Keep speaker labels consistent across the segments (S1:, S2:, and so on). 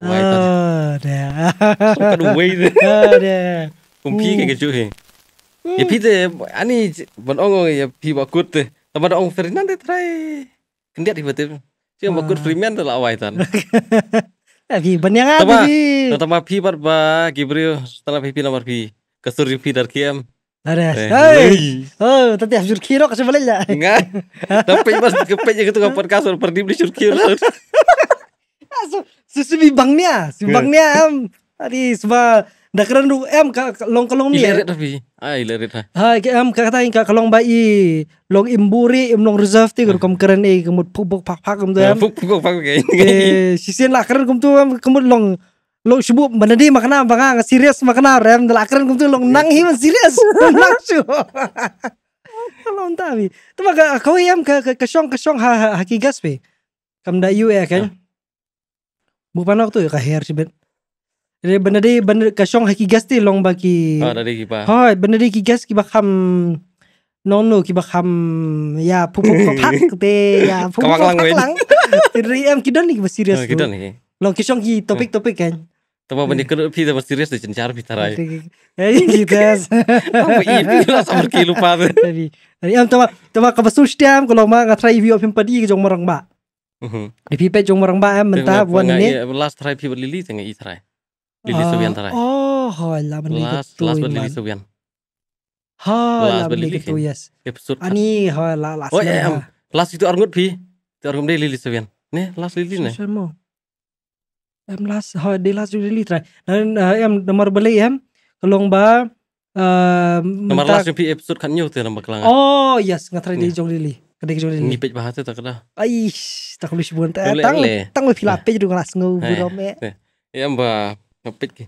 S1: ngoài ta ờ, đè không cần quay nữa
S2: đè ya phi te ani ban ya phi ba kut te tabat ong Ferdinand te trai kendiat tiba tiba sih ba kut Freeman te lah waitan Tapi
S1: banyak apa sih?
S2: Tama pi par ba Gabriel setelah pi nomor pi kesur pi dar KM. Ada. Hei.
S1: Oh, tadi harus jurkiro kasih balik lah.
S2: Enggak. Tapi pas kepenya gitu kan kasur perdi beli jurkiro.
S1: Susumbangnya, sumbangnya am. Tadi sebab dah keren du em ka long kalong ni. Ilarit tapi.
S2: Ah ilarit ha.
S1: Ha ke em ka kata ka kalong bai long imburi im long reserve ti kom keren ni kemut puk puk pak pak kum tu ah, Puk
S2: puk pak ke. Eh
S1: sisian lah keren kum tu em kemut long long sibuk benda ni makna bang serius makna rem dah keren kum tu long nang hi serius. Nang shu. Kalau entah bi. Tu maka kau em ka ka syong ka syong ha ha hakigas be. Kam da you eh, kan? ya kan bukan waktu ya kahir sih ben jadi bener deh bener kacang haki gas deh long bagi oh dari kipa oh bener deh kigas kibak ham nong nu kibak ham ya pupuk kopak be ya pupuk kopak lang dari em kita nih kibak serius ah, kita nih long kacang ki topik eh. topik kan
S2: tapi bani kena pi sama serius di cencar pi tarai.
S1: Ya kita. Apa ini e lah sama kilupa. Tapi, tapi am tama tama kabasustiam kalau mah ngatrai e video pimpadi ke jong orang ba. Mm-hmm. Ipi pe jong marang ba am menta wan ne.
S2: Last try pipet lili teng i try. Lili ah, subian try. Oh, hola man lili tu. Last lili subian.
S1: Ha, last lili tu yes. Episode. Ani hola last. Oh ya,
S2: last itu arngut pi. Itu arngut lili subian. Ne, last lili ne.
S1: Semua. Em last ha di last lili try. Dan eh, em nomor beli em kelong ba Uh, nomor last
S2: pi episode eh, kan nyu tu nomor kelangan. Oh yes, ngatrai di jong lili. Kada kecuali ni. Nipit bahasa tak kena.
S1: Ai, tak boleh sibun tak. Eh, tang, tang lebih lapis juga kelas ngau burome.
S2: Ya mbak, lapis ke.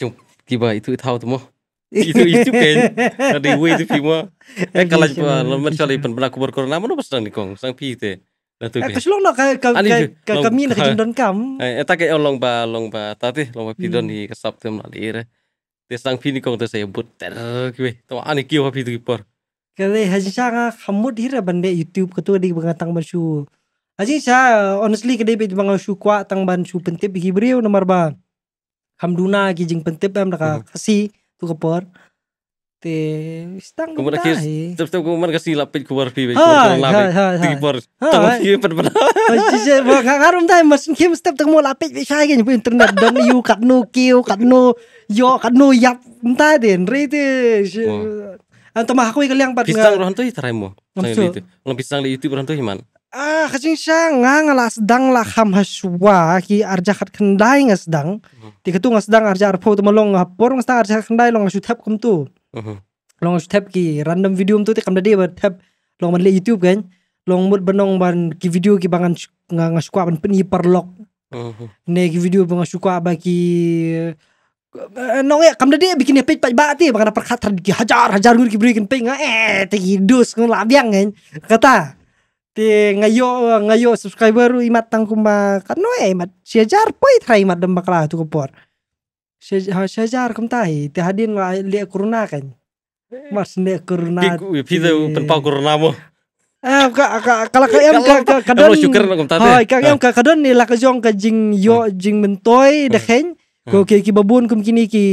S2: Cung, tiba itu tahu tu mo. itu itu kan ada we itu pima eh kalau cuma lemah cari pen pernah kubur corona mana pas nanti kong sang pi te lah tu kan selong nak kami nak jendon kam eh, eh tak kayak long ba long ba tadi eh. long ba hmm. pidon di kesab tem nali re pi ni kong tu saya buter kiwe ah, tu ane kiwa pi tu kipor
S1: haji hajisa nga kamu hira bande YouTube ketua di bengatang bansu. Hajisa uh, honestly kade bit bangang shu kwa tang bansu pentip bigi brio nomor ba. Hamduna ki jing pentip em naka hmm. kasi tu kepor. Te stang kasi
S2: step step kumar kasi lapit kumar pi bai kumar lapit. Tang ki per per.
S1: Hajisa ba karum tai mas kim step tak mo lapit bai sai gen internet dan yu kat no kiu kat no yo kat no yap entai den re te.
S2: Ang tumahakoy yang pat nga. Bisang itu itu itarai mo. Ang pisang di YouTube rohan itu himan.
S1: Ah, kasing siya nga nga la sedang la ham haswa ki arja kat kendai nga sedang. Di mhm. ketu nga sedang arja arpo itu melong ngapor nga sedang arja kendai long tap kum tu. Mhm. Long tap ki random video itu um ti kam dadi tap long man YouTube kan. Long mut benong ban ki video ki bangan nga nga suka ban peni perlok. Mhm. Ne ki video bangan suka ba ki Eh, nong ya eh, kamda dia bikin pej pej bati makanya perkata hajar hajar gue diberikan pej Eh, eh dus gue labiang kan kata ti ngayo eh, ngayo subscriber imat tang Kan, nong ya imat siajar poi trai imat dembak lah tuh kepor siajar kum tahi ti hadin lihat kurna kan mas ne kurna, pida penpau kurna mo Eh, ka ka kala ka em ka kadon. Kalau syukur yang tate. Ha, ka em ah. ka kadon ni la ka jong ka jing yo ah. jing mentoy dekhen. Ah. Kau ke ki babun kum kini ki.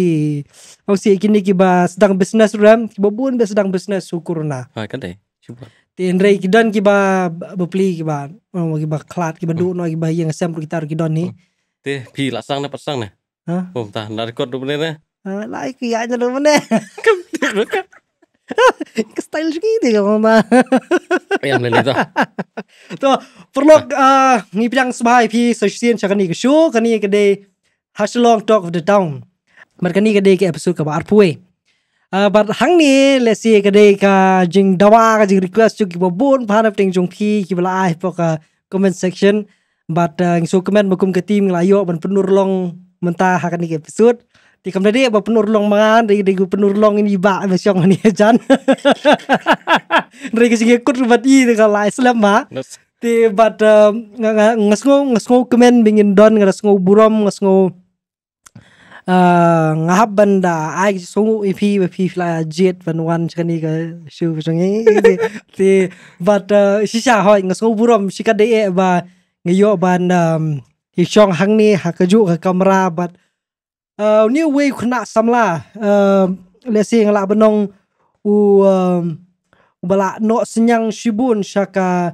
S1: Au si kini ki ba sedang bisnes ram, ki babun ba sedang bisnes na.
S2: Ha kan dai. Syukur.
S1: Tin rei ki don ki ba bepli ki ba. Mau ki ba klat ki ba du no ki ba yang sem kita ki don ni. Hmm.
S2: Ti pi lasang na pasang na. Ha? Bom oh, ta na rekod du bene na.
S1: Ha lai ki ya nyalu bene. Kam Ke style juga gitu ya mama. Yang lain tu. Tu perlu ngipiang sebahai pi sosial cakani ke show kani ke deh Hashlong Talk of the Town. Markani kedai ke episode ka arpuwe. Uh, ah, but hang ni lesi kadai ka jing dawa ka jing request juga. ki bon phana ting jong ki ki bala ai comment section. But uh, ah, so comment makum ke tim ngelayo ban penurlong mentah hakan ni episode. Di kamera dia apa penurlong mangan, dari dari penurlong ini bak besyong ni Jan. Dari kesini ikut rumah i dengan lai selama. Di but ah, ngasngo ngasngo komen bingin don ngasngo buram ngasngo Ờ, nga hab đã, ai so if he if he fly jet van one chani ga shu sangi ti but xí shisha hoi nga so xí shika de ba nga yo ban hi chong hang ni ha ka ju ka kamra but new way khna samla le sing la ờ, banong u bala no senyang shibun cả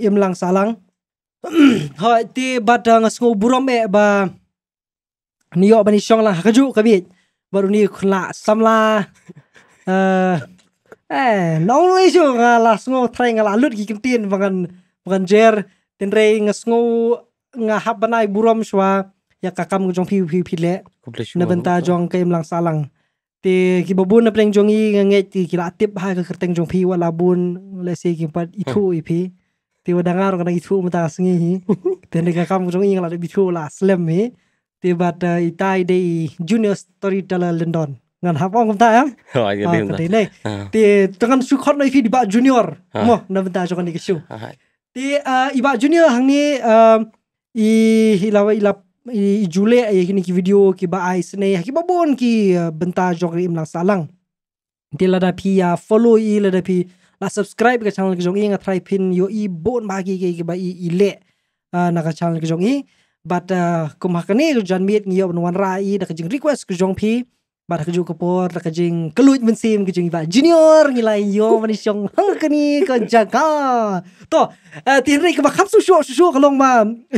S1: im lang salang hoi thì, but nga so burom e ba นี่ยอบันนี้ช่องละฮักจุกบิดบารุนี่คนละสัมลาเออเอ้น้องนุ้ยชูงาละสงอทยงาละลุดกิกิมตีนบังกันบังกันเจรเต็นเรยงาสงูงาฮับบันไดบุรอมชัวอยากกักกำกจงพีวพีวพิเละนบันตาจงเกมลังสาลังตีกีบบุญนับเรงจงอีงาเงยตีกีลาติบให้ก็ครื่องจงพิว่าลาบุญเลสซกิมปัดอิทูอีพีตีว tiwa dangar kana itu mata singi hi t e n d กักกำก jong ing า a bitu la slem hi Det var i dag det Junior teller London ngan hapong kom ta ya ha ya dim ta ne ti tangan su khot noi fi di ba junior ah. mo na benta jo kan ikishu ah, ti ah, iba junior hang ni i hilawa ilap i jule ai kini ki video ki ba ai sne ki ba bon ki benta jo ri imlang salang ti la da pi ya follow i la da pi la subscribe ke channel ki jong i nga thrai pin yo i bon ba ki ki ba i ile na ka channel ki jong i but กุมภาคนี้จอนมีดงี้ยบนวันรายีดักจึง request กุจงพี but กุจูกระปอดักจึงกลุ่ยมันซีมกุจึงบ้า junior งี้ไลยอมันช่องฮังคนี้กันจังก็ต่อทีนี้ก็มาขับสู้ๆสู้ๆก็ลงมา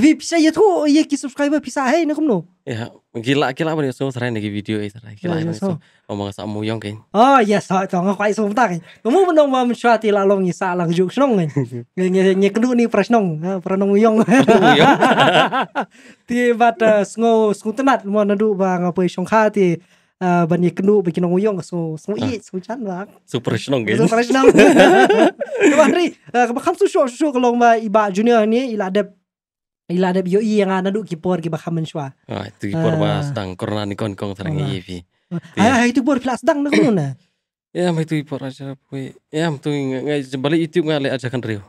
S1: วิพี่ชายทุกยี่กี่ subscriber พี่สาให้นะคุณหนู
S2: yeah Gila gila apa nih so serai lagi video serai gila ini iya, iya, so ngomong sama mo yong
S1: Oh iya so to ngok ai som tak. Kamu menong mam syati lalong ni sa lang juk snong kan. Nge nge kedu ni pernah pranong yong. Ti bat sngo sngo tenat mau nado bang apa song kha ti kedu bikin nong yong so so ah. i so chan bang.
S2: Super snong kan. Super snong.
S1: Kemarin eh, kebakam susu susu kalau ma iba junior ini ila dep ila ada bio i yang ada duk kipor ki bakaman shwa
S2: ah itu kipor ah. ba sedang korna ni kon kong terang ah. i pi ah, ah itu kipor plus dang na ya. ya mah itu kipor aja pui ya ma itu ngai jembali itu ngai le kan rio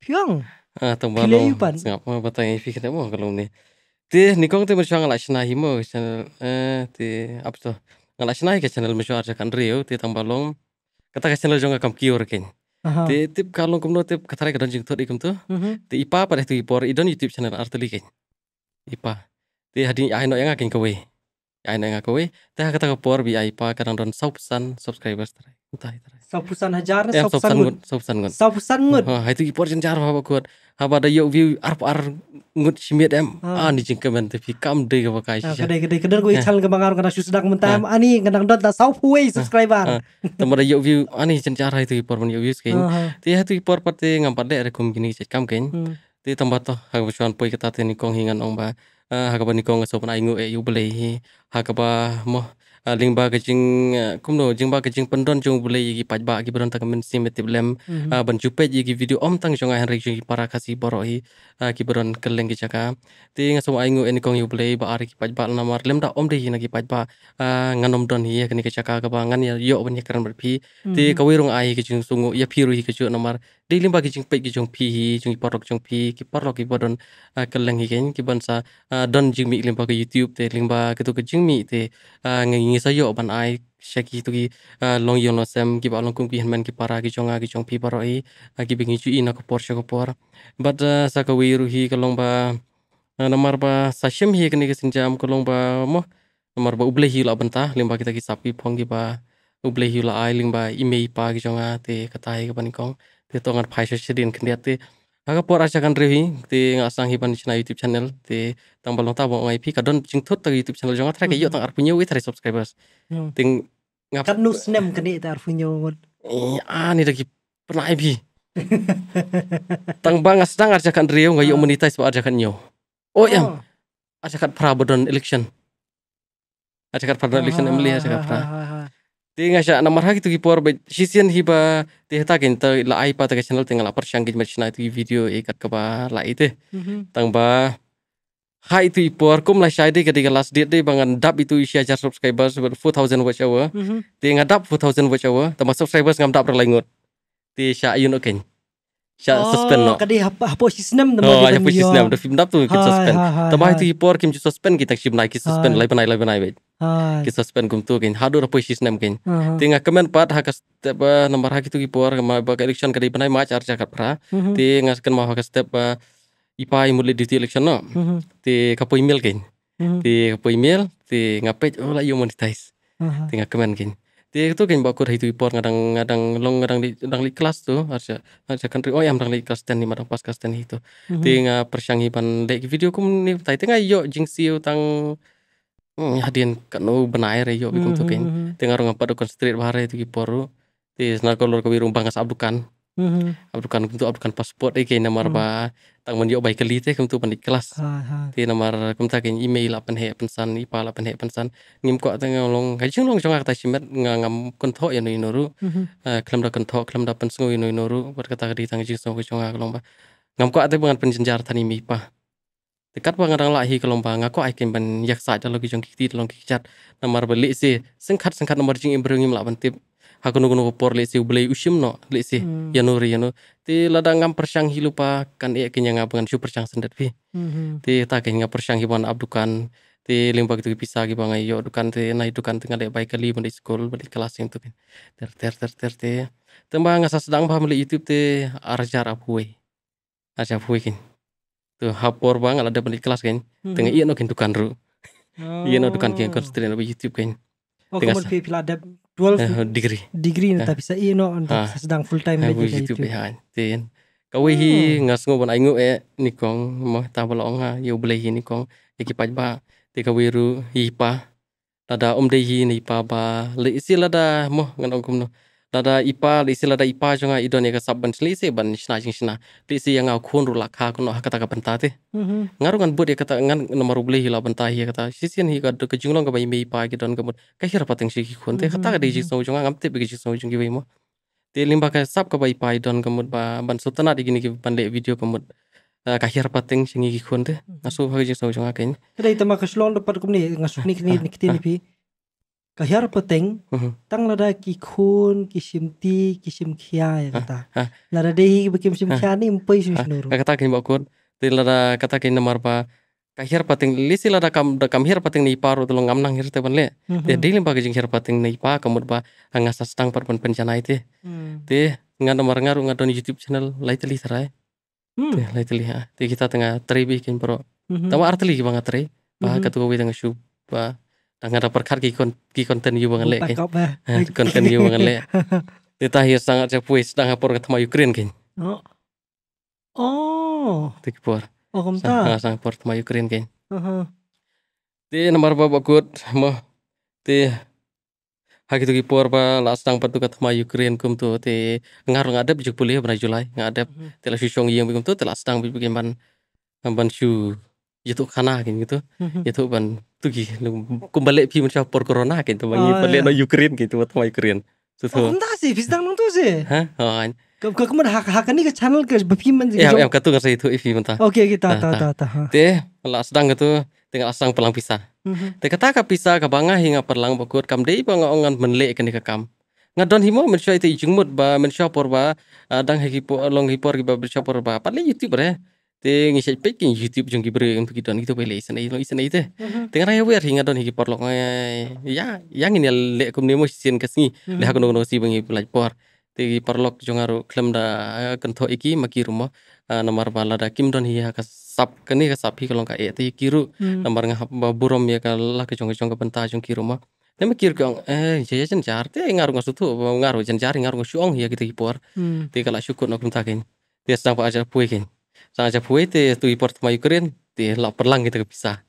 S2: Piong. ah tambah lo Ngapa ma batang kita pi ketemu kalau ni ti ni kong te mersuang ngalak himo mo channel eh ti apa tu ngalak sinahi ke channel aja kan rio ti tambah lo kata ke channel jonga ngakam kior Aha. Te tip kalau kumno tip katara kadon jeng tot ikum tu. Mhm. Ti ipa pada tu ipor idon YouTube channel arteli ken. Ipa. Ti hadi ai no yang akin kowe. Ai no yang kowe. Te kata ko bi ai pa kadon don subscribers tarai. Utai tarai.
S1: सपुसन hajar, ने ngut, गुड सपुसन गुड
S2: सपुसन गुड हा itu ipor jin jar ha bakot ha yuk yo view arp ar ngut simit em an ah. ah, di jingke men tepi kam de ga kai ah, sha kedai kedai kedai goi ya. chal
S1: ga bangar kana su sedang mentam ani kadang dot da sau puei subscriber
S2: tamara yo view ani jin jar itu ipor men yo view skein ti ha itu ipor pate ngam pade rekom gini chat kam kein hmm. ti tempat to ha busuan poi kita teni kong hingan ong ba ha ka ba nikong so pun ai ngu e yu belei ha ka ba mo ah lingba kecing uh, kumno jingba kecing pendon jung boleh yigi pajba gi beron tak men sim beti blem mm iki ban yigi video om tang jong henry jung para kasi boro hi uh, beron keleng gi jaka ti ngasum aingu en kong yu boleh ba ar gi pajba na mar lem da om de hi na gi nganom don hi kani gi jaka ka ba ngan ya yo ban ya kran berpi ti kawirung ai gi jung sungu ya piru hi gi ju na đi liên ba cái chung bị cái chung phi hi chung ipar ki par ah, kelang hi kan ki ban sa ah, don jing mi liên ba youtube te liên ba ke tu ke jing mi te ngai ah, ngai sa yo ban ai shaki tu ki long yon lo sem ki ba long kum ki hanman ki para ki chonga ki chong phi paro i ki bingi chu ina ko por ko por but sa ka wi ru hi ka long ba namar ba sa shim hi ke ki sinjam ko long ba mo namar ba uble hi la banta limba kita ki sapi phong ki ba uble hi la ai limba imei pa ki chonga te katai ka ban kong te tongar phaisa sirin din kendi ati aga por acha kan rehi te nga sang china youtube channel te tang balong ta bo ngai phi ka don jing thot ta youtube channel jonga thra ke hmm. yo tang arpunyo we thare subscribers hmm. ting ngap
S1: kan nus nem kendi ta ar punyo ngot a iya, ni da ki pernah ai phi
S2: tang bangas tang acha kan rehi ngai yo hmm. monetize ba acha kan yo oh yang oh. acha kan prabodon election acha kan pra election emily acha Tengah siya nama hari tu kipor bet sisian hiba teh tak kita la ai pa tega channel tengah lapar siang kita china tu video e kat kaba la ite mm-hmm. tangba hai tu ipor kum la syai de ketika last date de bangan dab itu isya jar subscribers ber 4000 watch hour tengah dab 4000 watch hour tambah subscribers ngam dab berlaingut ti syai yun kan? okay Siya oh, suspend no. Kadi
S1: hapa hapo si snem na mga. Oh, hapo si ya. snem. Film dapto ki suspend. Tama itu hi
S2: kim kim suspend Kita taksi naik, ki suspend lai bnai lai bnai wait. Ki suspend kum tu kin hadur hapo si snem kin. Tinga kemen pat hakas step nomor hakitu ki por ma ba election kadi bnai ma char chakat pra. Mhm. Tinga sken ma hakas step ipa i mulai di election no. Mhm. kapo email kin. Mhm. Ti kapo email ti ngapet oh la yo monetize. Tinga kemen kin dia itu kan bakur itu ipor ngadang ngadang long ngadang di ngadang di kelas tuh harusnya harusnya kan oh yang ngadang di kelas ten di madang pas kelas ten itu mhm. dia ngah persiangi pan dek video kum ni tadi tengah yo jingsi utang hadian hmm, ya kan no benair yo bikin tu kan tengah mhm, mhm. orang apa dokon street itu ipor tuh di senar kolor kawi rumpang abdukan Mm-hmm. abdukan untuk abdukan pasport deh kayak mm-hmm. nomor apa tang man yo bai teh te kuntu pan kelas te namar kayak email apan he pensan ipa apa nih pensan ngim kok ya mm-hmm. ah, tang long ha jing long ngam kunto ya no inoru Kelam da kunto kelam da pensung ino nuru. kata kiri tang jing so ko jong long ba ngam kok te bangan penjajar tani mi dekat dekat orang lahi kelomba ngako ai aikin ban yak sa jalo ki jong beli sih sengkat sengkat nomor jing imbrungi im tip hakunu nunggu kopor le sih ubelai usim no hmm. ya nuri yanuri nu ti ladangam hilu hilupa kan kenyang kenyanga kan super persyang sendat pi hmm ti tak kenyang persyang hiban abdukan ti limpa gitu pisah gitu bangai yo dukan ti nah hidukan tengah dek baik kali balik sekolah balik kelas yang tu ter ter ter ter ti tembang ngasa sedang paham le youtube ti arjar abuwe, arjar abuwe kin tu hapor bang ada balik kelas kan tengah iya no kin dukan ru oh. iya no dukan kian konstrin lebih youtube kan Oh, kamu pilih 12 uh, eh, degree. Degree nanti uh, eh.
S1: bisa i eh, no nanti uh,
S2: sedang full time uh, ha, lagi lah itu. Ha itu ya. Kau ini hmm. ngas ngobrol aing ngobrol eh ni kong mah tak boleh orang ah ha. yo boleh ni kong lagi pas ba ti kau ru hipa ada om deh ni pa ba le si lada mah ngan om kum no dada ipa lisi da ipa jonga idon ega sabban lisi ban shina jing shna lisi yang au khon rula kha kono hakata ka banta te ngaru kan bud kata ngan nomor beli hila banta hi kata sisian hi ka de kejunglong ka bai mei pa ki don ka bud ka hira pateng shi ki khon te kata ka de ji so jonga ngam te bi ji so jing ki bai mo te limba ka sab ka bai i don ka mud ba ban sutana di gini ki ban le video ka mud kahir shi ngi ki khon te ngasu ha ji so jonga kain
S1: kada itama ka slol kum ni ngasu ni ni ni pi ka peteng pateng uh-huh. tang lada ki khun ki simti ki simkhia ya ah, kata ah. lada dehi ki sim simkhia ah. ni empai su snuru
S2: kata ki bakun ti lada kata ki namar pa ka peteng pateng lisi lada kam da kam hiar pateng ni paru tolong ngam nang hiar te ban le mm-hmm. ti di limpa ki jing hiar pateng ni pa kamut pa angasa stang par pan pencana ite mm. ti ngan nomor ngaru ngadon youtube channel lai teli sarai mm. ti Lai teli ha. Ti kita tengah tribi kin pro. Mm-hmm. Tawa arteli ki bangat tri. Pa mm-hmm. katu wi tengah syuba tangga dapat kar ki kon ki konten yu lek eh. eh, konten yu bangan lek tita hiu sangat cepuis. sedang hapor ke tema Ukraine kin
S1: oh oh tik por oh kom ta
S2: sang ah, por tema Ukraine kan. ti nomor berapa gut mo ti hagi tu kipor pa la sedang patu ke tema Ukraine kum tu ti ngar ngadep juk pulih ya, bra Julai ngadep mhm. tela song yang kum tu Telah sedang bikin ban ban syu ये तो gitu ये तो बन tu gi kumbalik pi macam por corona gitu bangi balik no Ukraine gitu buat mau Ukraine tu tu onda
S1: sih bis nggak tuh sih Hah. Oh. kau kau kemar hak hak ini ke channel ke bapi man sih ya ya
S2: kau ngasih itu ifi mentah oke kita ta ta ta teh malah sedang gitu tengah asang pelang pisah teh kata ka pisah ka bangah hingga perlang bagus kam dei bang ongan menlek kan kam ngadon himo mencoba itu ijungmut ba mencoba por ba dang hipo long hipor ba mencoba por ba paling youtube re Tengi ngisek pek kin YouTube jong ki breng tu kita gitu pele isan ilo isan ite teng raya wer hinga don hiki porlok eh, ya yang ini le kum nemo sin kesni le hakun dong si bengi pelaj por te porlok jong aru klem da eh, kento iki maki rumo eh, nomor bala da kim don hiya ka sap kani ka sap hi kalong ka e te kiru mhm. nomor ngah burom ya ka ke jong jung ka penta jung ki rumah te mikir kong eh jaya jen jar te ngaru ngasutu ngaruh jen jar ngaru ong, kita ya, gitu ki por mhm. te kala syukur nok dia te sang pa ajar puikin sangat japu te tu ipor tu Ukrain, te la perlang kita bisa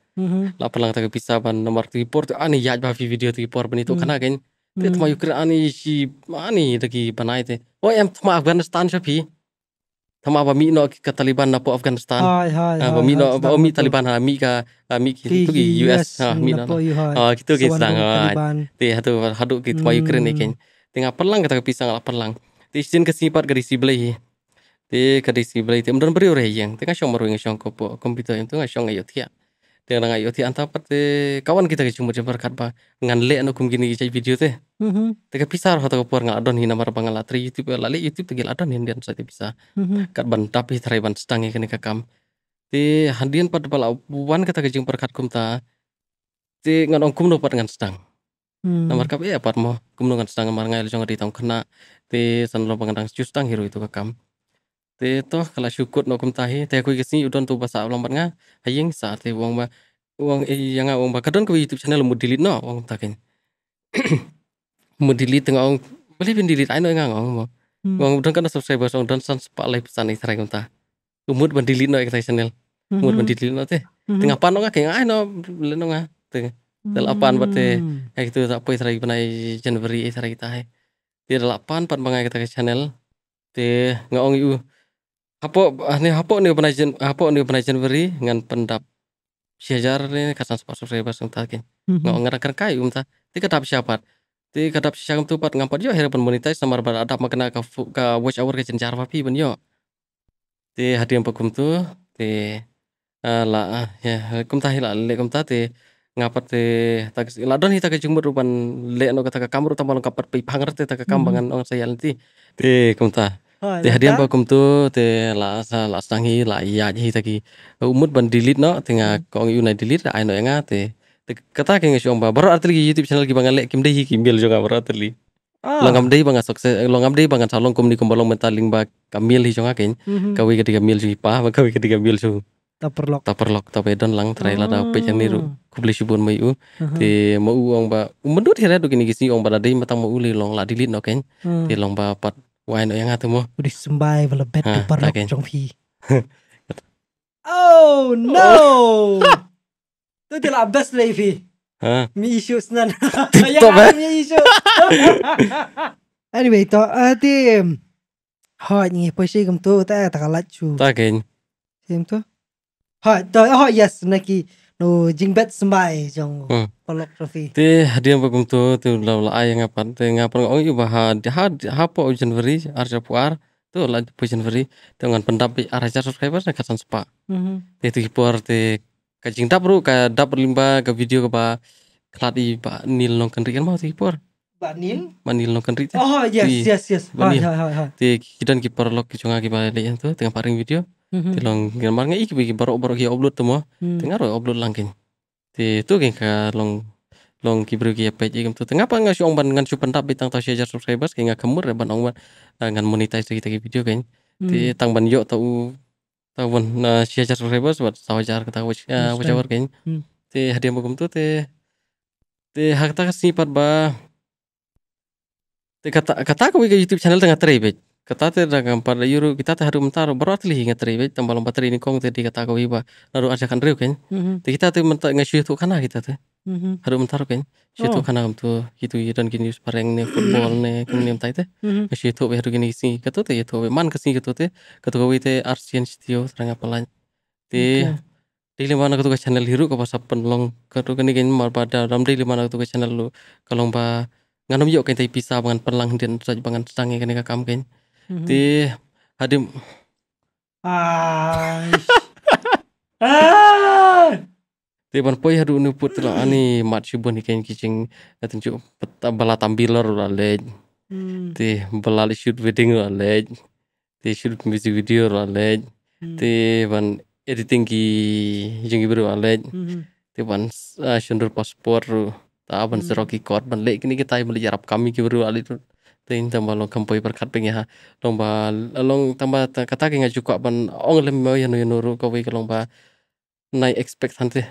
S2: la perlang kita kepisah pan nomor tu ipor tu ani yaj bafi video tu ipor ban itu mm. kana kan te tu mm. Ukraine ani si ani tagi panai te oh em tu Afghanistan shapi thama ba mi no ke Taliban na Afghanistan
S1: ha ah, ba mi no
S2: ba mi Taliban ha mi ka mi ki tu ki US ha mi no ah, gitu ha kita ki sang ha te hatu hadu ki tu Ukraine ni ken mm. tengah perlang kita pisang la perlang te isin kesipat gari sibelai ti kadisi bali ti mdon beri ore yang Tengah kasyong maru ngisyong kopo komputer yang te ngasyong ngayo tia Tengah ngana ngayo ti antapat ya. ti kawan kita kecumur jembar kat ba ngan le anu kum gini cai video teh te ka pisar hata ko por ngadon hina mar atri youtube eh, lali youtube te gil adon hina dian sa ti bisa mm-hmm. kat ban tapi tarai ban kene ka kakam ti handian pada pala buan kata kejeng perkat kum ta ti ngan ongkum no pat ngan stang Hmm. Namar kap iya, pat mo kum no ngan stang mar ngai lo jong tong kena te san lo pangandang justang hero itu kakam te to kala syukur no kum tahi te aku kesi udon tu basa bat ngah, hayeng sa te wong ba wong e yang wong ba kadon ke youtube channel mu delete no wong takin mu delete tengah wong boleh pin delete aino nga wong mo wong udon kan subscriber song don san sepak live pesan istri kum ta umur ban delete no kita channel umur ban delete no te tengah no nga keng aino leno nga tengah delapan te kayak gitu tak apa lagi penai Januari istri kita he di delapan pan bangai kita ke channel te ngaong iu Hapo ini ah, hapo ini penajian hapo ini penajian beri dengan pendap siajar ini kasan sepasuk saya pasung takin mhm. nggak ngerakan kayu umta ti kadap siapat ti kadap siang tu pat ngampat yo harapan monita sama bar adap makna ka ke watch hour ke jencar papi ben yo ti hadiah pekum tu ti ah, la ah, ya kum tahi la le kum ta ti ngapat te tak ladon hita kejumur rupan le no kata kamur utama lengkap pat pi pangerti tak kambangan mhm. orang saya nanti ti kum ta te hadian ba kum tu te la sa la sang hi la ya ji ta ki umut ban delete no te nga kong yu na delete ai no nga te te kata ke ngi ba baru artli ki youtube channel ki le kim de hi kim jonga baru artli longam dei banga sukses longam de bang salong kum ni kom balong mentaling ba kamil hi jonga ken kawi ketika mil ji pa ba kawi ketika mil su taperlok taperlok tapedon lang trai la da pe chang ni ru kubli shibun mai u te mo u ong ba umendut hera du kini si ong ba de matang mo u li long la dilit no ken te long ba pat Wah, nak yang tu mo. Udah sembai bila bet ha, depan okay. jong pi.
S1: oh no. Oh. Tu dia lah best lady. Ha. Mi isu senan. TikTok eh. Ya, Mi isu. Anyway, to ati. Ha ni apa sih kamu tu? Tak tak lacu. Tak kan. Sim tu. Ha, to ha yes, nak no jingbet sembai jong hmm. pelok rafi
S2: te hadiah bagong tu tu laula ay ngapan te ngapan ong iba ha ha hapo Januari arja puar tu la ujian Januari te ngan pendap arja subscriber na katan spa te tu hipor te kajing dap ru ka dap limba ke video ke ba klat i ba nil long kendri kan mau tu nil? Banil? nil no kendri. Oh yes yes yes. Banil. Te kidan kipor lok kicunga kibale yang tu tengah paring video tilong mm-hmm. marnga iki bagi barok-barok ki oblot temo mm. tengaro oblot langkin. ti tu geng ka long long ki bru ki page gem tu tengah ngas ngasih ban ngan su pentap bitang tau shajar subscribers ki kemur ban ban eh, ngan monetize kita ki video kan ti mm. tang ban yo tau tau ban na eh, shajar subscribers buat tau jar kata eh, wajar kan ti mm. hadiah bagum tu ti ti tak sipat ba ti kata kata aku YouTube channel tengah teribet Ketatir dagang pada yuru kita teh harus mentaruh berarti lih ingat teri tambah lompat teri ini kong teri kata kau iba lalu ada kan riu kan mm-hmm. kita teh mentak ngasih itu kana kita teh mm-hmm. harus mentaruh kan sih tuh oh. kana tu gitu ya dan gini pareng nih football nih kini yang tadi teh mm-hmm. ngasih tuh beru gini sih kata iya, tuh itu man kesini kata gitu, teh kata kau itu arsian studio serang apa lan di di lima anak ke channel hiru kau pasap penlong kata kini gini mal pada dalam di lima anak ke channel lu kalau mbak nganom yuk kita kan, pisah dengan penlang dan saja bangan sange kini kakam kini Mhm. hadim.
S1: Aish. ihm. Ah.
S2: Teban poi hadu ni putra mm. ani mat shibon ikan kicing atin cu bala tambiler la lej. Mm. Ti bala shoot wedding lah lej. Ti shoot music video lah lej. Mm. Ti ban editing ki jeng beru lah lej. Mm-hmm. Ti ban ah, shundur paspor ta ban seroki ban lek kini kita beli jarap kami ki beru alit ting tamba long kampoi berkat ping ya long ba long tamba kata ke ngaju ko ban ong lem mo yanu yanu ru ko wi long ba nai expect han te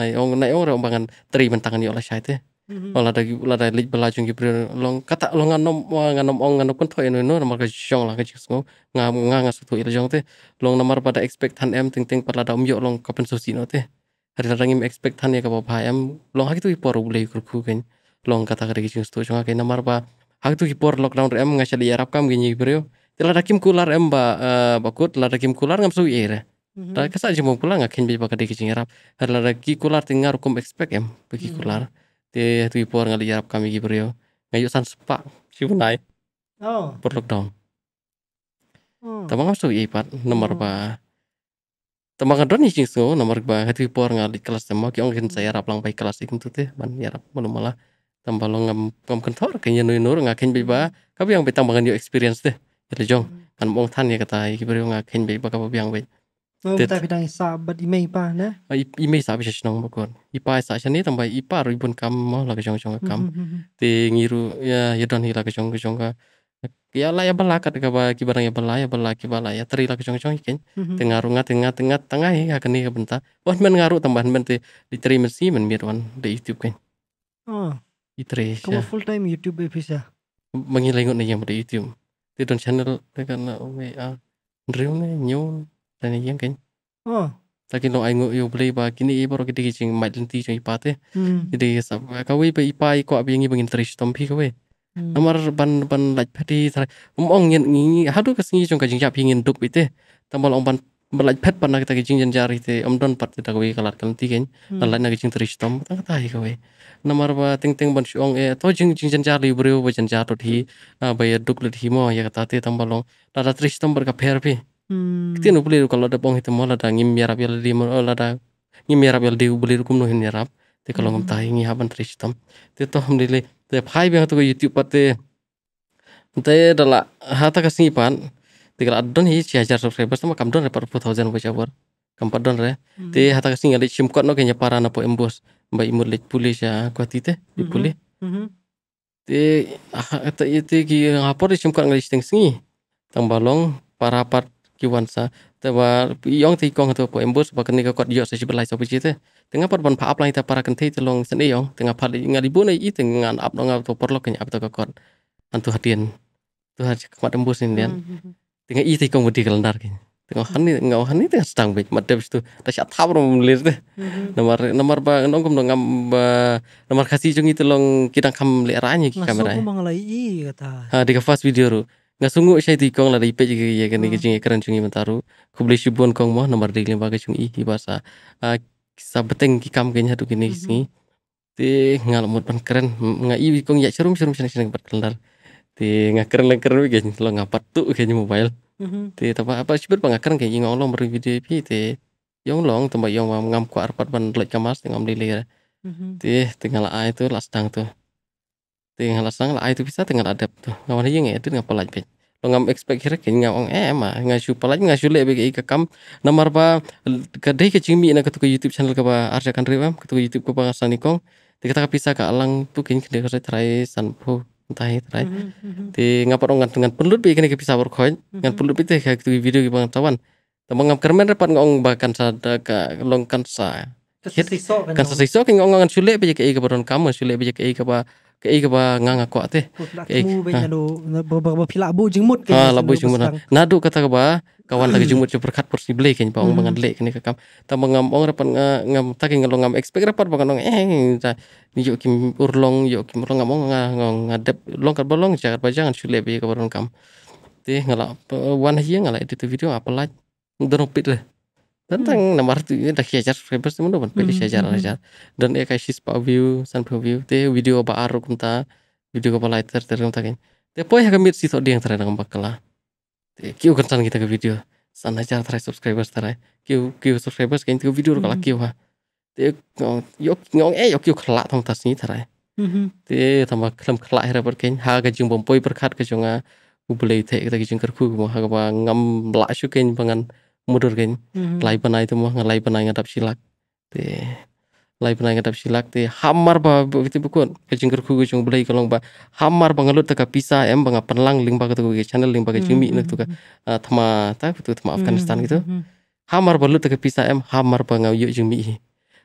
S2: nai ong nai ong rong bangan tri mentangan yo la syai te ola da mm-hmm. ola da lik belajung gi pri long kata long anom nganom ong nganom kon tho yanu nuru mar ka jong la ka jik ngo nga nga nga su tu ila jong te long namar pada expect han em ting ting pada da um yo long kapen susi no te hari rangim expect han ya ka ba em long ha ki tu ipor boleh kurku kan long kata ka gi jing sto jong ka namar ba hak tu kipor lockdown rem ngasih di Arab kam gini bro ada kim kular em ba eh, bakut ada kim kular ngam suwi ere cuma mhm. kasa jemu kular ngakin bi bakade kicing Arab ada kim kular tinggal rukum expect em bagi mhm. kular te tu kipor ngali Arab kam gini bro Ngayu san sepak si punai oh por lockdown oh. Tambah ngam suwi ipat nomor oh. ba tambah kadon doni jing so nomor ba hati por ngali kelas temo kau kin saya mhm. rap lang pai kelas ikin tu teh Man ya rap malah tambah lo ngam ngam kentor kayaknya nui nur ngakin beba kabi yang betang bangan yo experience deh jadi jong hmm. Kan mong tan ya kata iki beri ngakin beba kabe yang be kita oh,
S1: bidang sabat imei pa na
S2: oh, imei sabi sih nong bakon ipa sa sih ni tambah ipa ibun kam mau lagi jong jong hmm, kam ti hmm, ngiru ya ya don hila ke jong jong ka ya lah ya belakat kaba kibarang ya belah ya belah kibala ya teri lah jong jong ikan ya tengah rungat tengah tengah tengah ya kena ke ya bentar men ngaru tambahan men di diterima si men biar di youtube kan oh Idris kamu ya.
S1: full time YouTube
S2: bisa ya, ya? mengilingut nih yang dari YouTube di don channel karena a. Drew nih nyon dan yang kan oh Tapi lo ayo, yo beli ba kini i baru kita kicing mat lenti cing ipate hmm. jadi sab kawe pe ipai ko abi ngi bengin trish tompi kawe hmm. amar ban ban lagi padi um ong yang ngi hadu kesini cong kajing cap ingin duk bete. tambal ong malaj pet pernah kita kijing jangan jari te om don pat kita kelar kalat tiga ken kalat nak kijing terus tom tahu ya kawe namar apa ting ting ban orang e tau jing jing jangan jari breu ba jangan cari tuh hi hmm. ah, ba ya duk ya kata te tambah balong ta terus tom berkapir pi hmm. kiti nu beli kalau ada bong hitam mo la ngim ya rap ya li mo oh, ngim ya rap ya beli kum no hin ya rap te kalau ngom hmm. tahu ngi haban terus tom te to ham dile te phai bang to youtube pate te adalah hata kasingi pan तिगल adon ही छः हजार सब्सक्राइबर्स तमा कम डन रे पर four thousand बचा वर कम पर डन रे ते हाथा कसिंग अलिक सिम कट नो के पारा ना पो एम्बोस बा इमुर लिक पुलिस या क्वाती ते इ पुलिस ते ata ite ki ngapor isim kan ngalih sing singi tang balong para part ki wansa te ba yong ti kong to po embus ba kani ka kot yo se sibelai sopi chite tengah par ban pa apply ta para kente te long sen yong tengah par ngalibu na i tengan up no ngap to porlok ken up to ka kot antu hadian tu haj kemat embus ni tinggal i kau mau di kalendar ki tinga hani nga hani tengah sedang baik mati debs tu tak siap tahu ro melir de mm-hmm. nomor nomor ba nong kom ngam ba nomor kasih jung itu long kita kam le kita ki kamera langsung
S1: mangalai i kata
S2: ha di fast video ru nggak sungguh saya ti kong la ipe ji ye ya kan cung mm. jing ekran jung i mentaru kubli kong mau nomor di lima ke jung i ki basa sabeteng ki kam kenya tu kini mm-hmm. sini ti ngal pan keren ngai i kong ya serum serum serum serum berkelar di ngaker ngaker kayaknya lo ngapa tuh kayaknya mobile di mm-hmm. tempat apa sih pengakar kayaknya ngolong beri video di yang long tempat yang mau ngam kuar pat ban lek kemas tengam lili ya mm-hmm. di tinggal a itu lastang tuh tinggal lastang lah itu bisa tinggal adapt tuh ngawan aja nggak itu eh, ngapa lagi lo ngam expect kira kayaknya ngawang eh mah nggak suka lagi nggak sih lebih kayak kam nomor nah, apa kade ke cimi nak ketuk YouTube channel ke arja kan ketuk YouTube ke bang sanikong Dikata bisa ke alang tuh kayaknya saya cerai sanpo tahit right mm-hmm, mm-hmm. di ngapain orang dengan ngan perlu pi kene bisa workhoj dengan mm-hmm. perlu itu teh kayak video ki pengetahuan tambah ngam kermen repot ngong bahkan sada ka longkan sa kan
S1: sesiso kan, kan sesiso
S2: ki sulit bijak ke i kamu sulit bijak ke ke i ba nganga ko te ke
S1: ba pila bu jingmut ke ha labu jingmut
S2: nadu kata ke ba kawan lagi jumut je berkat porsi beli kan pa bangan le kan kam ta mangam ong rapan ngam ta ke ngalong ngam expect rapat bangan ong eh ta yo kim urlong yo kim urlong ngam ngong ngadep long kat bolong jagat ba jangan sule be ka baron kam te ngala wan hiang ngala itu video apa like dono pit le tentang hmm. arti ini dah kiajar famous teman mana pilih kiajar hmm, hmm, hmm. aja dan ya kayak sih view san view teh video apa aru kumta, video apa lighter terus kunta kan teh poi yang kami sih dia yang nggak bakal lah teh kiu kencan kita ke video san aja terai subscribers terai kiu kiu subscribers kan tu video kalau kiu ha ngong yok ngong eh yok kiu kelak tong tas ni terai teh tambah kelam kelak hera berkain ha ga jung bompoi berkat ke jonga ubelai kita kijung kerku ha ga ngam la shukain pangan mundur kan hmm lai penai itu mah ngelai penai ngadap silak te lai penai ngadap silak te hamar ba itu bukan kejeng kerku kejeng belai kalau ba hamar pengelut teka pisa em banga penlang ling ba ketu ke channel ling ba ke cumi nak tu ka ta Afghanistan gitu mm-hmm. hamar pengelut teka pisa em hamar banga yuk jimi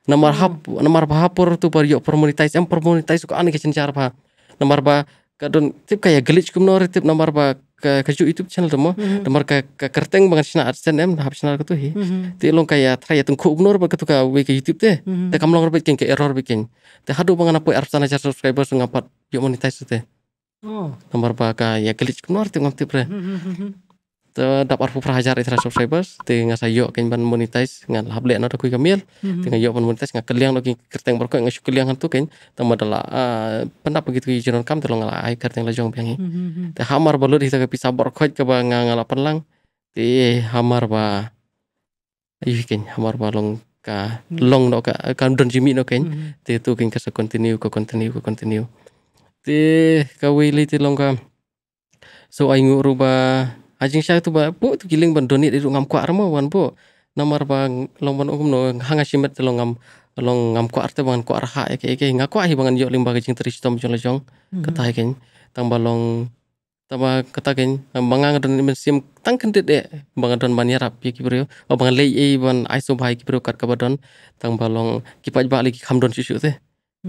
S2: nomar hap mm-hmm. namar bahapur tuh par yuk permonetize em permonetize suka aneh kejeng cara ba namar ba kadon tip kayak glitch kum nore tip nomor ba ke ke YouTube channel demo nomor ke ke kerteng bangan sina adsen em hab sina ketuh hi mm-hmm. ti long kayak try ya tungku nor ba ketuka we ke YouTube teh te mm-hmm. kam long bikin ke error bikin te hadu bangan apa arf sana subscriber sungapat yo monetize teh oh nomor ba ka ya glitch kum nor tip ngam tip re
S3: mm-hmm.
S2: Eh, dapat fu prahajar itra subscribers te saya yuk ken ban monetize dengan hable na ko kamil te mhm. yuk ban monetize nga keliang lagi kerteng berko nga syukeliang tu ken tamba adalah eh, pendap begitu jinon kam tolong ngalah ai kerteng lajong piangi mhm, mhm. te hamar balu di ka pisa berko ka ba ngala penlang te hamar ba ayu ken hamar ba long ka long no ka kan don jimi no ken te tu ken kasa continue ke continue ke continue te ka wili te long ka so ai ngurubah ajing sya tu ba bu tu giling ban donit itu ngam kuar mo wan po nomor bang long ban um no hanga simet long ngam long ngam kuar te bang kuar ha ke ke ngak kuar hi bangan yo limba kecing tom jong jong mm-hmm. kata ken tambah long tambah kata ken bangang dan sim tang kendit e bang don ban yarap ki kibrio o bangan lei e ban aiso bai kibrio kat tang ba long ya kipat ba don kamdon susu te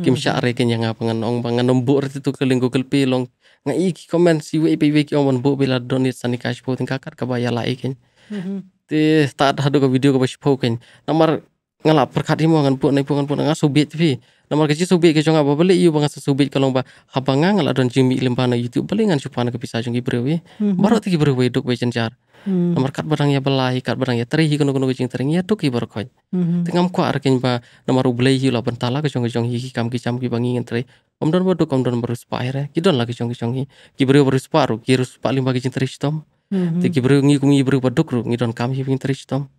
S2: kim mm-hmm. syare ken yang ya ngan ong bangan nombor itu ling google pi long nga iki komen si we pe ki omon bo bela donit sani kash po kakar ka baya lai e ken mm-hmm. te ta ta video ka bash po ken namar ngelap perkat imu ngan pun nai pun nengah subit vi nomor kecil subit ke apa beli iu bangas subit kalau ba habanga ngala dan jimi lempana youtube beli ngan ke kepisah jong ibrewe baru tiki brewe dok we cencar nomor kat barang ya belahi kat barang ya terihi kono kono kucing teringi ya duk i baru koi tengam kuat arkin ba nomor ublei hiu laban tala ke jonga jong hiki kam ki ki bangi teri om don bodok om don baru spa air kidon lagi jong ki jong hi ki brewe baru spa ru ki spa limba kucing teri stom tiki brewe ngi kumi brewe badok ru ngidon kam hi ping teri stom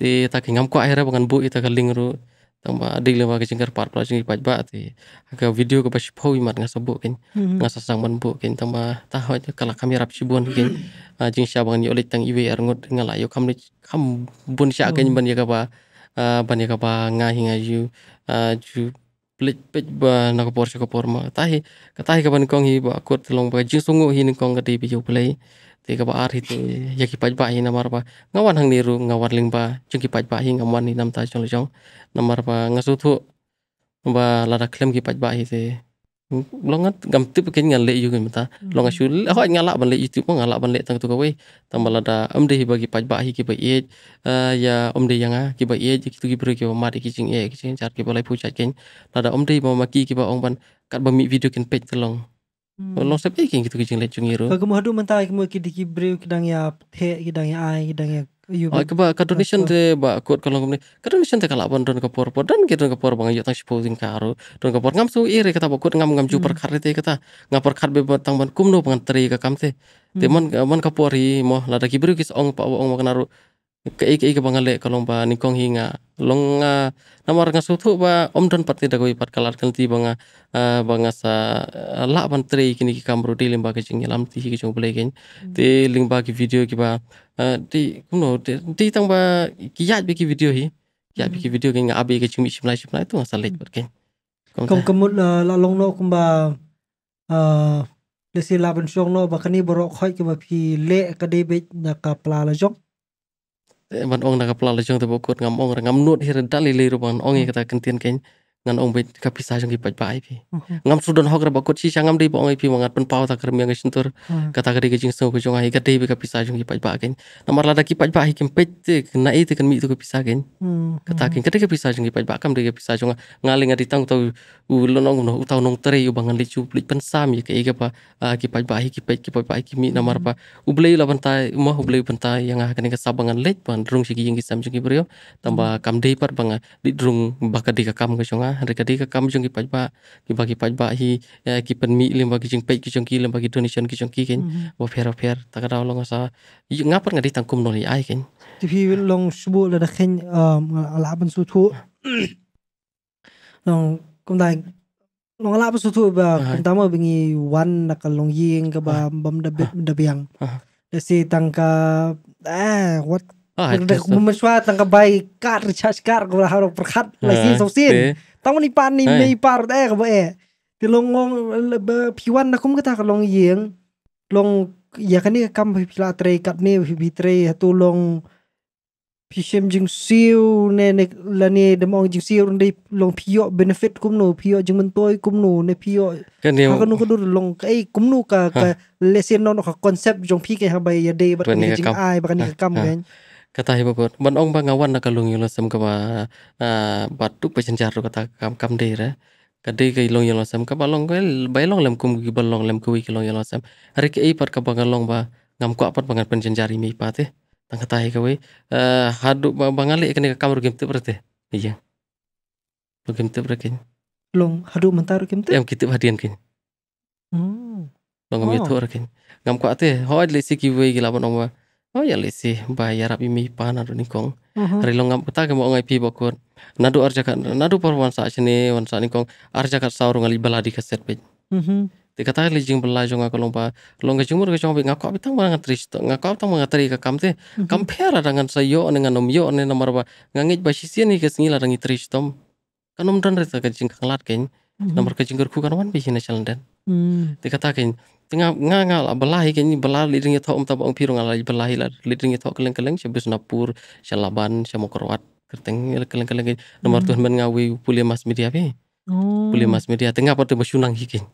S2: ti ngam ko akhirnya bukan bu ita kaling ru tamba adik lewa ke cingkar par par cingkar pajba ti aga video ke pasi pau imat ngasa bu kin ngasa sang ban bu kin tamba tahu aja kala kami rap sibuan kin jing bang ni oleh tang iwe ngot ngala yo kam kam bun sya agen ban ya ba ban ya ba ngahi ngaju ju pelit pet ba na ko porsi ko porma tahi ka ban kong hi ba kot telong ba jing sungu hi ni kong ka ti video play ti ka baar hiti yaki paj bahi namar pa ngawan hang niru ngawan ling pa jengki paj bahi ngawan ni nam ta chong chong namar pa ngasutu ba lada klem ki paj bahi te longat gam tip ken ngal le yugi mata longa shul ho ngala ban le youtube mo ngala ban le tang tu ka wei tambah lada am dehi bagi paj bahi ki ba ye ya om de yanga ki ba ye ki tu ki bro ki ma de ki ching ye ki ching char ki ba lai pu chat ken lada om de ba ma ki ki ba ong ban kat ba mi video ken pej telong Hmm. No sepi iki gitu kijing lejung iru. Kagum
S1: hadu mentai kemu ki diki breu kidang ya te kidang ya ai kidang ya ayu. Ai keba kadonation
S2: te ba kod kalau kemni. Kadonation de kala bon don kapor dan kita kepor bang yo tang sipo sing karo. Don kepor ngam su iri kata bakut ngam ngam ju hmm. kar te kata. Ngam perkar be tang ban kumno pengantri ka kam te. Te hmm. mon mon mau mo lada ki kisong kis ong pa ong mo kenaru ke ike ike bangale kalong ba nikong hinga long uh, namar nga sutu ba om don parti dago pat kalar kanti banga eh, banga sa eh, la ban tre kini ki kamru di limba ke jingi lam ti ki jong bele gen hmm. ti limba ki video ki ba eh, ti di kuno di, di tang ba ki yat bi ki video hi ya bi ki hmm. video ki nga abi ki jingi shimlai shimlai tu ngasa lej ber hmm. ken kom
S1: kamut la long no kum ba uh, la ban shong no ba kani borok khoi ki ba phi le ka de be na ka pla la jong
S2: ban ong naga plala jong tebo kut ngam ong rangam nuot hira dali le ruban ong e kata kentian keng ngan ong bai ka pisa jong ki pat pai pi mm-hmm. ngam sudon hok ra ba ko chi changam dei bong pi mangat pen pau ta kar mi ngai mm-hmm. kata kari ke jing so ko jong ai ka dei be ka pisa jong ki pat ba ken namar la da ki pat ba hi kem pet te na e te kan mi tu ka pisa ken mm-hmm. kata ka dei ka pisa jong ki pat ba kam dei ka pisa jong ngaling ngadi tang to u lo nong no utau nong tre u bangan licu plik pen sam ye ke e pa ki pat ba ki pet ki pat ba ki mi namar pa u blei la bentai ma u blei bentai yang akan ke sabangan let ban rung si ki jing ki sam jong ki brio tambah kam dei par banga di rung bakal di kam ka jong harga ka kam jong ki pajba ki bagi pajba hi ya, ki pen mi lim bagi jing pai ki jong ki lim bagi donation ki jong ki ken wa fer fer ta ka long sa ngapar ngadi tangkum no ai ken
S1: ti fi long subu um, la ala ban su thu long kum dai long ala su thu ba kom tamo bingi wan na ka long ying ka ba bam da da biang tang tangka eh what Ah, Mensuat tangka baik kar charge kar kau harus perkat lagi sosin. ต้องมันนี้ปานนี่ไม่ปาร์แต่กับเอที่ลงงงพิวันนะคุณก็ถ้าลงเยียงลงอยากั้นี่กรรมพิลาเตรกัดนี่พิบิเตรตัวลงพิ่เชมจึงซิวเนี่ยในละเนี่ยดมองจึงซิวลงในลงพิโยอเบนฟิตคุ้มหนูพิโยอจึงมันตัวคุ้มหนูในพี่ยอแค่นี้ก็นู้นก็ดูลงไอ้คุ้มหนูกับเลเซียนนอนออกคอนเซปต์ของพี่แกฮะใบยาเดย์บัตรนี้จึงไอ้บัตรนี้กับกรมเนี่ย
S2: kata hibabot ban ong awan nak nakalung yolo sam kaba ah, batu pesencar kata kam kam deira kade ke ilong yolo sam kaba long kel long lem kum gi long lem kuwi kilong yolo sam hari ke i par kaba ngalong ba ngam ko apat pesen pensenjari mi pate tang kata hi kawe ah, hadu bangali ikne ka kamur gem te berarti iya lo gem te berarti
S1: long hadu mentar gem
S2: te yang kita hadian kini hmm long ngam itu oh. berarti ngam ko ate hoaj le sikiwe gi ong Oh ya lisi bayar api mi pan do nikong. Uh-huh. Mm-hmm. Rilong ngam ke mau ngai pi bokor. nado arjakat nado parwan sa sini wan sa nikong arjakat saurung ali baladi kaset pe. Mhm. Ti kata li jing bela jonga kolong pa long jumur ke jong ngako api tang mangat ris to api tang mangat mm-hmm. kam pera dengan sayo dengan om yo nomor apa ngangit basisian nih ni ke singila rangi tris tom. Kanom dan rita ke jing Mm-hmm. nomor namar kajinggerku kan wan bikin chalandan hmm. dikatakan tengah nganga la belahi kan belah lidring itu om tabang pirung ala belahi la lidring itu keleng-keleng sebes napur shalaban shamokorwat kerteng keleng-keleng nomor hmm. tuhan ben ngawi pulih mas media pe oh. pulih mas media tengah apa tiba sunang hikin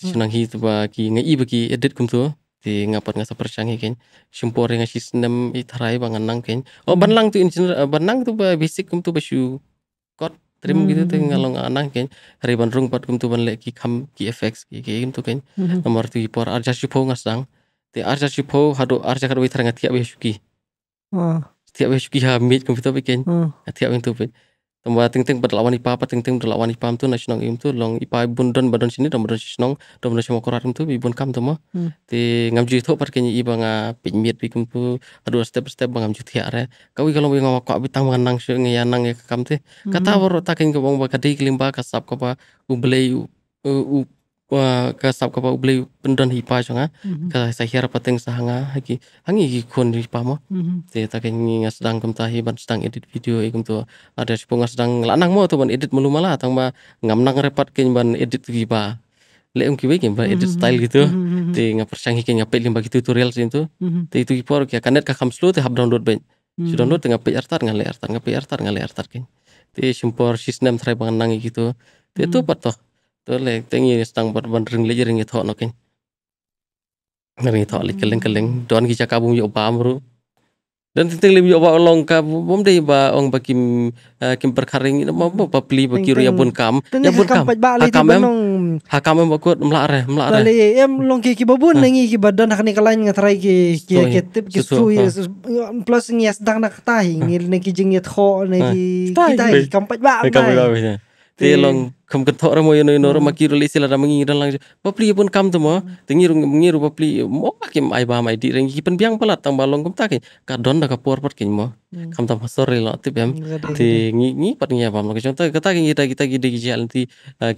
S2: sunang hi bah ki ngai bagi edit kum tu di ngasap ngasa percangi kan sempore ngasi senem itarai nang kan oh hmm. banlang tu engineer eh, banang tu basic kum tu basu Terima gitu teh hmm. ngalong anak kan hari bandrung pat kum tuban lek ki kam ki efek ki ki itu kan nomor tu por arja shipo ngasang te arja shipo hado arja kadu itu ngatia tiap besuki Tiap besuki hamid, kum tuban ken hmm. tiap itu pen tambah ting ting berlawan ipa apa ting ting lawan ipa itu nasional im tu long ipa ibun don badon sini don badon sinong dan badan semua korat itu ibun kam tu mah hmm. ti ngam ju itu perkenya iba nga pinmit bi kum tu aduh step step bangam ju tiak kau kalau mau ngawak kau bitang manang su ngeyanang ya kam tu kata baru hmm. takin ke bang bakadi kelimba kasap kau ba ubelei u ka sab ka ba ubli pendon hipa chonga mm-hmm. ka sa hiara pateng sahanga hagi hangi gi kon hipa mo mm-hmm. te ta ka ngi ngas kum ta sedang edit video e kum tu ada si pongas sedang lanang mo tu ban edit melu mala tang ba ngam nang repat kin ban edit gi ba le um ban edit mm-hmm. style gitu te nga persang hikin nga pelim bagi tutorial sin tu te itu gi por ka kanet ka kam slow te hab download ben si download tengah pe artar ngale artar ngape artar ngale artar kin te simpor sistem trai bangan nang gitu te tu pat stang amru Dan tentang lebih awak long ka bom deh ba ong bakim kim perkaring ini mau ba pli ba kiru ya bun kam ya bun kam hakam em hakam em kuat melak re melak re le
S1: em long ki ki babun nengi ki badan hak ni kalain ngatrai ki ki ketip ki su plus ngi sedang nak tahi ngi ne ki jeng yet kho ne ki
S2: kampat ba kampat ba te long kem kan thora mo yono yono ma kiro lada sila ramangi ran lang papli pun kam tomo tingi rung ngi pa papli mo ma kim ai ba mai di rang ki pen biang pala tang balong kam takin ka don da ka por pat kin mo hmm. kam tam hasor re lo tip te ngi ngi pat ngi ba ma contoh kata ki kita kita ki di jalan ti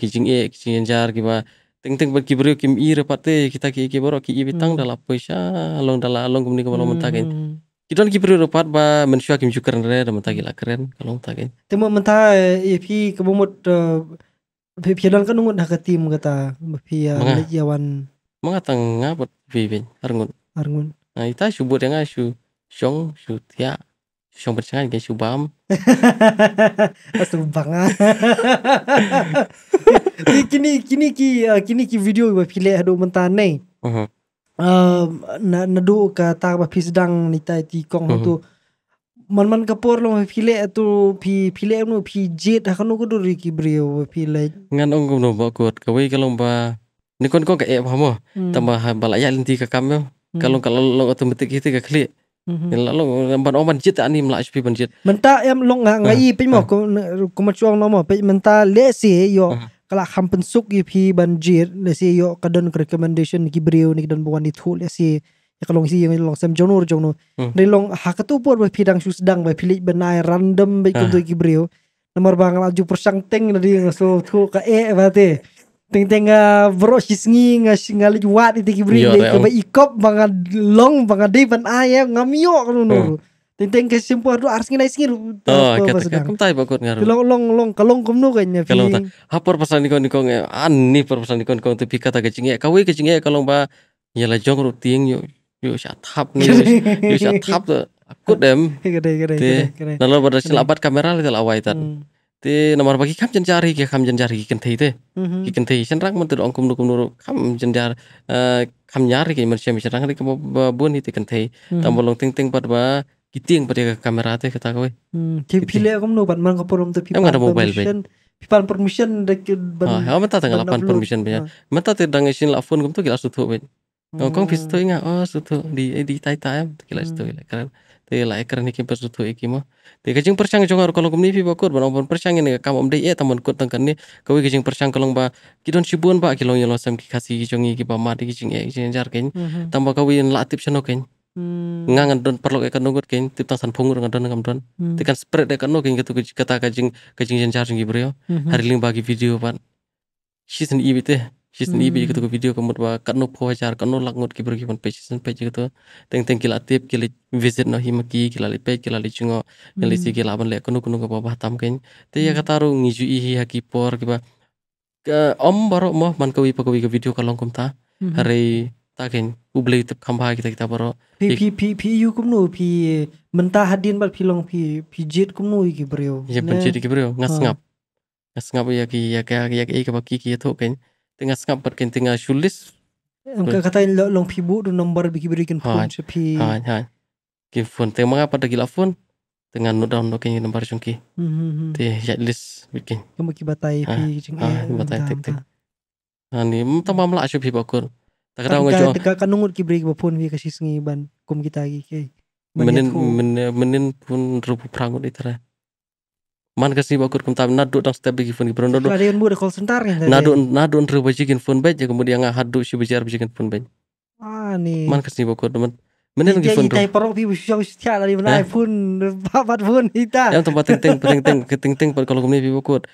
S2: ki jing e kijing jing jar ki ba teng teng pat ki brio kim i re te kita ki ki boro ki i bitang hmm. dala sha long dala long kum ni ko balong takin Idon lagi perlu dapat ba men kim shukran re da menta gila keren kalau mentah gen. Eh,
S1: Temu menta ep kebumut eh, pi pi don kan nungut hakatim nah kata pi eh, lejawan.
S2: Mangatang tengah buat ben arngun. Arngun. Nah kita subur yang ashu shong shutia shong bercengang gen shubam.
S1: Asubang ah. kini kini ki kini ki video ba leh le mentah menta nei. Uh -huh. Ehm, na na du ka ta ba phis dang ni tai ti kong mhm. tu man man ka por lo le tu phi le no phi ta kudu no ko du ri ki breo phi le
S2: ngan ong ko no ba ko ka wei ka long ba ni kon ko ka e ba mo mm. tamba ha la ya ti ka kam yo kalau kalau lo tu ki ti ka mm-hmm. ni la lo ban oman jit ani mla HP ban man
S1: Menta em long ngai ah, pe mo ko ah. ko ma chuang no mo pe menta le se yo. Ah kala kham pen suk gi phi ban le si yo kadon recommendation gi breu ni don buan ni thu le si ya kalong si yang long sam jonor jonu ni hmm. long ha ka tu por ba phi dang su sedang ba phi benai random ba ah. tu gi breu nomor bang laju persang teng dari so tu ka e te teng teng a ah, bro sngi nga singali wat itu gi breu ya, ka ba ikop bang long bang de ban ayam ngamio kanu no Tenteng ke sempo ardu ars nginai singir. Oh, kata kakum
S2: tai bakot ngaru. Long
S1: long long kalong kumno kayaknya. Kalau tak,
S2: hapor pesan nikon nikon eh, ani perpesan nikon nikon tu pika tak kecingnya. Kau kecingnya kalau ba nyala jong ruting yo yo syatap ni yo syatap tu. Aku dem. Gede gede gede. Nalo pada sini lapat kamera lihat awai tan. Hmm. Ti nomor bagi kam jen jari ke kam jen jari kikan tei te. Mm-hmm. Kikan tei sen rang mentu ongkum nukum nuru kam jen jar eh, kam nyari ke manusia misalnya rang ke babun hiti kan tei. Mm-hmm. Tambah long ting ting pada Gitu kamera teh एक पर्यंत कॅमेरा आहात घेता काय ते फिले कम नो बनमन कपूर ada तो फिफा मोबाईल permission dek. परमिशन हा मता tanggal lapan permission punya ah. mata te dang isin la phone tuh kira kila sutu be Kau kong fis tu oh sutu di di tai tai em kira sutu ila hmm. kan te la ekran ni kim sutu iki mau. te kajing persang jongar kalau kamu nih fi bakor ban bon persang ni om deh, e iya, tamon kot tangkan ni kawi kajing persang kalong ba kidon sibun pak kilo yelo sam ki kasi jongi ki ba ma di kajing e iya, kajing jar ken hmm, hmm. tamba seno ken Hmm. ngan don perlu ke kanung gut kin tip tangsan pungur ngandon ngamdon hmm. tikan spread de kanung kin gitu kata kajing kajing jen charging gibrio hmm. hari ling bagi video pan season ibi teh season ibi hmm. ketuk video kemut ba kanung po char kanung lak ngut gibrio kipan pe season pe gitu teng teng kila tip kila visit no himaki kila li pe kila li chungo kila si hmm. kila ban le kanung kanung ka ba tam kin te ya kata ru ngiju ihi hakipor ka om baru mah man kawi kau ke video kalong ta hari takin ublei tep khampa kita tak taparo pi pi
S1: pi pi yu kumnu pi menta hadin bal long pi pi jet kumnu iki breo ya pen jet ki breo iya, iya, iya, ngas ngap
S2: ngas ngap ya ki ya ka ya ki ka ki ki to kan tengah ngap par ken tengah shulis engka katain
S1: lo long pi bu do nomor bi ki beri ken phone se pi ha
S2: ha ki phone te manga pada gila fon phone tengah note down do ken nomor chungki te ya list bikin kamu ki hmm, hmm, hmm. batai pi chungki batai tek tek ani mm, tamam la ashu pi bakur Takaraw Tak
S1: siya. nungut ki break bapun pun kasih kasi sengiban kum kita lagi kay. Menin
S2: menin pun rupu itu lah. Man kasi bakur kum tam nadu dang step lagi fun gi pron nadu. Ada call sentar ya. Nadu nadu nru bajikin fun ya kemudian ngah hadu si bijar bajikin fun bej.
S1: Ah ni. Man
S2: kasih bakur teman. Menin lagi phone kita
S1: perlu bi bisa setia dari mana pun
S2: babat pun kita. Yang tempat ting ting ting ting ting ting kalau ni bi bukut.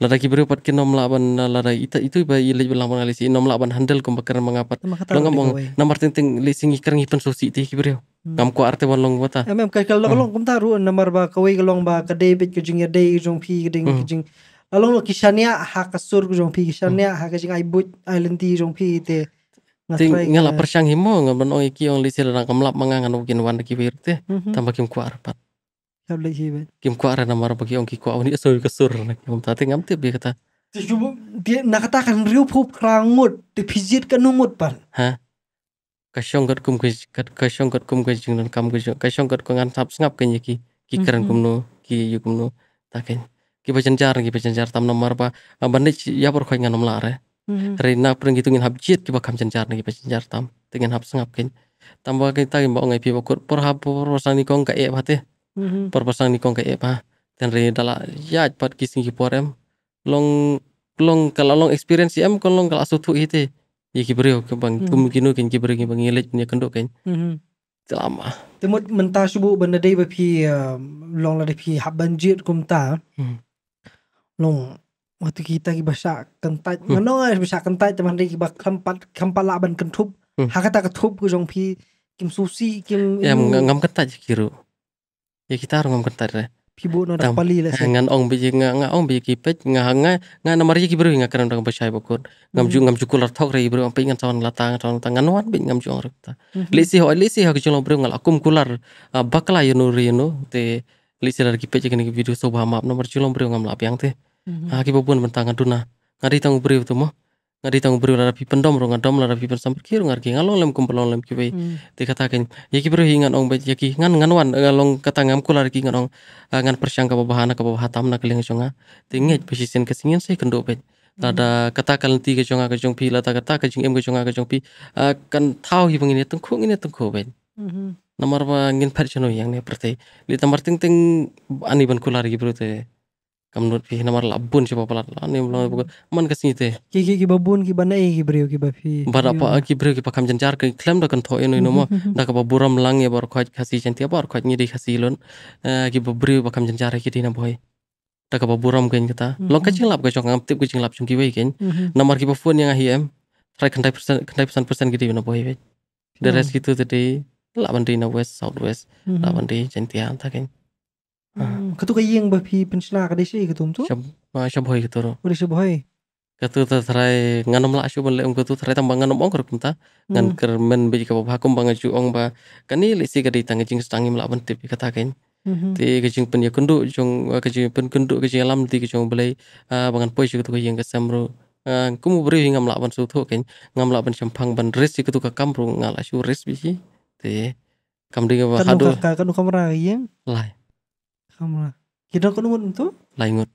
S2: Lada kibri pat nom laban eh, lada ita itu ba ile lamon alisi nom laban handel kom bakar mengapat. Lo ngomong nomor tenting eh. lising ikar ngipen sosi ti kibri. Hmm. Ngam ko arte wan long wata. Emem eh, kai kal hmm. long
S1: kom taru namar ba kawe long ba ka debit ke jing ya dei jong pi ding ke hmm. jing. Along lo kisania ha kasur jong pi kishania hak ka jing ai but ai ti jong pi te. Ting ngala
S2: persyang himo ngaban ong iki ong lisir ngam kamlap mangangan ukin wan kibri te mhm. tambah kim ko arpat. Kimku arena mara bagi ong kiku awni asal kesur nak ngam tati ngam tiap dia kata.
S1: Dia nak katakan riup hub kerangut dipijit ke numut
S2: pan. Hah? Kasyong kat kum kat kasyong kat kum kajing dan kam kajing kasyong kat kungan sap sengap kenya ki ki keran kum ki yu kum no takin. Ki pacencar ki pacencar tam nomor pa abande ya por koi ngam lare. Rina pun gitu ngin habjit ki bakam cencar ki pacencar tam tengen hab sengap kenya. Tambah kita ngin bawa ngai pi bakut por hab por sani kong ka e mm-hmm. porpasang apa, kong kae pa ten re dala ya cepat kising ki porem long long kalau long experience em kon long kalau sutu ite ya ki beri ke bang kum mungkin ken ki beri ki bang ilat ni kendo ken lama
S1: temut mentah subu benda dei ba pi um, long la pi haban jit kum ta mm-hmm. long waktu kita ki bahasa kentat mm. ngono bahasa kentat teman dei ki ba kempat kempat ban kentup mm. hakata ketup ku jong pi kim susi kim ya ngam
S2: kentat kiru ya kita harus ngomong tadi pibo na dak pali la ngan ong bi nga nga ong bi kipet pe nga nga nga na mari ki bru nga kan dak bashai bokor ngam ju ngam ju kular thok re bru pe ngan sawan lata sawan ta ngan wan bi ngam ju ong rakta lisi ho lisi ha kicholo bru ngal akum kular bakla yunu rino te lisi lar kipet pe ki video so ba map nomor chulom bru ngam lap yang te ha ki bobun bentang aduna ngari tang bru tu mo ngadi tanggung beri lara pipen dom rongan dom lara pipen samper kiri ngar ngalong lem kumpul lem ki hmm. dikatakan ya ki beri ngan ong bet ya ki ngan ngan wan ngalong kata ngam kula lagi ngan ong ngan persiang ke bahana ke bahatam na keling jonga tinget hmm. pesisian kesingin saya kendo bet tada hmm. kata nanti ke jonga ke jong pi lata kata ke jing em ke jonga ke jong pi eh, kan tahu hi ini tengku ini tengku bet nomor ngin percaya yang ne pertai di tamar ting ting aniban kular ki kamu fi hina labun siapa pelat, lah yang belum hmm. buka man kasih teh
S1: ki ki ki babun ki bana eh ki ki bafi apa iya.
S2: ki breu ki pakam jancar hmm, hmm, ke klem da kan tho eno eno ma da ka baburam lang ya bar khaj kasih janti apa bar khaj ni di lon eh, ki babreu pakam jancar ki dina boy da ka buram ken kita lo ka lap ka chong ngam tip kucing lap cung ki wei ken namar ki yang ahi em try kentai persen kentai persen persen gitu eno boy wei the rest gitu tadi lapan di na west south west lapan di jantian ta
S1: Katu kayeng bah pi pencelah kada sih ketum tu. Syab
S2: syabhoi gitu ro. Udah Kau Katu terai nganom lah asyub lem katu terai tambah nganom ongkor kumta ngan kermen beji bahkum bang bangaju ong ba kani lisi kada tangi jing setangi melawan bentip kata kain. Ti kecing pun ya kunduk jong kecing pun kunduk kecing alam ti kecing belai bangan poi katu kayeng kesamro kumu beri ngam lawan sutu kain ngam lawan sempang ban res katu kakam ro ngal suris res Ti kam dinga ba hadu.
S1: Kanu kamera yang lain. Kamla. Kira ko nuwun to? Laingot.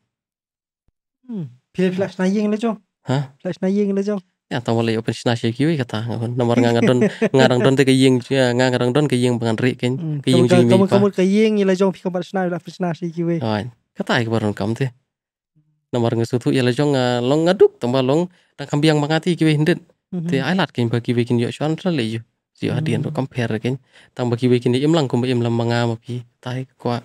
S1: Hmm. Pilih flash naying le jong. Hah? Flash naying le jong.
S2: Ya tahu mulai open sinasi kiwi kata nomor ngarang don ngarang don ke ying ya ngarang don ke ying pengen ri kan ke ying jing kamu kamu
S1: ke yang le jong pi kabar sinasi lah sinasi kiwi.
S2: Oh. Kata ai kabar kamu teh. Nomor ngesutu ya le jong long ngaduk tambah long dan kambiang mengati kiwi hindet. Te alat lat kan bagi bikin yo shuan tra le yo. dia hadian to compare kan tambah kiwi kini imlang kumbe imlang manga mapi tai kwa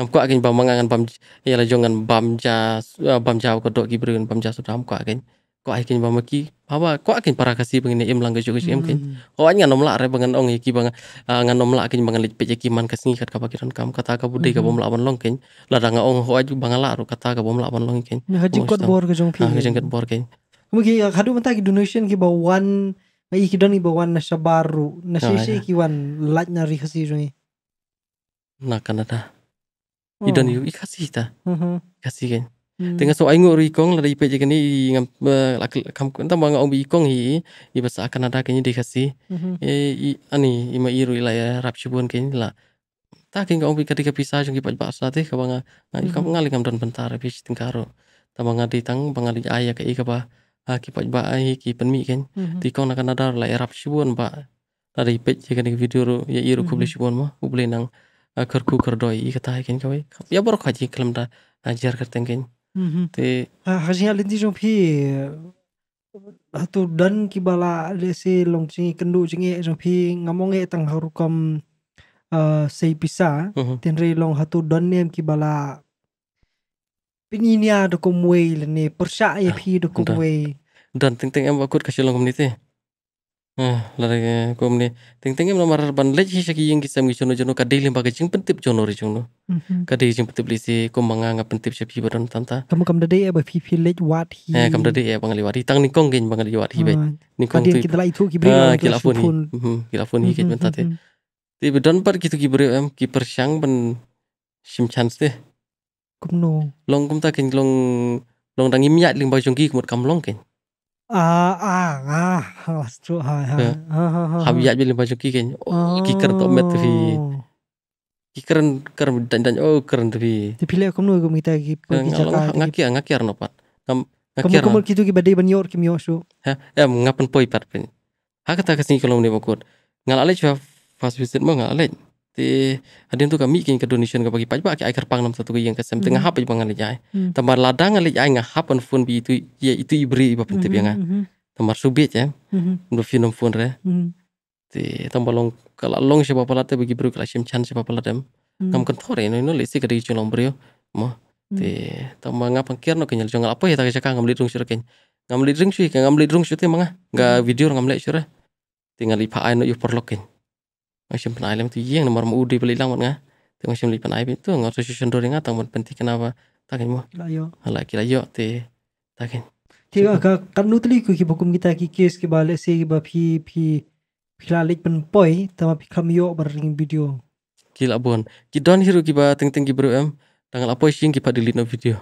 S2: nam ko agen bam mangangan bam yala jongan bam ja bam eh, ja ko dok gibrin bam ja sudam ko agen ko agen bam ki hawa ko agen para kasi pengin em langga jogi em kin hmm. ko anya nom la re bangan ong ki bang eh, ngan nom la ken bangan lipe ki man kasi kat kapakiran kam kata ka budi ka bom hmm. la long kin la danga ong ho aju bangala ru kata ka bom la long ken haji kot bor gejo pi ah, haji kot bor ken
S1: Mungkin kadu eh, menta ki donation ki bawan Mai iki doni bawan na sabaru na ah, sisi iya. ki wan lat na rihasi jungi.
S2: Na kanada idan yu oh. ikasi ta mm-hmm. kasih kan hmm. Tengah so aingo ri kong lari pe jekani i ngam kam enta ma ngau bi kong hi i basa akan ada kini dikasih e i ani i ma iru ila ya rap shibun kini la ta kini ngau bi kadi kapisa jung ki pa basa te ka banga ngai kam mm-hmm. ngali ngam don bentar bi karo ta banga di tang banga di aya ke i ka ba ha ah, ki pa ba ai ki penmi mm-hmm. kan ti kong akan ada la ya, rap shibun ba lari pe jekani video ro ya iru kubli shibun ma kubli nang करकू kerdoi i कता है किन का भाई या बरो खाजी कलम दा जियर करते हैं किन ते
S1: hatu dan kibala le si long chingi kendu chingi jong phi ngamong e tang harukam sei pisa mhm. tenri long hatu dan nem kibala pininia do komwe le persa e phi ah, do
S2: dan teng teng em akut kasih long 아, 라르게 곰니 땡땡이 nomor banleji shaki yang kisam gisono jono kadeli mbaka jing pentip jono ri jono mm-hmm. kadeli jing pentip lisi ko manganga pentip shapi baron tanta
S1: kamu kam dade ya e ba fifi lej wat hi eh kam
S2: dade ya e bang liwat hi tang nikong gen bang liwat hi be ah, nikong tu kita lai tu ki ah kila phone kila phone hi ke menta mm-hmm, te mm-hmm. ti don par kitu ki bre em ki per shang ben chance te kumno long kum ta ken long long dangi miat ling ba jong ki kam long ken
S1: Ah, ah, ah, astu, ah, ah,
S2: ah, ah, ah, ah, ah, oh, ah, ah, ah, fi. keren, ker dan dan oh keren tapi.
S1: Dipilih aku nunggu kita ki pergi Jakarta.
S2: Ngaki ngaki arno pat. Ngaki arno. Kamu
S1: gitu ki badai banyor ki mio su.
S2: Ha, ya eh, ngapan poi pat pin. Ha kata kasih kalau mau bakut. Ngal coba cua fast visit mo ngal ti ada tu kami kin ke donation ke bagi pajak ba ke ai kerpang nam satu yang ke tengah hmm. hap bangan le jai hmm. ladang le jai ngah hap fun bi itu ya itu ibri ba pun hmm, ngah Tambah subit ya Ndo fi fun re ti tambah long kala long siapa pala te bagi bro kala sim chan siapa pala dem kam kan thore no no lesi ke di chung beru mo ti tambah ngah pangkir no kenyal jong apa ya tak cakang ngam lidung sure ken ngam lidung sui ngam lidung sure te mangah ga video ngam le sure tinggal ipa ai no yu pernah penalem tu iya, yang nomor mu udi beli langon ngah tu masih beli penalem itu ngor tu susun doring atau mon penting kenapa takin kan, mu kilayo ala kilayo te takin
S1: tiga ka kan nutli ku ki hukum kita ki kes ki balik se ki bapi pi pilalik pen poi tama pi kam yo bering video
S2: kila bon ki don hiru ki ba teng teng ki bro em tanggal apa sih ki pa delete video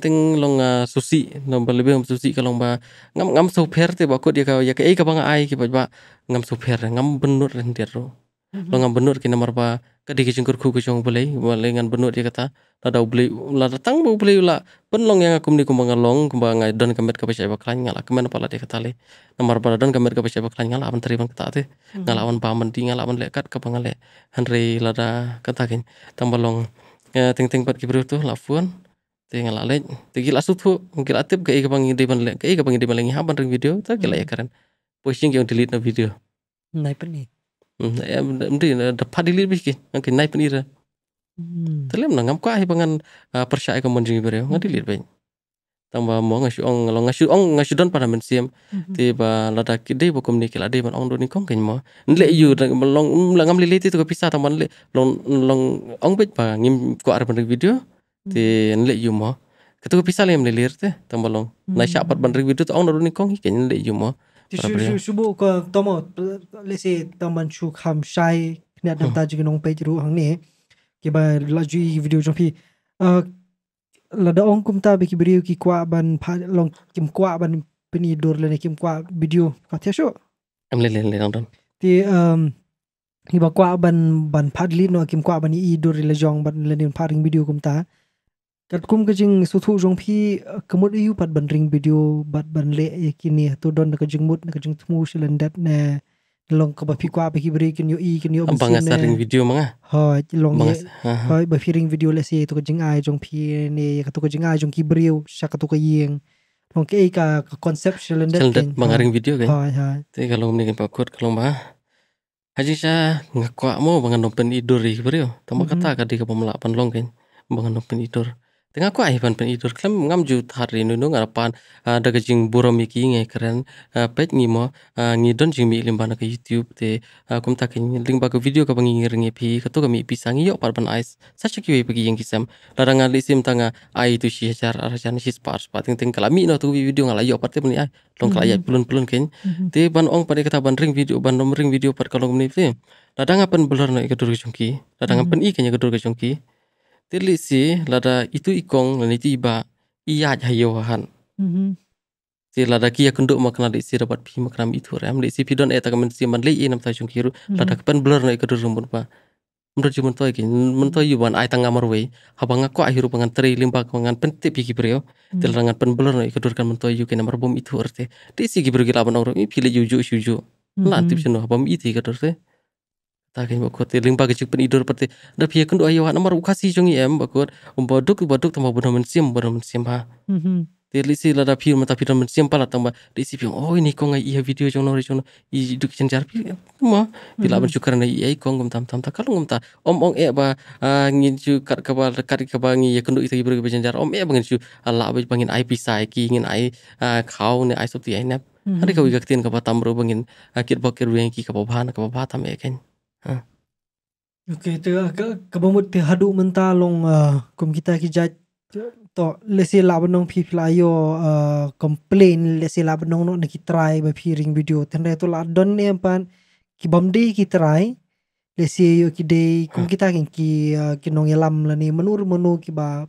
S2: ting long uh, susi long ba lebih susi ya ka long ya ba ngam ngam so pher te dia ka ya ke kapan ka bang ai ki ba ngam so ngam benur ren dia ro long ngam benur ki nomor ba ka di ki jungkur ku ku jong boleh boleh ngan benur dia ya kata la beli lada la datang bu beli la pen long yang aku ni ku long ku bang don kamera ka pesai ba klan ngala pala dia kata le nomor ba don kamera ka pesai ba klan ngala awan terima kata te mm-hmm. ngala awan ba man di ngala awan lekat ka bang le hanre la da kata kin tambah long eh, ting ting pat ki bru tu lafuan Tinggal alej, tinggal asuthu, tinggal atip kayak kepangidipan lagi, kayak kepangidipan lagi haban ring video, tak kira ya keren. Posting yang delete na video. Naik penih. Ya, mesti dapat delete bikin, mungkin naik penira. Terlem nangam kau ahi pangan percaya ke jengi beri, nggak delete banyak. Tambah mau ngasih ong, ngelong ngasih ong ngasih don pada mensiam, tiba lada kide bu komunikasi lada man ong doni kong kenyma. Nle yu, long langam liliti itu kepisah tambah nle long long ong bet pa ngim kau arah video ti nle yumo ketu pisal yang lelir te tambalong hmm. na sha pat bandri bidu ta onor ni kong hiken nle yumo shu
S1: shu bo ko tomo le tamban chu kham shai kna dam hmm. ta ji nong pe ru hang ne ke ba la video jong phi la da ong kum ta be ki ki kwa ban pa long kim kwa ban pini dor le ne kim kwa video ka tia shu
S2: am le le le dong dong
S1: ti um ni ba kwa ban ban phad no kim kwa ban i dor le jong ban le ne paring video kum ta Kat kum kajing sutu jong pi kemud iu pat bandring video bat ban le ya kini tu don na kajing mut na kajing temu silan dat long ka ba pi kwa pi beri kin yo i kin yo bang ring video manga
S2: ha long ye ha
S1: ba ring video le si tu kajing ai jong pi ne ka ya tu kajing ai jong ki beriu sha ka tu ka yeng long ke ka konsep silan dat silan dat mangaring video kan ha ha
S2: te kalau mending pa kut kalau mah Haji sa ngakwa mo bangan nopen idur i beriu. Tama kata kadi ka mm-hmm. pamelapan long kan bangan nopen idur. Tengah ko ahiban pen idur klem ngam jut hari nunu ngarapan ada jing miki nge keren pet ngi ngidon jing mi bana ke YouTube te kum tak link baku video ke pengi ngir ngepi kato kami pisang iyo par parban ais sa cheki pergi yang kisam larangan lisim tanga ai tu shi hajar arjan shi spar spa ting kalami no tu video ngala yo parte meni ai long kala ya mm-hmm. pulun-pulun ken mm-hmm. te ban ong pada kata ban ring video ban nom ring video par kalong meni te ladangan pen belor na ikadur ke jongki ladangan mm-hmm. pen i kedur ke jongki tidak si lada itu ikong dan itu iba iya hayohan mm mm-hmm. si lada kia kenduk makna di si dapat pi makna itu ram di si pidon eta kamen si mandli ini nam tajung kiru mm-hmm. lada kepan blur na ikedur rumput pa menurut cuman tuh iki menurut tuh yuban ai tang ngamar wei aku akhiru pangan teri limpa pangan pentik iki brio mm-hmm. telangan pen blur na ikedur kan menurut yuke nama bom itu erte di si gibru gila orang ini pilih jujur, nanti lantik jenuh bom itu ikedur teh takin bakur tiling pagi cik idor pati da pia kendo ayo hana maru kasi i em bakur umboduk buna tambah siem buna men siem ha mm-hmm. tili si lada pia mata men siem pala tamba di si oh ini kong ai iya video jong nori jong i duk jen jar pia ma bila cukar na iya kong gom tam tam ta kalung gom ta om ong e eh, ba ngin ju kat kaba i kaba ngi ya kendo itu ibu jen jar om e eh, bangin a ala abai bangin ai pisai ki ngin ai kau ne ai ti ai nep. Mm-hmm. hari kau igaktin kaba tamro bangin akit bokir ruang ruengi kaba bahan kaba e kan
S3: ha
S1: okay tu kabamut ti hadu mentalong uh, kum kita ki jat to lesi la benong phi philayo uh, complain lesi la nok no try ba video ten re la don ne empan ki bomdi ki try lesi yo ki kom kum kita ki ki uh, ki nong yalam e la ni menur menu ki ba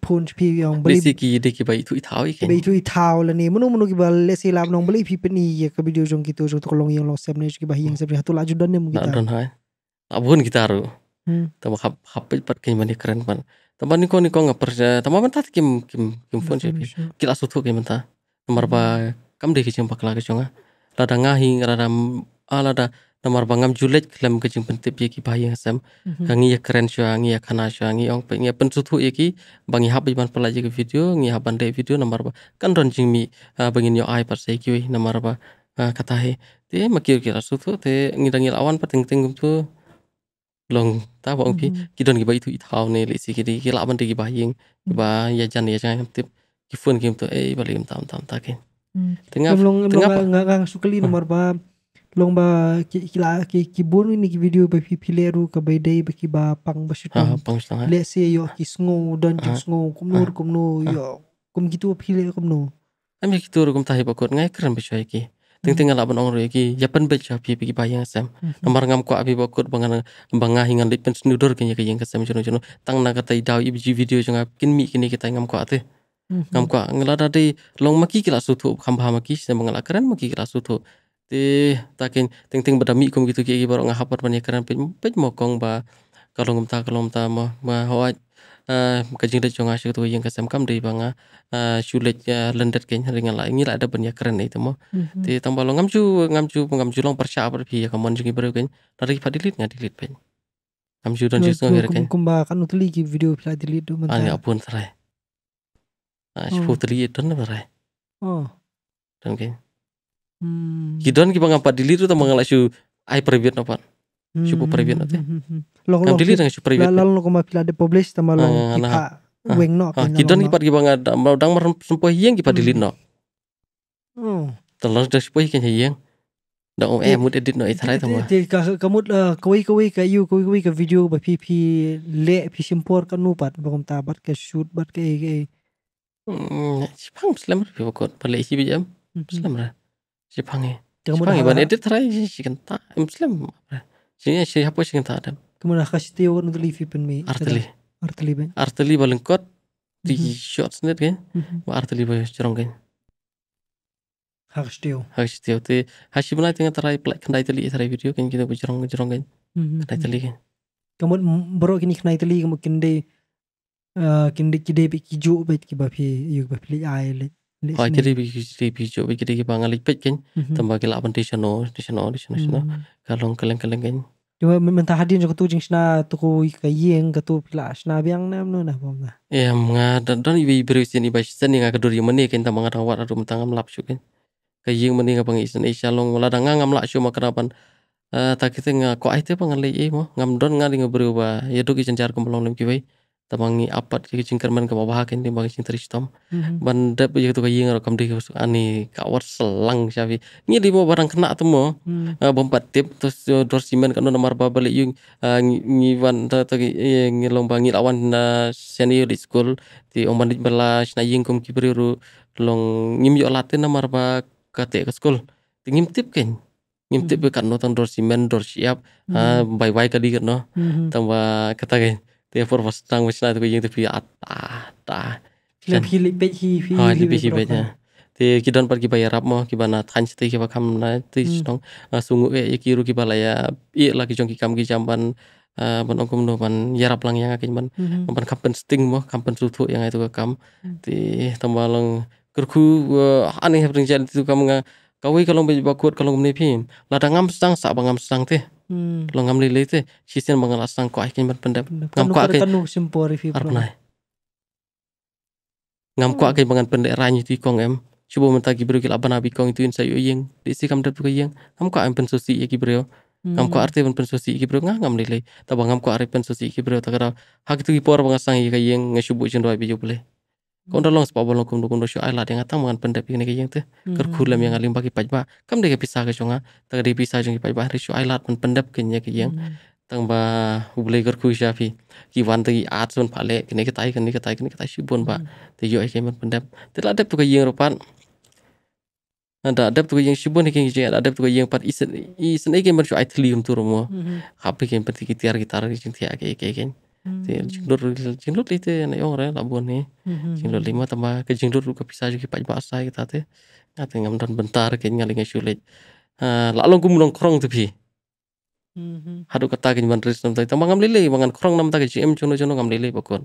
S1: phun phi yong bali lesi
S2: ki de ki bai thui itau i ken bai thui
S1: thau la ni munu munu ki bal lesi lab nong bali phi pani ye ka video jong ki jong to long yong lo sem ki bai yang sem hatu laju dan mungkin kita dan
S2: hai Abon kita ru hmm. tama hap hap pat ke mani keren pan tama ni ko ni ko ngapar tama mentat kim kim kim phun je pi kila sutu ki menta tamar ba hmm. kam de ki jong pakla ki Lada ngahing. Lada rada lada nomor bangam julet kelam kejeng pentip ye ki bahaya hasam hangi ya keren syo hangi ya kana syo hangi ong pe ngiapan sutu ye ki bangi hab iban ke video ngi haban de video nomor ba kan ron jing mi bangin yo ai par se ki namar ba kata he te makir kira sutu te ngidangil awan pating ting tu long ta ba ong ki kidon ki ba itu itau ne le si ki di ki laban de ki bahing ba ya jan ya jangan tip ki fun kim tu ei balim tam tam takin tengah tengah
S1: nggak nggak sukeli nomor ba lomba ki kila ki ki bon ni ki video ba pi pileru ka ba dei ba ki ba pang ba shutu ha ah, pang le se yo ki sngo dan ki ah. sngo kum nur ah. kum no yo kum gitu pile kum no
S2: am ki tur kum tahi ba kot ngai kran ba chai ki ting hmm. ting ala banong re ki yapan ba cha pi pi ba hmm. yang sam namar ngam ko abi ba kot ba nga hingan le pen snudor ki ki yang sam chuno chuno tang na ka tai dau i video jong kin mi kini kita ngam ko ate hmm. ngam ko ngala dei long maki su thu kham ba maki se ki ki la su thu ti takin ting ting badami kum gitu ki barok hapar mani karan pe pe mokong ba kalong ta kalong ta ma ma hoat eh, kajing da jong shi tu yang kasam kam dei banga ya eh, eh, lendet kenya ringan la ini la ada banya karan itu mo mhm. ti tambah lo ngamju ngamju ngamju long persa apa pi ya kamon jingi baru ken dari padilit ngadilit pen ngamju don jis ngir ken
S1: kumba kan utli ki video pla dilit do mentah ah, ya ani
S2: pun sarai Ah, oh. sepuluh itu nih, Oh. Dan kayak Hmm. Hidoan ki pangapa dili tu tamang la su ai private no pan. Hmm. Su po private no te. Lo lo dili nang su private. La
S1: lo koma pila de publish tamang lo ah, kita nah. weng no. Hidoan ah, ki
S2: pat ki pangada dang mar sempo hiang ki pat dili hmm. no. Hmm. Telos da sempo hiang hiang. Da om eh mut edit no ithrai eh, tamang. Ti
S1: ka kamut eh, kawi kawi ka yu kawi kawi ka video ba pi pi le pi simpor ka nu pat bangom ta bat ka shoot bat ka ei eh, ei.
S2: Hmm, pang slamar pi bakot. Pale isi bijam. Slamar. Hmm. hmm. 지팡이. 지팡이 이번 sih 트라이 시간다. 무슬림. 지냐 시 ada
S1: kemudian kasih tahu untuk live pun 리피픈 arteli arteli
S2: 아르틀리 arteli paling kuat mhm. di shot sendiri kan, mhm. wa arteli bayu cerong kan. Harus tahu Harus tiu. Te hasil mulai tengah terai pelak kendai teli terai video kan kita bercerong cerong kan. Mhm, kendai teli kan.
S1: Kamu baru kini kendai teli kamu kendai eh, kini kidai pi baik kibapi yuk bapili ayat jadi
S2: bijo jadi ki bangal ipet kan tambah ke lapan di sono di sono di sono sono hmm. kalong keleng keleng kan.
S1: Cuma mentah hadin jok tu jing na tu ku kayeng ke tu pila sna biang nam no nah bom nah.
S2: Ya mga dan dan ibi berus ini bahisan yang akadur yang meni kan tambah ngarawat adu mentangam lapsu kan. Kayeng meni ngapang isan isya long wala dangang ngam lapsu makarapan. Uh, eh, tak kita ngak kok aite pangalai eh mo ngam don ngali ngaberubah. Ya dok isan jar kumpulan lem kibai tamangi apat ki cingker ke bawah babahaken ni bagi cing tristom mm-hmm. ban dap je ya tu gitu, kayi ngaro kam de ani kawat selang syafi ni di bawah barang kena tu mo mm. eh, bompat tip terus eh, dor simen kan nomor balik yung eh, ngi wan ta ta iya, lombangi lawan na senior di school di oman di belas na ying kom ru long ngim yo latin nomor ba kate ke school ngim tip kan ngim tip mm-hmm. kan no tang dor simen dor siap bai bai kali kan no mm-hmm. tambah kata kan тэгээ бүр бусдаа хүчлээд үгүй юм би ата та хилэг хилэг
S1: бэж хи хи хи бэж
S2: te kidan par kiba yarap mo kiba na tanch te kiba kam na te chong hmm. sungu e ya i la ya. ki jong ki kam ki jamban ban ongkom no ya lang yang akin ban hmm. ban kampen sting mo kampen sutu yang itu kam hmm. te tambalong kerku aneh hapring jan itu kam nga kawi kalong be bakuat kalong mnepi ladangam stang sa bangam stang teh Hmm. lo ngam lele te sistem mengelas sang ko ai kin ngam ko ai tanu simpo ngam ko hmm. ai mangan pendek ranyu ti kong em cuba minta gibro kila abang bi kong itu insa yo yeng di si kam dap ko yang. ngam ko ai pensusi ya gibro ngam ko hmm. arte pen ya gibro ngam ngam lele tabang ngam ko ari pensusi ya tak kira. hak itu gipor bangasang ya yeng ngesubu cendro ai boleh kon dolong spa bolong kum dukun dosyo ai la denga tang mangan pendep ini ke yang te hmm. ker kulam yang alim bagi pajba kam dega pisah ke songa tang dega pisah jong pajba hari syo ai la pen pendep ke nya yang hmm. tang ba huble ker ku syafi ki wan kini at son pale kene ke tai kene ke tai kene ke tai shibon ba hmm. te yo ai ke men pendep te la dep tu ke yang rupan Nada adab tu yang shibon hiking jeng adab tu yang pat isen isen egen men syo ai tlium tu rumah, habi ke pen tiar gitar ke jeng tiak ke ke Ti hmm. jinglur itu yang orang ya yong re labuan Hmm. Jinglur lima tambah ke jinglur juga bisa juga pak bahasa kita teh. Ngate ngam dan bentar ke ngali ngasulit. Ah, Lalu ku mulong krong tu pi. Hmm. Hadu kata ke nyaman ris tadi. Tambah ngam lili mangan krong nam tadi GM cuno cuno ngam lili pokok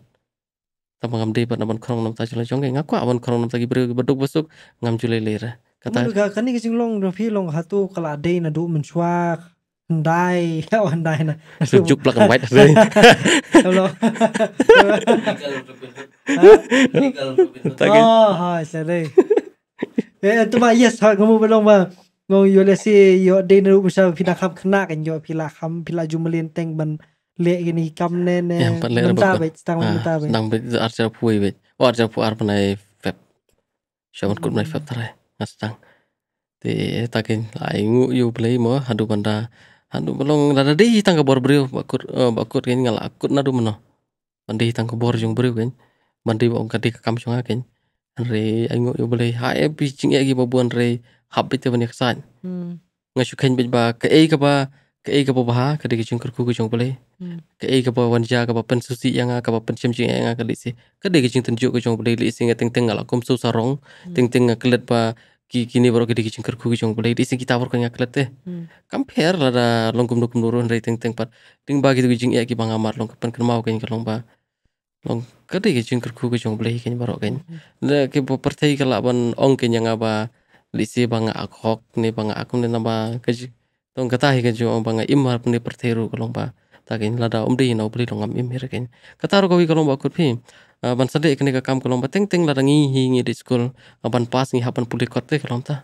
S2: Tambah ngam debat naman krong nam tadi cuno kayak ngaku ah, awan krong nam tadi beri beduk besuk ngam julilira. Kata. Ah,
S1: kani kan ini rafi long long hatu kalau ada yang nadu mencuak. Hyundai oh Hyundai này
S2: chúc black and white rồi hello
S1: oh hi sorry eh tu ba yes hoi ngomu belong ba ngong yo lesi yo de nu bisa pila kham khna kan yo pila kham pila jumelin teng ban le ini kam ne ne ta be tang ta be nang
S2: be ar cha pui be war cha pu ar panai feb shamat kut mai feb trai ngastang thì ta kinh lại ngụ yêu play mở hadu panda Aduh belum ada deh tangga bor beriuh bakur uh, bakur kain ngalah akut nadu meno. Mandi tangga bor jung beriuh kan. Mandi bawang kadi ke kam sungai kan. Re ayo yuk boleh hae bising ya gibo buan re habit ya banyak san. Hmm. kain bit ba ke ei ke ba ke ei ke ba ha kadi ke jung kerku ke jung boleh. Hmm. Ke ei ke ba wanja ke ba pen susi yang ke ba pen cim cing yang ke lisi. Kadi ke jung tenjuk ke jung boleh lisi ngateng teng teng ngalah kom susarong. Hmm. Teng teng kelet ba kini baru kidi kicing kerku kicing boleh di sini kita baru kanya kelete hmm. kamper lada longkum longkum nurun dari teng teng pat ting bagi tu kicing ya ki bang amar long kepen kermau kanya kerlong ba long kadi kicing kerku kicing boleh kini baru kini le hmm. ki pertai kelaban ong kanya ngaba di sini bang akok ni bang aku ni nama kaji tong ketahi kaji ong bang imar pun di ru kerlong ba takin lada om di nau beli long am imir kanya ketaru kawi kerlong ba kurpi Eh, ban sedih ikne ka kam kolom bateng teng la rangi hi ngi di school eh, ban pas ngi hapan puli korte kolom ta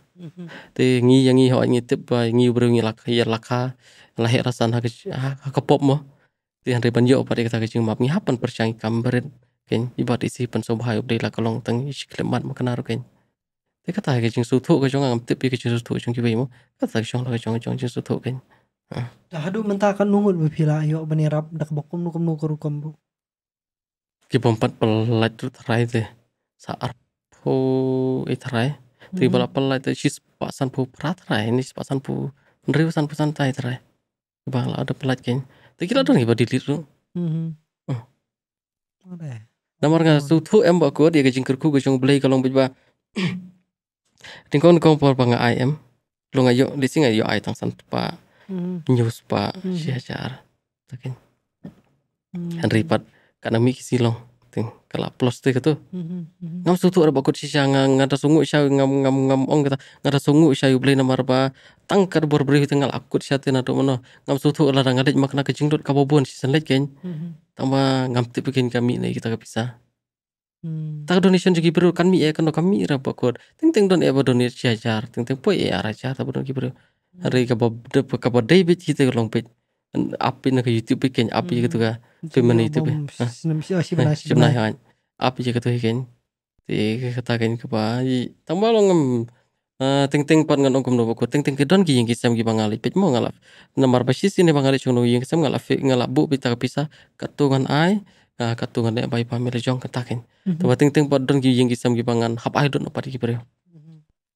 S2: te ngi yang ngi ho ngi tip ba eh, ngi ubru ngi lak ya laka la he rasan ha ka pop mo te han ban yo pada kata kecing map ngi hapan percang kam beren ken ibat isi pan so laka ubri la kolong teng isi klemat makanar ken te kata ha kecing su thu ka jong ngam tip ke su thu jong ki bai mo kata jong la jong jong su thu ken
S1: Dah kan nungut bepila yo benerap dak bokum nukum nukur kumbu
S2: kipompat pelat tu terai deh, saar po iterai eh, tiga bala hmm. pelat tu sih pasan po pratrai ni pasan po nri pasan santai terai bala ada pelat kan tu kira dong iba diliru. tu Namar nga tu tu em ba ko dia gajing kerku gajing belai kalau coba. tingkong kong por bangga ai em lo nggak yo di singa yo ai tang santu pa hmm. news pa hmm. siacar kan Henry kan pat kanami kisilong ting kala plus te kato mm-hmm, mm-hmm. ngam sutu arba bakut chi shanga ngada sungu sha ngam ngam ngam ong kata ngada sungu sha yu blena nama tangkar bor beri tengal akut sha tena na to ngam sutu ala ranga makna kecing dot kabobon si senlet ken mm-hmm. tamba ngam te bikin kami nei kita kapisa tak mm. donation jugi bro kan mi e kan kami ra bakut ting ting don e eh, ba donir chi jar ting ting po e eh, ara cha ta don ki bro hari kabob de kabob bit kita longpet api na ke youtube bikin api gitu ka Feminin itu be. Sebenarnya apa je kata kan? Ti katakan kepa. Tambah lo ngem eh, ting ting pan ngan ongkom nopo ting ting kedon ki yang kisam ki bangali pet mo ngalap namar basis ini bangali chono yang kisam ngalap ngalap bu pita pisa katungan ai nah, katungan ai bai pamir jong katakan. Mhm. Tambah ting ting pan don ki yang kisam ki bangan hap ai don apa di kibreo.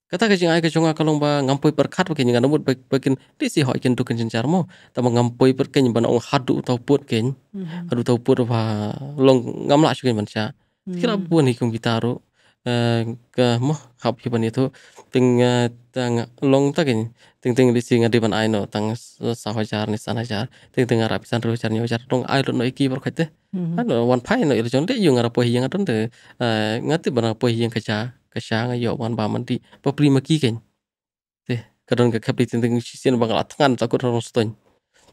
S2: Kata kajing ai kajong kalong ba ngampoi perkat bakin ngan nomut bakin di si hoikin kentu kencin carmo tamang ngampoi perkin ban ong hadu tau put ken mm-hmm. hadu tau put apa long ngamla shukin ban sha mm-hmm. kira buan hikum gitaro eh, ke mo hab hiban itu ting eh, tang long takin ting ting di si ngadi ban ai no tang sahojar ni sanajar ting ting arab san rojar ni rojar tong ai no iki berkat anu wan pai no irjon de yung arapoi yang adon de eh, ngati ban yang kaca kasanga ayo wan ba mandi papri maki ken te eh, kadon ka kapri sisin sisian bangal tangan takut ron stoin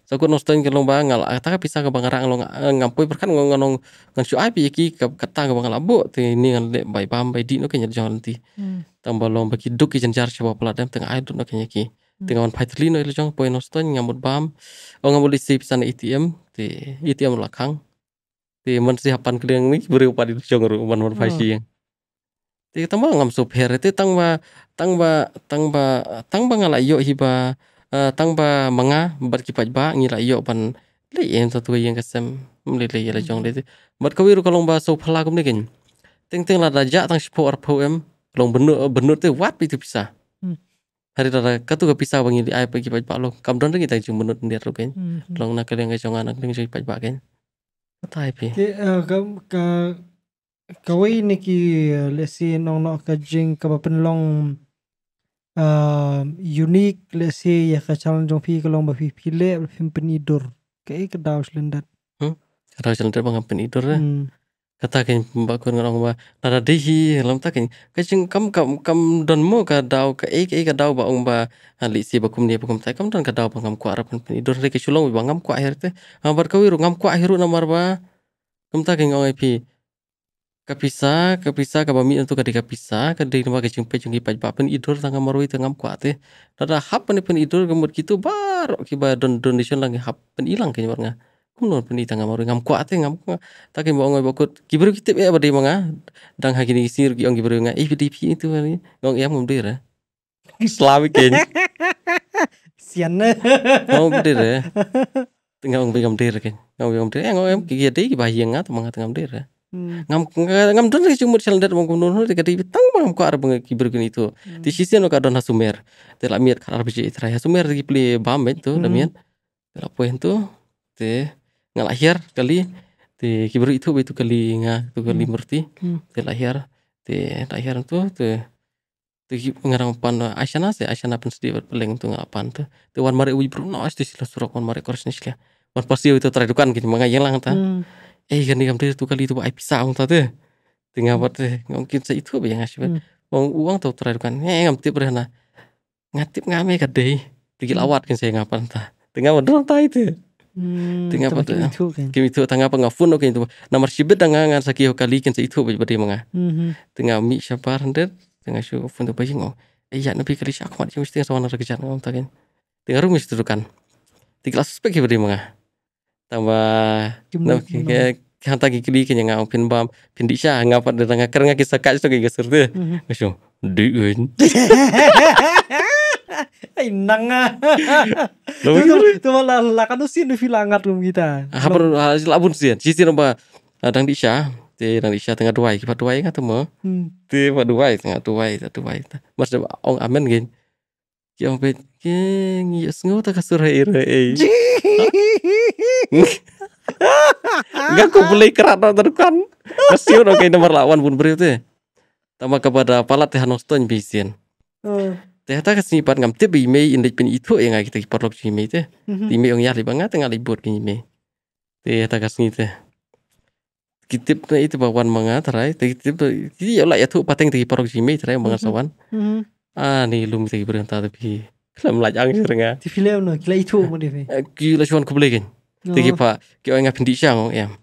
S2: takut ron stoin kelong bangal pisa ka ke bangarang ah, long eh, ngampoi perkan ngong ngan syu api ki ka kata ke bangal abo te ni ngan le bai pam bai di no kenya nanti ti hmm. tambah long ki duk ki janjar coba dem tengah ai duk no ken ya, ki hmm. tengah wan paitli no jong poin stoin ngamut bam oh ngamut isi pisan ATM te ATM lakang te man sihapan kedeng ni beri upadi jong ruman man fasi yang hmm ti tang ba ngam sup here ti tang ba tang ba tang ngala yo hiba uh, eh, tang ba manga berkipat ba ngira yo ban le yen ta yang kasem mle le yela jong le ti bat kawi ru kalong ba so phala kum nikin ting ting la raja tang spo ar po em long benut eh, benut ti wat pi tu pisa hmm. hari rara katu ga pisa bangi di ai pagi pagi pak long kam don ringi tang jung benut ndiar lu hmm, hmm. ken long nak keleng ga jong anak ning jong pagi pak ken tai pi
S1: ti eh, ka kawai niki lesi nong nong ka jing ka penlong uh, unique lesi ya ka challenge jong pi ka long ba pi pile pim penidor kai ka daus lendat
S3: hmm
S2: ka daus lendat bang penidor ya kata kan bakun ngarang ba nada dehi lam ta kan kam kam kam don mo ka dau ka e ka dau ba ba ali si bakum ni bakum ta kam don ka dau ba ngam ku arapan penidor re ka shulong ba ngam ku her te ambar ka wiru ngam ku akhir mar ba kam ta ngong ai pi kapisa kapisa kabami itu kadika pisa kadai nama kejumpe jungki paj pen idur tangga marui tangga kuat eh, dada hap pen idur kemud gitu baru kiba don donation lagi hapen ilang kayaknya marnga non pen tangga marui ngam kuat eh ngam tak kembo ngai bokut kibaru kita ya badai manga dang hagini isi rugi ong kiberu ngai ibdp itu hari ngong iam ngomdira Islami kayaknya
S1: siannya ngomdir ya
S2: tengah ngomdir ngomdir kan ngomdir ngomdir eh ngom kigiade kibahiang ngat manga tengah ngomdir ya Hmm. ngam ngam don ki chumur chal dat mong kunon hor tikati tang bang ko ar bang ki bergun itu hmm. di sisi no anu kadon Sumer te la miat kar biji itra hasumer ki pli bam bet to damian hmm. te la poen to te ngal akhir kali te ki beru itu itu kali nga tu kali murti te la akhir te akhir to te te ki ngarang pan ashana se ashana pen sedi peleng tu ngal pan to te wan mare wi bruno as te sila surak wan mare korsnis kya wan pasti itu gini gitu mangayang lang ta eh kan ikam tu kali itu pakai pisah orang tu tengah hmm. apa tu mungkin saya itu apa yang ngasih buat uang hmm. uang tau terakhir kan eh ngam tip berana ngatip ngame ya, kadeh pergi hmm. lawat kan saya ngapa entah tengah apa ta itu tengah apa tuh kami itu kan. tengah apa ngafun oke itu nomor sibet tengah ngan sakio kali kan saya itu apa beri mengah tengah mi sabar hendet tengah syu fun tuh bayang eh ya nabi kali syak mat mesti sama nak kerjaan ngam tengah rumis tu kan tiga suspek beri mengah tambah hanta gi kili kenya bam pin di sha pat datang ker ngaki saka so gi geser de so di un
S1: ai malah ah. la kan sin di filangat lu kita
S2: ah, labun sin si sin ba ah, dang di sha te dang di sha tengah duai kipat duai ngat mo hmm. te duai tengah duai ta duai mas de ong amen gin Iya, tak kasur Enggak ku beli kerana terkan. Kasih udah kayak nomor lawan pun beri ya, Tambah kepada palat teh hanoston bisian. Oh. Teh tak kasih pat ngam teh bime indik pin itu ya, mhm. yang kita parlok jime teh. Dime yang ribang banget tengah libur kini Teh tak kasih teh. Kitip na itu bawaan mangat terai. Teh kitip. Jadi ya lah ya tuh pateng teh parok jime terai mangat mhm. sawan. Mhm. Ani ah, te brenta bi lam la ang sirnga ya. ti film no kila itu mo de ki eh, la chuan kuble gen kan? te oh. ki pa ki ong ngapin di chang em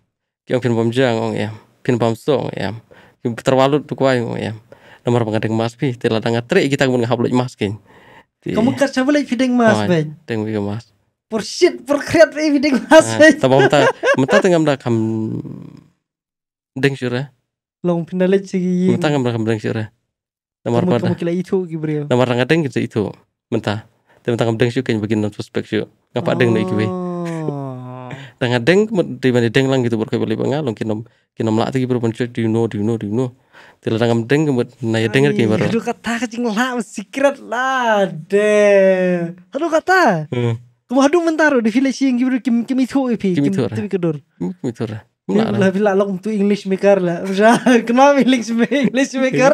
S2: ki ong pin bom jang ong em pin bom so ong em ki terwalut tu kwai ong em nomor pengadeng mas pi te la kita mun ngahap mas gen kan? kamu
S1: kat sabu lai fideng mas ben
S2: oh, teng wi mas
S1: por shit por kreat wi mas ben ta bom
S2: ta tengam da kam deng syura
S1: long pinalek sigi
S2: menta ngam da kam deng syura namar kamu kira itu gibriyo gitu, namar rangadeng gitu itu mentah tapi tentang deng sih kayak begini nonton spek sih oh. nah, ngapa deng nih Tengah deng, di mana deng lang gitu berkali kali pengalung kinom kinom lah tuh gitu, berpun cek di no di no di no tidak tangkap deng kemudian naya deng lagi baru aduh
S1: kata kencing lah sikirat lah
S2: deh aduh kata hmm.
S1: Kemudian mentaro di village yang gitu kim kim itu ipi eh, kim itu hmm,
S2: kim itu Bila
S1: لو تو English maker lah, kenapa English maker? English maker?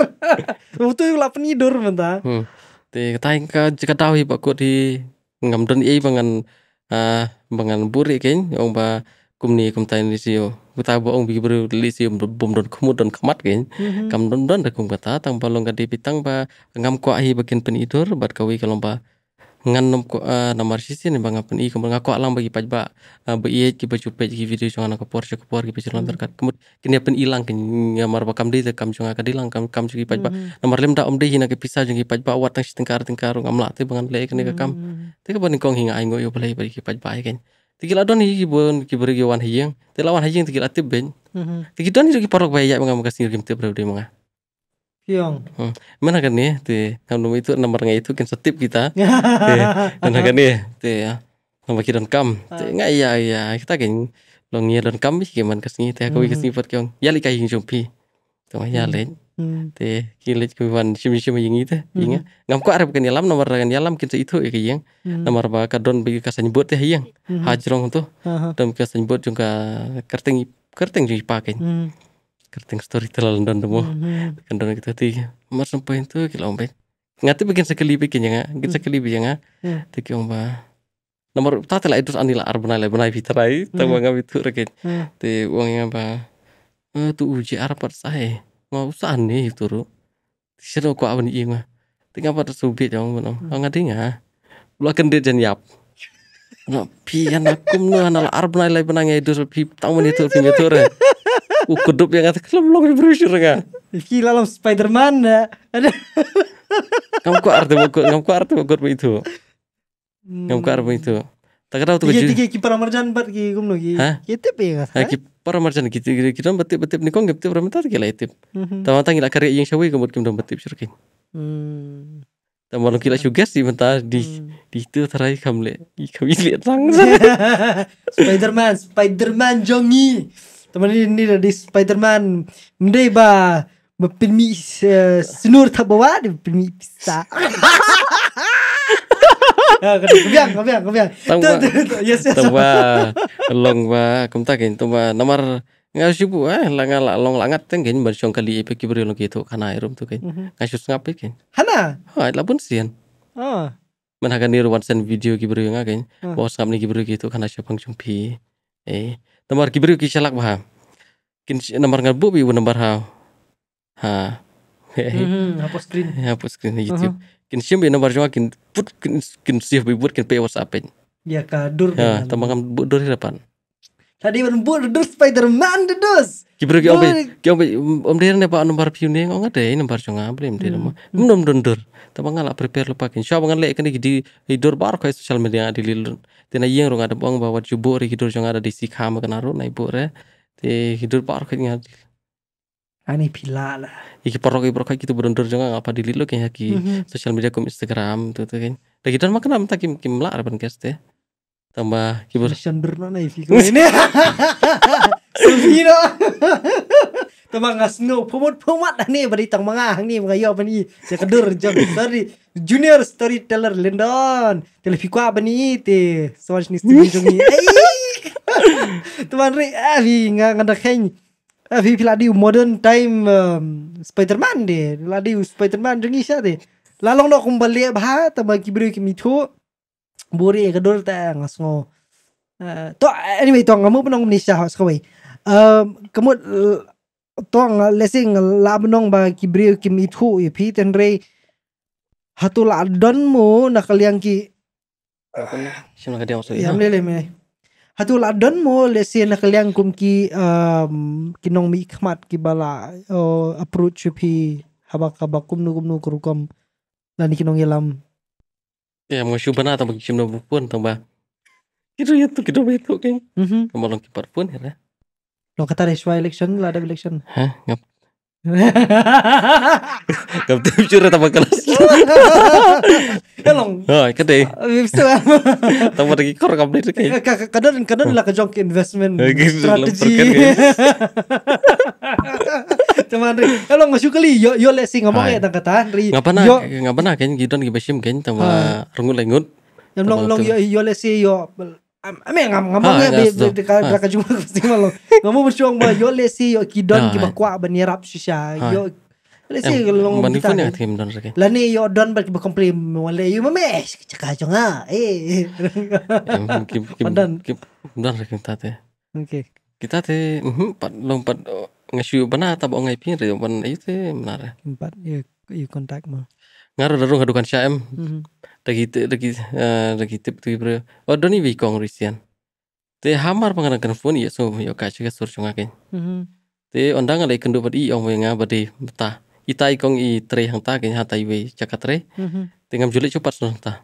S1: tu lah penidur mentah
S2: hmm. ti katai ketahui pak di ngamden i bangan ah bangan buri kan, ong ba kumni kumtai lisio kuta bo ong bi bru sio bom don kumut don kemat kan. kam don don da kum kata tang balong ka di pitang ba ngam ko bagian penidur bat kawi kalomba ngan nom ko uh, eh, nomor sisi nih bang apun i kemudian aku alam bagi pajba uh, eh, be iye ki bacupe ki video jangan aku por cek por ki pecel hmm. lam terkat kemudian kini apun ilang ke ngamar kam di kam jangan ka lang kam kam ki pajba hmm. nomor lem da om di hina ke pisah jeng ki pajba watang tang tengkar tengkar ngam lati bangan le kene ka kam hmm. te ka kong hinga aingo yo belai bagi ki pajba ai ken tigil adon hi ki bon ki beri ki wan hiyang te lawan hiyang tigil atib ben ki don ki parok bayak mengam kasih ki te bro de mangah Kiong. Hmm. Mana kan nih, di kamu itu nomornya itu kan setip kita. mana kan nih, di ya. Nomor kita kam. Ah. nggak iya iya kita kan long year dan kam sih gimana kesini tapi aku hmm. kesini buat kiong. Ya lihat yang jumpi. Tuh ya hmm. kiri hmm. Teh kilit sih sih macam yang itu. Ingat ya. ngam ku arab kan yalam nomor kan yalam kita itu ya yang Nomor bakal don bagi kasanya nyebut teh yang hajrong tuh. Dan kasanya nyebut juga kerting kerting juga pakai story storyteller dan demo mm-hmm. kendor kita ti mas sampai itu kita ompek. ngati bikin sekali bikin ya bikin mm. sekali bikin ya, ya. tiki omba nomor tata lah itu anila arbana lah benai fitrai mm. tahu nggak itu rekin ti uangnya apa tu uji arpar saya mau usah gitu, nih iya, ya, mm. ya, itu ru sih kok awan iya mah tinggal pada subit ya ombe nggak ya ulah dia jenyap. Nah, no pian akum no anala arbana lah benai itu tapi tamu itu uh yang kata kelam long brosur ka Iki long Spiderman ya ada kamu kok arti bagus kamu kok arti bagus itu hmm. kamu kok arti itu tak kira tuh jadi kayak
S1: kipar marjan bat kayak gue lagi kita pengen kan
S2: kipar marjan gitu gitu kita gitu, betip betip nih kong betip berapa tadi kila betip tamat tangi lah mhm. karya yang syawi kemudian kemudian betip syurkin hmm. tambah lo kila juga sih mentah di hmm. di itu terakhir kamu lihat kamu lihat langsung
S1: Spiderman Spiderman Jongi teman ini dari Spiderman mendeba bepilmi eh, senur tak bawa di pilmi pista ah, kebiang kebiang kebiang yes yes tumba
S2: long ba nomor nggak sih bu eh long langat tenggen baru siang kali ipek kibri long gitu kana irum tuh mhm. kan ngasus ngapi kan hana oh itu pun sian Ah, menakan niru video kibri yang ah. bos kami kibri gitu karena siapa jumpi eh Nomor kibri ki celak ba kin nomor ngabu bi nomor ha ha mm-hmm. hapus screen hapus screen YouTube mm-hmm. kin sim bi nomor jawa kin put kin kin sih bi put kin pe whatsapp ya kadur ya tambah kam dur di depan
S1: Tadi man dedus Spiderman dedus. man kipru, Kibro
S2: ki obe, ki om dia ne Pak nomor pune, ngong ade ini nomor jong abre om dir ma. Nom dondur. tapi ngalak prepare lupa insya Siapa ngalek kene di hidur bar kau social media di lir. Tena yang rong ada bang bawa jubo ri hidur jong ada di sikha makan aru naik bo re. Te hidur bar kau ingat.
S1: Ani pila lah.
S2: Iki perok iki perok kita berdondur jong apa di lilu kayak ki social media kum Instagram tuh tuh kini. Tapi kita makan apa? takim kim lah rapan kaste? tambah kiper Shanderna na isi kau ini
S1: Suvino tambah ngasno pemot pomot nih, beri tang mga nih ni apa nih saya kedur jam story junior storyteller London telefiku nih te soal ni sini teman ri re avi nggak ngada ah avi piladi modern time um, Spiderman deh, piladi Spiderman jengi sih deh, lalong nak kembali apa tambah kibur kimi tuh buri kedur ta ngas ngo eh, to anyway to ngamu penong ni sya has kawai um eh, kamu eh, to ng lesing labnong ba kibri kim itu ya, i pi ten rei hatu la don mu nakaliang ki
S2: Sim Ya, lele
S1: me. Hatu la don mo le si nak kum ki um kinong mi khmat ki bala approach ya, pi habak habak kum nu kum nu kurukom kinong
S2: Ya, mau coba 슈바나 tambah Kim nopo pun tambah gitu ya tuh gitu itu kan tambah long kiper pun ya
S1: lo kata reswa election lah ada election hah ngap
S2: ngap tuh curhat tambah kelas ya long oh kade tambah lagi kor kamu itu kayak
S1: kadang kadang lah kejong investment strategi cuman ri kalau eh, nggak suka li yo yo lesi ngomong ya tangkat tahan ri nggak pernah
S2: nggak pernah kan gitu nih besim kan sama rungut lengut yang long long yo
S1: yo lesi yo Ame ya, ngam ngomongnya di di kala cuma pasti malu. Ngomong bersuang bah yo lesi yo kidon kibah kuak benirap susah yo
S2: Lesi kalau ngomong kita nih ya, tim don sakit. Lah
S1: yo don bagi berkomplim wala yo memes cekah jonga.
S2: Eh. Kim kim kim don tate. Oke. Kita teh empat uhuh, lompat ngasih benar atau bawa pin dari pun itu ya, benar
S1: empat ya ya kontak mah
S2: ngaruh daru ngadukan syam lagi lagi lagi tip tuh ibro oh doni bikong risian te hamar pengarang kenfun ya so yo iya, kasih ke sur kan mm-hmm. te ondang ada ikan dapat i iya, om yang badi betah ita ikong i tre hang ta kenya hatai we cakat tre mm-hmm. tingam julik cepat sun ta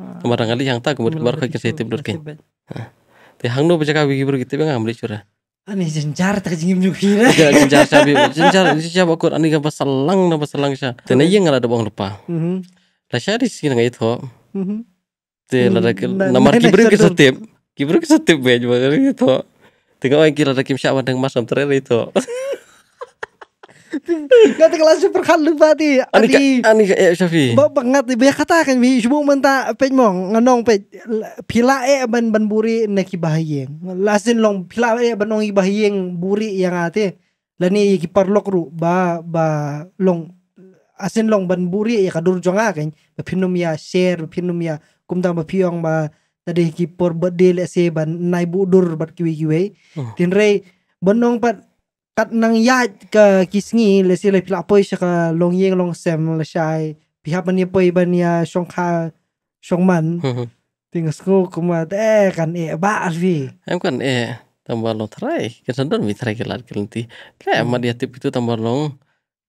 S2: ah. kemarin kali yang ta kemudian ah. baru kayak saya tip dorkin te hang no bercakap bagi bro kita ya, ngambil curah ya. Ani ah, jenjar tak jengim juga kira. Ya jenjar sabi, jenjar ini siapa kau ani gak selang pas selang sih. Tena iya nggak ada bang lupa. Mm-hmm. Lah sya di sini nggak itu. Mm-hmm. Teh mm-hmm. nah, ada nama nah, kibri nah, ke setiap, kibri ke setiap banyak banget itu. Tengok orang kira ada kim sya wadang masam terakhir itu.
S1: قاعد ani خلو بادي أنا أنا شافي banyak kata katakan bi cuma menta pej mong nganong pej pila e ban ban buri neki bahayeng lasin long pila e ban nong buri yang ate lani iki parlok ru ba ba long asin long ban buri ya kadur jonga kan pinum ya share pinum ya kumtang ba piyong ba tadi kipor por bedil se ban nai budur bat kiwi kiwi oh. tinrei benong pat kat nang ya ke kisngi le si le pilak poi sha long yeng long sem le shai pihak bani poi bania ya shong ka shong man mm-hmm. ting sku kuma te eh, kan e eh, ba alvi
S2: em kan e tambah lo trai ke sandor mi trai ke lar ke lenti le mm-hmm. ma dia tip itu tambah long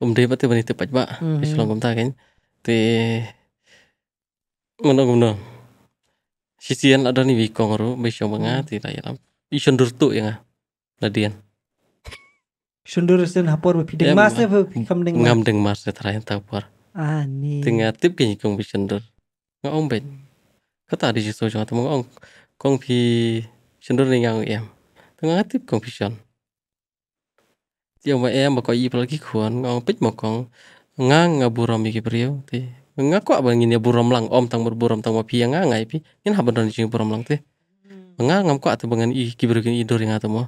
S2: um de pati bani tepat ba mm-hmm. is long kom ta kan te ngono ngono sisian ada ni wikong ro be shong manga ti rai ya lam ison durtu ya nga ladian
S1: sundur sen hapor be ya, pideng mas ne kam deng ngam
S2: deng mas ne terakhir tapor ani tengah tip ke kong be shundur ngom be kata di situ jangan temu ngong kong bi sundur ne ngang em tengah tip kong bi shon tiang ma em ba i pelagi kuan ngong pit mo kong ngang iki priyo ti nggak abang ngin ya buram lang om tang berburam tang wapi yang ngai pi ngin haban di jing buram lang ti hmm. ngang ngam ko atu bangan i kibrukin idor yang atau mo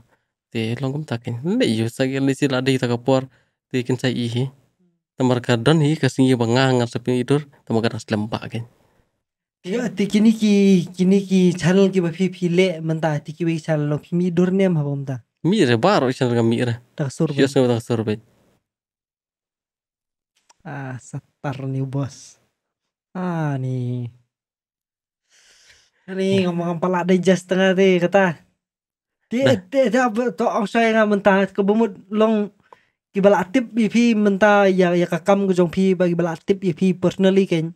S2: te longum takin le yu sagi le si lade kita kapor te kin sai ihi tamar kadon hi banga ngar sapi idur tamar kadas lempa kin
S3: Iya,
S1: ti kini ki kini ki channel ki bafi file menta ti ki bai channel lo mi dur nem ha bomta.
S2: Mi re baro channel ga mi re. Tak sur. Yo sama tak sur
S1: Ah, satar ni boss. Ah nih. Ini ngomong ngomong ada jas tengah deh kata. Det, Nej. det der, der også yang mentah kebumut long kibalatip ipi mentah ya ya kakam kejong pi bagi balatip ipi personally kan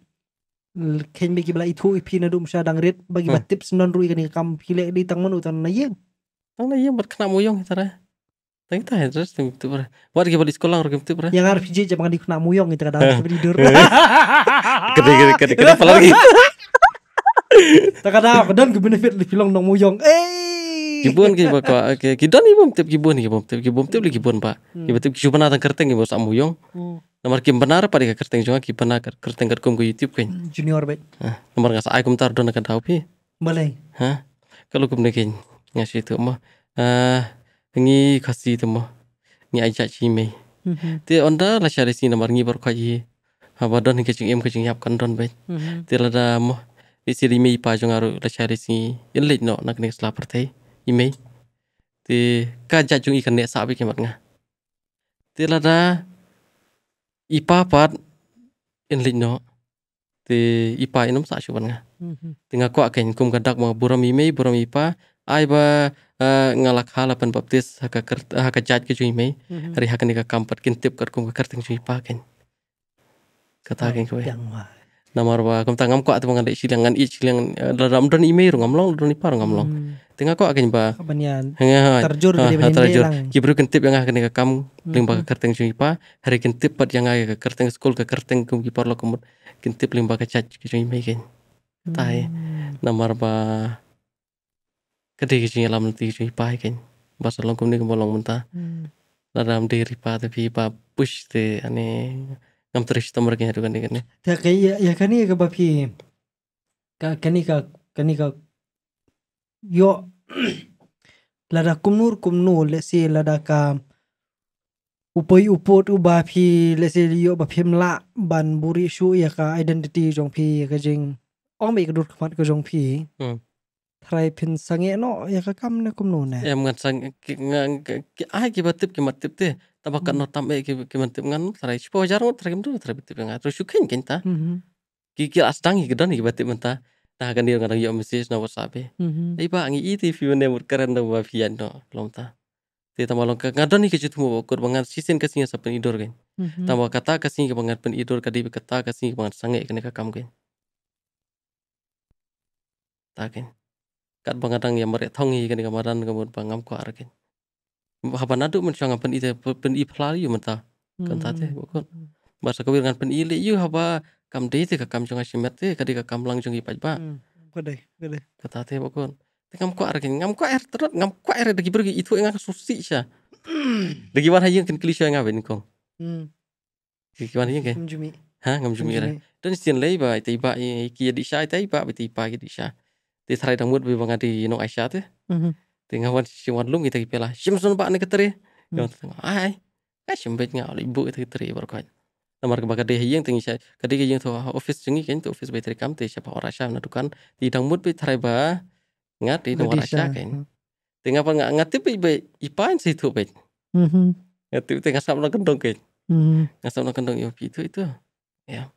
S1: kan bagi bala itu ipi nadum sya dangrit bagi batip hmm. senon rui kan kakam pilek di tangan utan na yang tang na yang berkena
S2: moyong cara tang kita harus tim tu ber buat kita di sekolah orang tim ber yang harus jadi jangan
S1: di kena moyong kita
S2: kadang hmm. tidur gede gede gede kenapa lagi tak ada dan kebenefit di film nong moyong eh kibun ki kwa ke kidan ibum tip kibun ibum tip kibum tip kibun pa ibu tip kibun na kerteng ibum sam muyong hmm. nomor kim benar pa di kerteng jonga ki benar kerteng kat kum youtube kan junior bet nomor ngasa ai kum tar don tau pi balai ha kalau kum nekin ngasih tu mah ah ngi kasih tu mah ngi ajak me mm-hmm. ti onda la cari si nomor ngi berkaji Haba don em ke kecing yap kan don bet. Mm-hmm. da mo. Isi limi pa aru la cari si. Ilit no nak nek slaper tei. imei te ka ja chung i kan ne sa bi ke mat nga te la da ipa pat in lin no te ipa inom sa chu ban nga tinga ko ken kum ka dak ma buram imei buram ipa ai ba ngalak hala pan baptis haka haka jaj ke chung imei ri haka ni ka kampat kin tip kar kum ka karting chung ipa ken kata ken ko yang namar eh, hmm. ba kam tangam ko atma ngade silangan i silangan dalam dan ime ru ngamlong dan ipar amlong tinga ko akin ba banyan terjur ah, gede banyan terjur bru kentip yang akan ah ka kam limba ka hmm. kerteng jung ipa hari kentip pat yang aga ah ke kerteng skul ke kerteng kum kipar parlo kum kentip ba ka chat ki jung ime ken tai hmm. namar ba kede ki jung lam ti jung ipa ba salong kum ni bolong munta dalam diri pa tapi pa push te ane คำตรชิตมรกันเหรอกันนี้กันเนี่ย
S1: แต่กยังกันนี่ก็บพี่กันนี่ก็กันนี่ก็ย่อลาดาคุณนูรคุณนูเลสีลาดากาอุปยุปตุบาพีเลสีย่อบพิมละบันบุริชูยากาไเดนติตี้จงพีก็จริงอ้อมอีกดุดขวัดก็จงพี rai pin sange no ya ka kam na kum no na
S2: em ngat sang ai ki batip ki matip te tabak no tam e ki ki matip ngan trai chpo jar ngot trai kimdu trai bitip ngan ro shukhen kin ta ki ki astang ki dan ki batip menta ta kan dia ngadang yo message na whatsapp e ba angi i fi ne mur keren da wa fian ya no lom ta te tama lom ka ngadon ni kecit mo kor bangan sisen kasinya sapen idor gen tama kata singa ba bangan pen idor kadi kata kasinya ke bangan sange ne ka kam gen ta gen kan pangatang yang merek tongi kan kamaran kamun pangam ko arkin haban adu men sanga pen ite pen i plari menta kan tate hmm. bokon bahasa kawir ngan pen ile yu haba kam de te ka kam jonga simet te kadi ka kam lang jongi pajba
S1: kau hmm, kadai
S2: kata te bokon te kam ko arkin ngam ko er terus ngam ko er degi pergi itu engang susi sya degi mana yang kan klise ngapain kong hmm. degi wan hayu ke ha ngam jumi ra dan sin lei ba te ba ki ya di sya te ba te ba ki ya di sya di sarai dangmut bi banga di nong aisha te mm-hmm. Tengah ngawan si wan lung ita kipela shim sun pak ne keteri mm. yang tengah ai ai shim bet ngau ibu ita keteri berkoj namar ke bagade yang tengah sha kadi yang to office jengi ken to office bateri kam te siapa ora sha na dukan di dang bi sarai ba ngat di nong aisha ken mm. ti ngapa ngat ngat tipe ibe ipan si tu bet mm-hmm. ngati ti ngasap na kendong ken mm-hmm. ngasap na kendong yo itu itu ya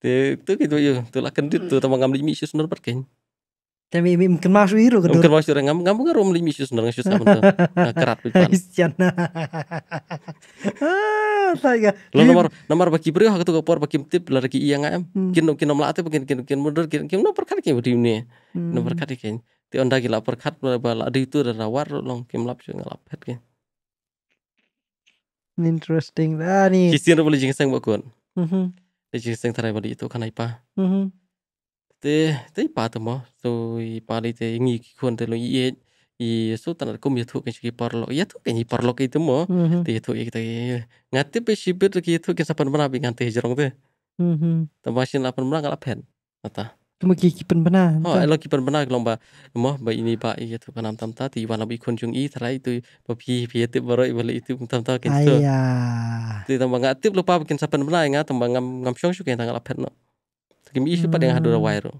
S2: Itu gitu yuk. tuh lah kendit tuh, tamang ngamli mi sus nur
S1: tapi mungkin masuk iru kedua. Mungkin
S2: masuk hero. Kamu kamu kan rumli misu sebenarnya misu sama tuh. Nah, kerat kan. Istian.
S1: Saya. Lo nomor
S2: nomor bagi beri aku tuh kapor bagi tip lari ki iya ngam. Kin kin nomor latih kin kin kin mundur kin kin nomor kaki kin di ini. Nomor kaki kin. Ti onda gila perkat bala di itu dan rawar long kim lap sih ngelapet
S1: kin. Interesting lah nih. Kisir
S2: boleh jengkang bukan? Mhm. Jengkang terakhir itu kan apa? Mhm. Te te pa te mo so i pa li te ngi ki kon te lo i e i so tan ko mi thu ke ki par lo ya thu ke ni par lo ke te mo te thu ik te te pe si bet ki thu ke pan bana bi ngante jerong te tamashin lapan mana kala pen ki
S1: Cuma kipan benar. Oh, elo
S2: kipan benar lomba. mo ba ini pak iya tu kanam tam ta ti wana bi jung i thrai tu papi pi tu baro i balik itu tam ta ken tu. Aya. Ti tambah ngatip lupa bikin bana benar ingat tambah ngam ngam syong syuk yang tanggal pen no. ꯏꯁꯨ ꯄꯗꯦꯡ ꯍꯥꯗꯨꯔ ꯋꯥꯏꯔꯣ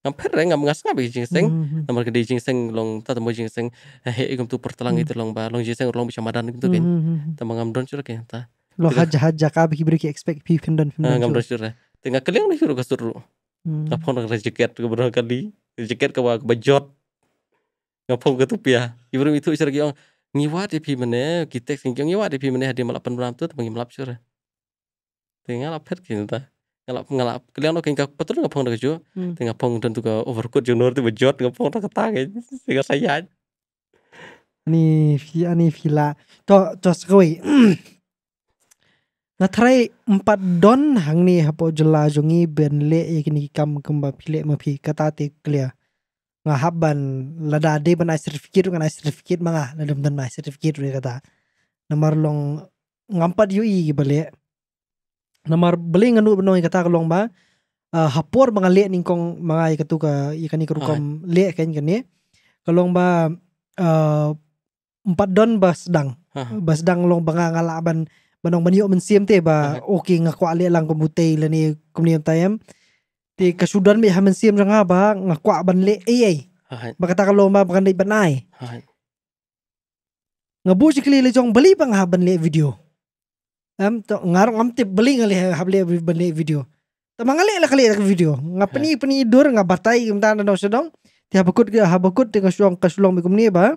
S2: ngam perre ngam ngas ngabi jingseng namar gede jingseng long tata mo jingseng eh, hehe igum tu pertelang hmm. itu long ba long jingseng long bisa madan gitu hmm, kan hmm, tambah ngam don long kan ta lo haja
S1: haja ka bi kibri ki expect pi pen ah, don ngam don
S2: cura eh. tengah keliang nih suruh kasur ngapon rejekat ke berapa kali rejekat ke bajot ngapong ke tupia ah. ibrum itu isar giong ngiwa di ya, pi mene kitek sing ngiwa di ya, pi mene hadi malapan beram tu tama ngim lap eh. tengah lapet kan ta ngelap ngelap kalian lo kayak betul nggak pong kerja tengah pong dan tuh overcoat junior tuh bejot nggak pong tak ketang sehingga ya. saya
S1: ani via ani villa to to sekali Nah, tray empat don hang ni hapo jelas jongi ben le ya kini kam kemba pile ma kata ti kelia ngahaban lada de ban sertifikat kan sertifikat manga ladum dan sertifikat kata nomor long ngampat yui balik namar beli nganu beno kata long ba uh, hapor mga ning kong mga ikatu ka ikani kerukam uh. le kan kani long ba uh, empat don ba sedang uh. ba sedang long ba ngalaban banong banyo men siem te ba uh. okay nga kwa liya lang ni lani kumniyam tayam ti kasudan be hamen siem ranga ba nga ban le ay ba kata long ba banay banai ngabu kli le jong beli bang haban le video am to ngarong ngam tip beli ngali habli beli video Tama ngali lah kali video ngapeni peni idur ngabatai kimta na no sedong ti habakut ke habakut ti kasulong kasulong mikum ni ba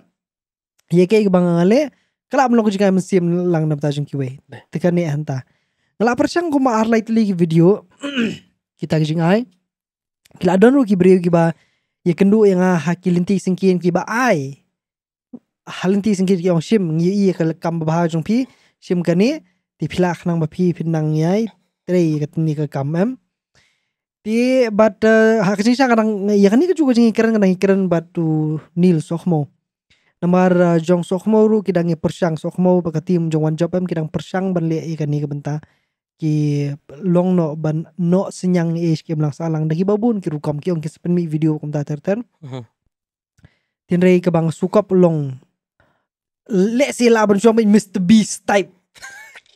S1: ye ke bang ngali kala amlo lok jinga mesim lang na tajung kiwe tika ni e anta ngala persang kuma arlai tli video kita jingai kila adon ruki ki ba. ye kendu yang e hakilinti singkin ba ai halinti singkin ki ong shim ngi iye kala kam ba pi shim kani ti phila khnang ba phi phin nang yai trei ka ni ka kam em ti but eh, ha ka sing sang kadang eh, ya kan ni ka juga sing kiran kadang kiran batu nil sokmo namar jong eh, sokmo ru kidang e persang sokmo ba ka tim jong wan job em kidang persang ban le ikan ni ka benta ki long no ban no senyang e ki blang salang dagi babun ki kam ki ong ki sepen mi video kom ta ter ter mm-hmm. tin rei ka bang sukop long let's say laban suami Mr Beast type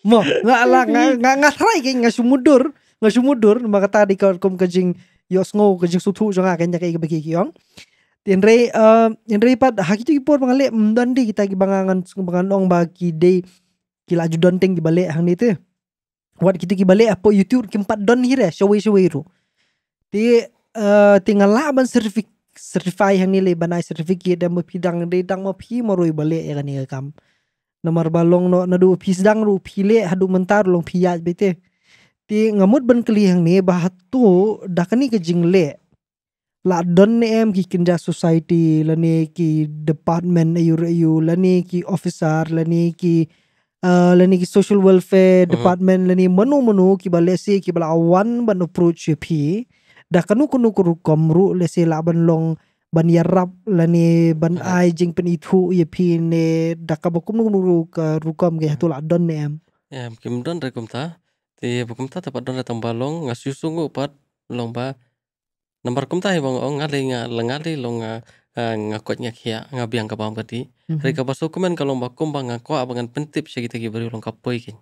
S1: Mo, nggak lah, nggak nggak serai kayak nggak sumudur, nggak sumudur. kata tadi kau kum yos ngau kajing sutu jangan kayaknya kayak begi-begi kiong. Tienrei, uh, tienrei pad haki tu kipor pengale mm, di kita kibangangan bangandong bagi day kila ajudan ting kibalik hang ni tu. Wat kita kibalik apa YouTube kempat don hira showy showy ru. Ti uh, tinggal lah ban certify hang ni le banai certificate dan mau pidang day dang mau pi marui balik ya e kan ni kam nomor balong no nadu pisdang ru pile hadu mentar long piyaj bete ti ngamut ban kali yang ni bahatu dakani ke jingle la don ne em ki kinja society la ne ki department ayu ayu ne ki officer la ne ki uh, eh, ne ki social welfare uh-huh. department uh -huh. lani menu menu ki balesi ki balawan ban approach pi dakanu kunu kuru komru lesi la ban long ban ya rap lani ban ai jing pen ithu ye phi ne dakabakum nu rukam ge hatul adon ne am
S2: ya kim don rekum ta ti bukum ta dapat don retam balong ngas yusungu pat lomba nomor kum ta hebong ong ngali nga lengali longa ngakot nyak hia ngabiang kabam kadi reka basukumen kalau bakum bang ngakwa abangan pentip segitiga beri long kapoi mhm. kin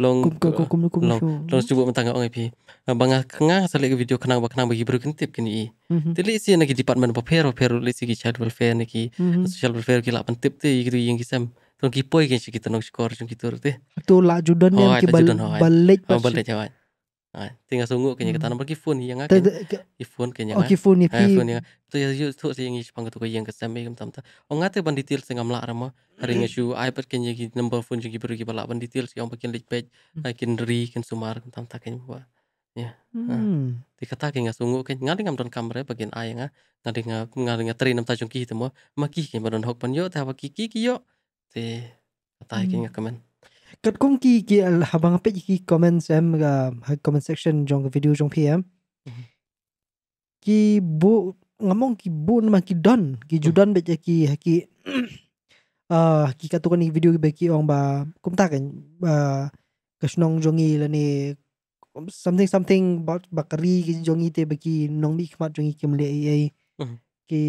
S2: long long sebut mentang orang pi Bangga kengah salik video kenang kenang bagi baru kentip kini i tadi si nak department papero pero le si child welfare ni ki mhm. social welfare ki lap pentip te gitu yang kisam tong oh, ki poi ki kita nak skor jung kitur te tu la judon yang ki balik balik oh, balik jawab tinggal sungguh kayaknya kenya katana pergi fun yang akan kifun kayaknya oh kifun ya kifun ya tu ya tuh sih yang ish pangatu ko yang kesampe yang tamta oh ngate ban detail sih ngamla rama hari nge iPad kayaknya per kenya gi number fun ju gi beru gi yang bikin lik page kin ri kin sumar tamta kayaknya buat ya dikata kata sungguh, nga sungu ke ngali ngam don kamre bagin ai ngadeng ngali nga ngali nga trinam ta jongki temo maki ke ban hok pan yo tapi kiki ki ki kata kayaknya kemen
S1: công kum ki ki al habang pe ki comments em ga comment section jong video jong pm mhm. ki bu ngamong ki bu nama ki don ki judan mhm. be ki ki uh, ki katukan ni video be ki ong ba kum ta cái số kasnong trong la ni something something about bakari ki jongi te be ki nong mi khmat nghề kim le ai e mhm. ki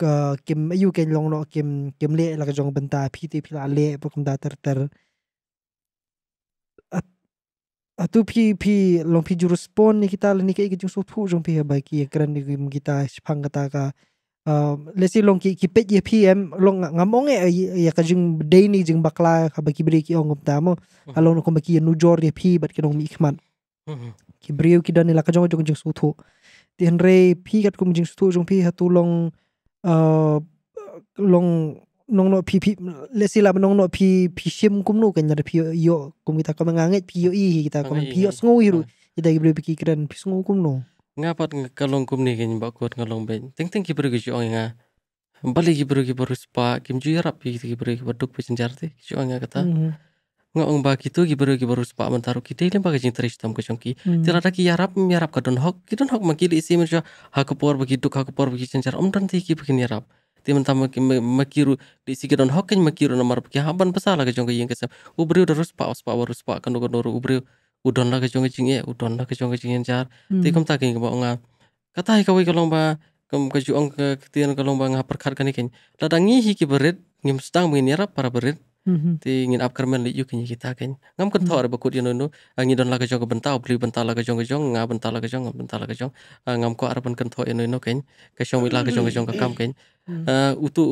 S1: ka kim ayu ken long lo kim kim le là cái trong benta phi te phi la le pro kum da ter ter tu pi pi long pi jurus pon ni kita leni ke ikjung so phu jong pi ya, ba ki kran ni gim kita phang kata ka um, le long ki ki pe ye pm long ngamong e ya ka jing de ni jing bakla ka ba ki bre ki ong ta mo mhm. along ko ba ki nu ye pi bat ke dong mi khman mhm. ki brio ki dan la ka jong jong jing re pi kat kum jing sutu thu jong pi ha tu long uh, long nong no pi pi lesi la nong no pi pi shim kum no kan pi yo kum kita kau menganget pi yo i kita kau pi yo ru kita gibre pi piso pi sngau kum no
S2: ngapat kalong kum ni kan bak kuat kalong ben teng ting gibre gi ong nga bali gibre gi spa kim ju yarap ki gibre gi baduk pi senjar te gi nga kata mm-hmm. ngong ba kitu gibre gi spa mentaru kita ini pakai jing teris tam kecong ki mm-hmm. tidak ki yarap yarap kadon hok don hok makili isi menjo hakapor begitu hakapor begitu senjar om dan ti ki begini yarap Timan tama makiru di sikiron hoken makiru na marap ki haban pasala ke jongga yeng kesam. Ubri udah rus paus pawa rus pa kanu kanu ubri udon la ke jongga jinge udon la ke jongga jinge jar. Hmm. Tikom taking ke baonga. Kata hai kawai kalong ba kam ke juang ke tian kalong ba ngapar kar kani ken. Ladangi hiki berit ngim sedang mengira para berit Mm-hmm. ti ngin men li yukin kita kan ngam kan thor mm-hmm. bakut yano no eh, ngi don laga jong bentau beli bentau laga jong jong nga bentau laga jong bentau laga jong eh, ngam ko arpan kan thor yano no kan ka shong wi laga jong jong ka kam kan utu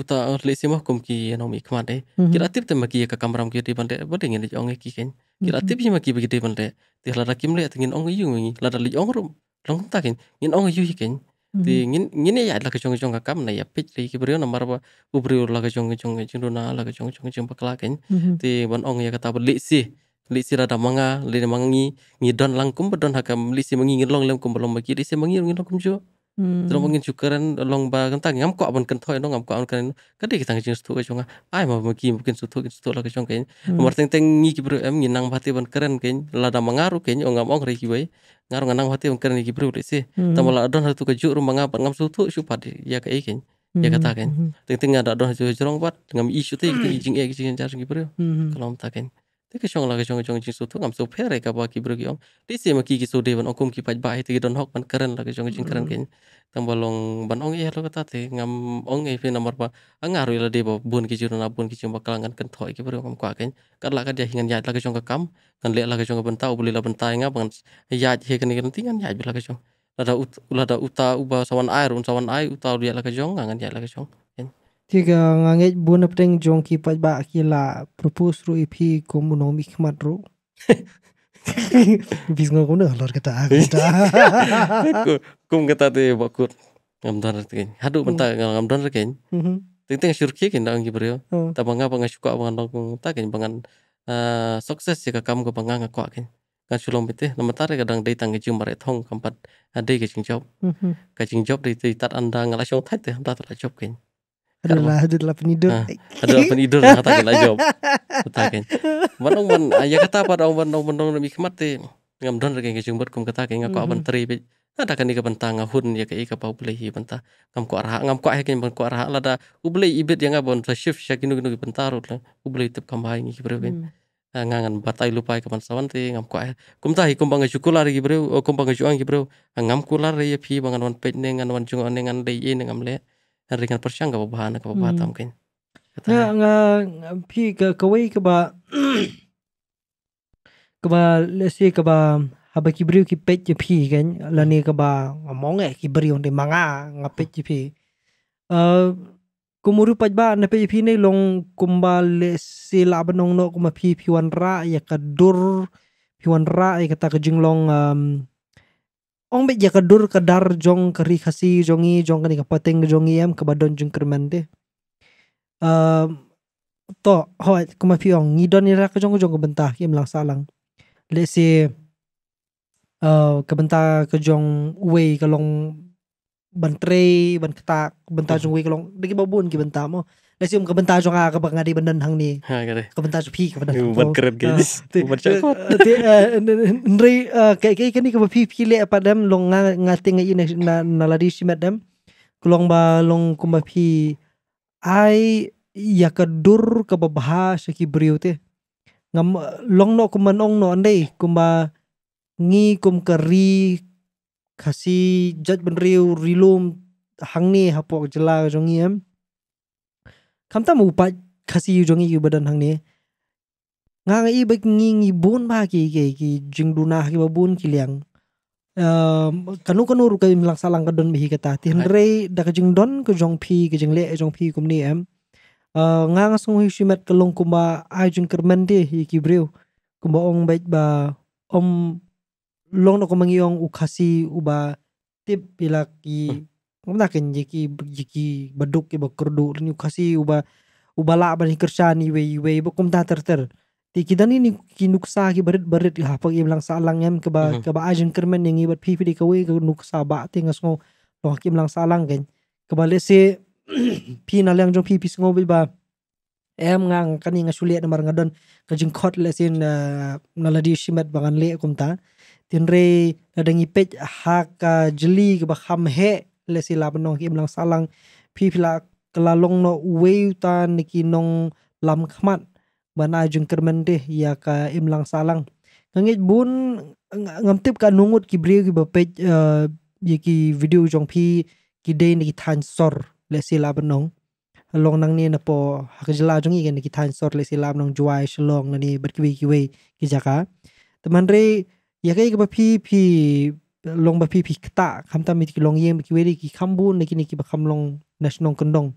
S2: uta le mah kom ki yano mi kma de kira tip te maki ka kamram ki ti bande bade ngin jong ki kan kira tip ji maki bagi ti bande ti la rakim le ngin ong e yu ngi la li ong rum long ta kan ngin ong e yu hi kan ti ngin ngine ya la kachong kachong kakam na ya pich ri ki brio na marwa ubrio la kachong kachong kachong na la kachong kachong kachong pakla kan te ban ong ya kata beli si li si rada manga li mangi ngi don langkum don hakam li si mangi ngilong lem kum belum bagi li si mangi ngilong kum jo terus mungkin jukeran long ba kentang ngam ko abon kentho no ngam ko abon kan kade kita ngajin stu ke chonga ai ma magi mungkin stu ke stu la ke chong kain nomor teng teng ngi ki em em nang hati ban keren kain lada mangaru kain ong ngam ong reki bai ngaru ban keren ki bro de tamala tamola adon hatu ke manga ban ngam stu su pati ya ke kain ya kata kain teng teng ada adon ju jorong bat ngam isu te ki jing e ki jing jar ki bro kalau ta kain Thế cái chong là cái chong su tu ngam su ngắm số phê rồi cả ba kỳ bro kỳ ông. Thế xem mà kỳ kỳ số don hok ban karen là cái chong karen keren kayaknya. Tambah long ban ong iya lo kata ngam ong iya pin nomor apa. Angaruh lah dia bun kỳ jurun bun kỳ cuma kalangan kentoi kỳ bro ngam kuat kayaknya. Kan lah kan dia hingan yat lah cái kekam. Kan lihat lah cái chong kebentau beli lah bentai ngap kan yat he kan ikan tingan yat bila cái chong. Lada ut lada uta uba sawan air un sawan air uta dia lah cái ngan yat lah cái
S1: tiga ngangit buna pteng jong ki pat ba ki la propose ru ipi kom no mi khmat ru bis ngaku kono lor kata kita
S2: kum kata te bakut ngam don rekin hadu menta hmm. ngam don rekin mm-hmm. ting ting syurki kin dang ki breo oh. ta banga banga syukwa banga dong ta kin bangan eh, sukses si kamu ko banga ngakwa kin kan sulom bete nama tare kadang dei tang kecing mare thong kampat adei jing job jing job dei tat anda ngalasyong thai te ta tala job kin adalah adalah penidur nah, adalah penidur kata kita jawab katakan manong man ayah kata apa dong, umban dong lebih kemat eh. ngam don rek mm-hmm. ke jumbat kum kata ngak aban teri ada kan ika bentang ngahun ya ke ika eh, pau belehi benta ngam ko arah ngam ko eh, mm-hmm. ah ke ngam ko arah lada ubelei ibet yang abon sa shift sya kinu kinu bentarut lah ubelei tep kambai ngi ngangan batai lupa ke sawan teh ngam ko kum tahi kum bangga syukular gi oh, kum bangga cuang, gi bro ngam kular ya pi bangan wan pet nengan wan jungan nengan lei ngam le ringan porshanga ba bahana ka ba tam kin
S1: nga nga phi ka kawai ka ba ka ba lesi ka ba haba ki briu ki pet ji phi kan la ni ka ba mong e ki briu de manga nga pet ji phi uh kumuru paj ba na pet ji phi nei long kumba lesi la banong no kuma phi phi wan ra ya ka dur phi wan ra ya ka ta ka jinglong um Ong be ka dar jong ri kasi jongi jong kani kapateng jongi ke badon jong kermante. Um, ehm, to ho kuma piong ngidon ira ka jong jong kebentah am lang lang. Le se uh, kebentah ka jong wei kalong bantre ban ketak bentah jong wei kalong dagi babun ki bentah mo. Kasi yung um ah, kabantado nga kabang nga di banan hang ni. Ha, gari. Kabantado pi kabanan.
S2: Yung bad grab guys. Ubat chakot.
S1: Nri, kay kay kani kaba pi pili apa dem long nga nga tinga ina na naladi si madam. Kulong ba long kumba pi ai yakadur kababaha sa kibriyo te. Ngam long no kumanong no anday kumba ngi kum kari kasi judgment riu rilum hangni hapok jela jongi em. Kam ta mu pa khasi yu jongi yu badan hang ni. Nga nga i bak ngi ngi bon ba ki ki ki jing duna ki ba bon ki liang. Ehm, kanu kanu ru kai milang salang ka don mi kata ti hendrei da ka jing don ka jong pi ka jeng le jong phi kum ni em ehm, nga nga sung hi shimet ka long kuma ai jing kermen de hi ki breu ong baik ba om long no ko mangi ong ukhasi uba tip pilak ki hmm ngomnaken jiki jiki baduk ke bakurdu ni kasi uba uba la bani kerjani we we bukum ta ter ter ti ini ki nuksa ki berit berit ha pak i bilang salang yam ke ba mhm. ke ba ajen kermen yang ibat pipi di kawe ke nuksa ba ti ngas ngo loh ki bilang salang kan ke ba se eh, pi na leang jong pipi bi ba em ngang kan inga ngasuli eh, na mar ngadon ka jing kot lesin na na la di shimat bangan le kum ta tin ada na hak ka eh, jeli ke ba ham he le sila penong ki melang salang phi phila kelalong no weu ta niki nong lam khmat bana jung kermen deh ya ka imlang salang ngangit bun ngamtip ka nungut ki brio ki bapet eh, ye ki video jong pi ki de niki than sor le sila penong long nang ni na po hakjala jong i ki than sor le sila nong juai shlong na ni bat ki ki jaka teman re ya kai ki pi pi long ba pi pi kta long yem ki weri ki kham bu ne ki ni long national kendong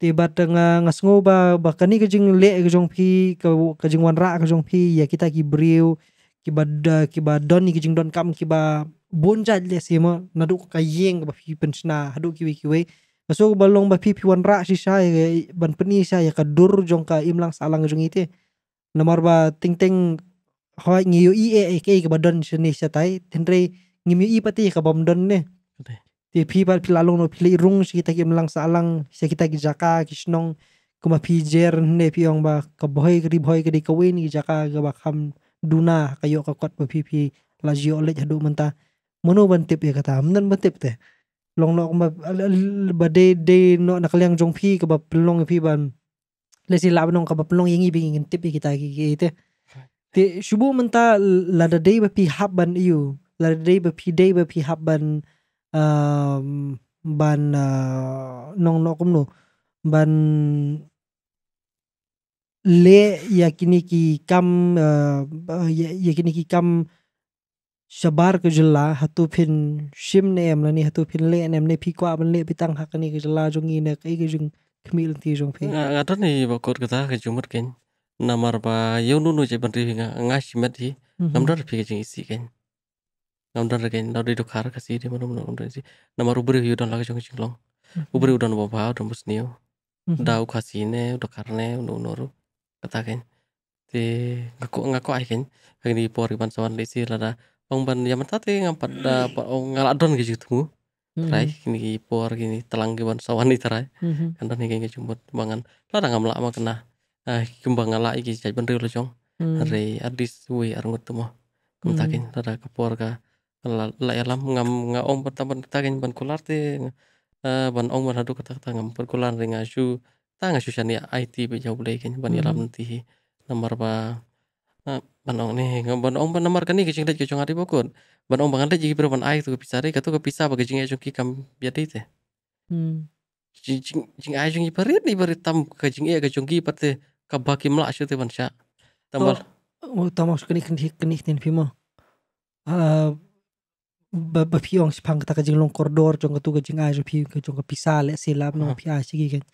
S1: te ba tanga ah, ngasngo ba ba kani ka jing le ka jong pi ka ka wan ra ka pi ya kita ki briu ki ba da don ni ki jing don kam ki ba bon ja le se yeng ba pi pensna hadu ki we ki we balong ba pipi wan ra si sa ya ban peni sa ya kadur jong ka imlang salang jong ite. Namar ba ting ngiyo i e e ke e ke badon sini sa tai tendre ngim i pati ka bom don ne ti pi pa pi lalong no phi rung si kita kim lang salang si kita ki jaka ki snong kuma pi jer ne pi ong ba ka boy ki boy ki ka win ki jaka ga ba kham duna yo ka kot pa pi pi la jio le jadu menta mono ban tip ya e kata amnan ban tip te long no kuma ba de de no nakalyang jong pi ka ba pelong e pi ban le si lab nong ka ba pelong yingi bingin tip e kita ki ki te te shubu menta la da de ba pi hab ban iu là đây bà phi đây bà phi hấp bàn um, bàn uh, nong nó cũng nổ bàn le yakiniki kam uh, yakiniki kam shabar ko jilla hatu phin shim ne em lani hatu phin le em ne phi kwa ban le pi tang hak ni ko jilla jong ni ne kai ko jong khmi lang ti jong phi nga
S2: tat ni ba kot ka ta ka jumat ken namar ba yo nu nu je ban ri nga nga shimat hi mm-hmm. namdar phi ka jing isi ken nam dan rekin dau di dokar kasi di mana mana undan si nama rubri mm-hmm. udah dan laga jong jong long rubri mm-hmm. udan bau bau nio, bus kasih dau kasi ne dokar ne undan noru kata kain ti ngaku ngaku ai kain kain di puari ban sawan lisi lada ong ban yaman tate ngapat da ong ngaladon ke jitu mu mm-hmm. Rai kini ki puar kini telang ki ban sawan ni terai kan dan hingga jumbut bangan lada ngam lama kena ah kembang ngala iki jai ban riu lo jong Rai adis wui arngut tu mo kum takin lada ke la lam ngam nga om pertama tagen ban kular te eh, ban om ban kata kata ngam per kular ringa shu ta nga shani IT be jau blei ken ban yalam nanti mm-hmm. nomor ba ban ong ne ngam ban om ban nomor kani kecing dek kecong hari bokon ban om bangan dek jigi ban ai tu kepisari katu kepisah ba kecing ejong ki kam biadi te mm. jing jing ai jong ibarit ni barit tam kecing e kecong ki pate kabaki melak shu te ban sha tambal
S1: Oh, oh tamas kenik kenik kenik tin pima ba pi si sipang kata kajing long koridor jong tu kajing ai pi jong pisa le silap nong pi ai gi kan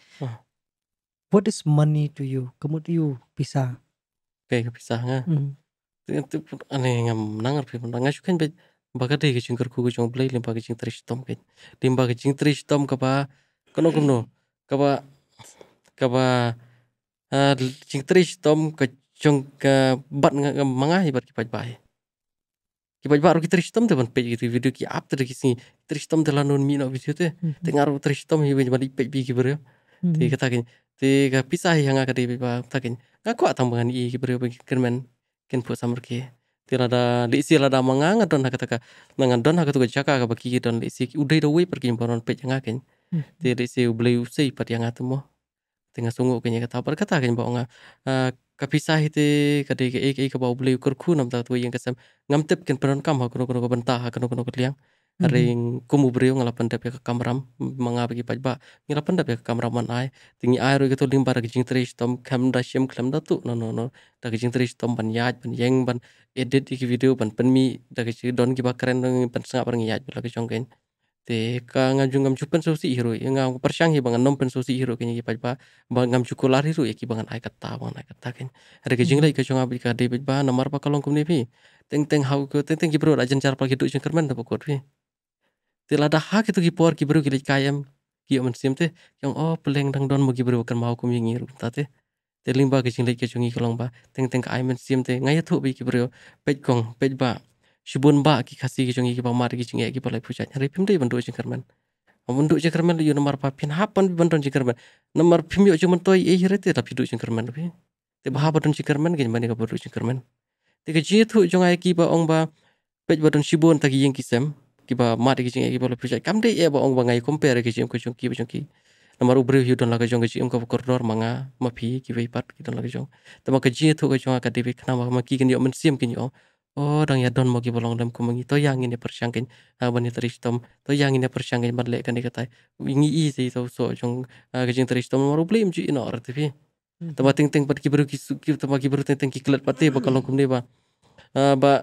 S1: what is money to you to you pisa
S2: pe ke pisa nga mm-hmm. tu ane ngam nangar pi nangar shukan be baga dei kajing kerku kajing play limpa kajing trish tom kan limpa kajing trish tom kapa kono kumno kapa kapa kajing trish tom kajong ka bat nga mangah ibat kipaj bai Kipa-kipa kita ki tristam teman pe ki gitu, video ki ap tere ki si tristam telan non video te teng aro tristam hi baju ipe pi ki bere te kata kin te ka pisah yang aka te pipa kata kin ngaku ah tambahan i ya. ki bere kermen ken pu samur ki tirada ada lada dona don haka taka nangan don haka tuka jaka ka baki don udah udai dawei pergi imbaron pe yang akin te mm-hmm. lisi ublei usei pat yang atemo tengah sungu kenya kata par kata kin bawa nga ah, kapi hite kade ke ek ek bau beli ukur ku nam tatu yang kasam ngam tep ken peron kam hakuno kuno bentah hakuno kuno keliang mm-hmm. ring kumu beriu ngalapan tep ya ke kamram mengabagi pajba ngalapan tep ya ke kamram man ai tingi ai ro gitu limbar ke jing trish tom kam da shem klam da tu no no no da ke jing trish tom ban yaj ban yeng ban edit ik video ban penmi da ke don ki ba keren ban sengap ban yaj ban ke jongken te ka ngajung ngam jupen susi hiru e ya ngam persyang hi bangan nompen susi hiru kenya ki pajba bang ngam jukular hiro e ya ki bangan ai kata bang ai kata ken ada ke jingle mm-hmm. ke chonga abika de ba namar pa kalong kumni pi teng teng hau ke teng teng ki bro ajan jar pa ki du jeng kerman da pokot pi te lada ha ki tu ki por ki bro ki lek kayam ki om sim te yang oh peleng dang don mo ki bro kan mau kum ying hiro ta te te ba ke jingla ki kalong ba teng teng ka ai men sim te ngaya tu bi ki bro pej kong pej ba shibun ba ki khasi ki jungi ki ba mar ki jungi ki palai puja nyari pim dei bendu jing kermen bendu jing kermen yo nomor papin hapan bandu jing kermen nomar pim yo cuman toy e te tapi du jing kermen tapi te bah bendu jing kermen ki mani ka bendu jing kermen te ki jie thu ai ki ba ong ba pej bendu shibun ta ki ying ki sem ki ba mar ki jungi ki palai puja kam dai e ba ong ba ngai compare ki jing ko jung ki ba jung ki nomar ubri hu don laga jong gaji ka koridor manga pi ki vei pat ki don laga jong ma ka jie thu ka jong ka devi khna ma ki ni yo men ki ni yo orang oh, ya don mogi bolong dalam kumangi to yang ini ya persiangkan ah, abani ya teristom to yang ini ya persiangkan berlek kan dikatai ingi isi to so jong kejing ah, teristom maru blim ji ino arti pi mm-hmm. tempat ting ting pati kibru kisu kib tempat kibru ting ting kiklat pati bakal longkum deba ba ah,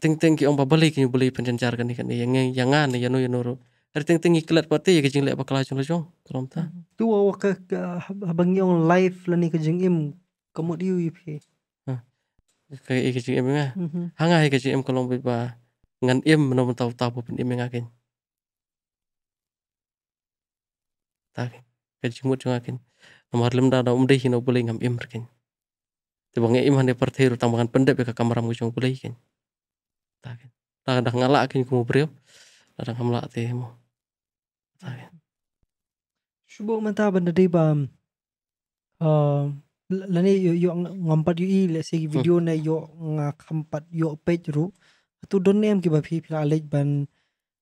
S2: ting ting ki omba balik boleh beli pencancar kan ni, yang yang ane yanu yanu ro Hari ting ting ikhlas pati ya kejing lek bakal acung acung terom ta.
S1: Tu awak ke abang yang live lani kejing im kemudian ipi.
S2: ka ikajim nga hanga ikajim kolong bi ba ngan im menom tau tau pun im ngakin tak kajimut jung akin nomor lem da da umde hino boleh ngam im kin tibang im hande pertiru tambangan pendep ka kamar am jung boleh kin tak tak dah ngalak kin kumu brio dah ngamlak te mo tak
S1: Shubok menta benda di bam ehm, lani yo yo ngampat yo i let's say hmm. video na yo ngakampat yo page ru tu don nem ki phi phi alej ban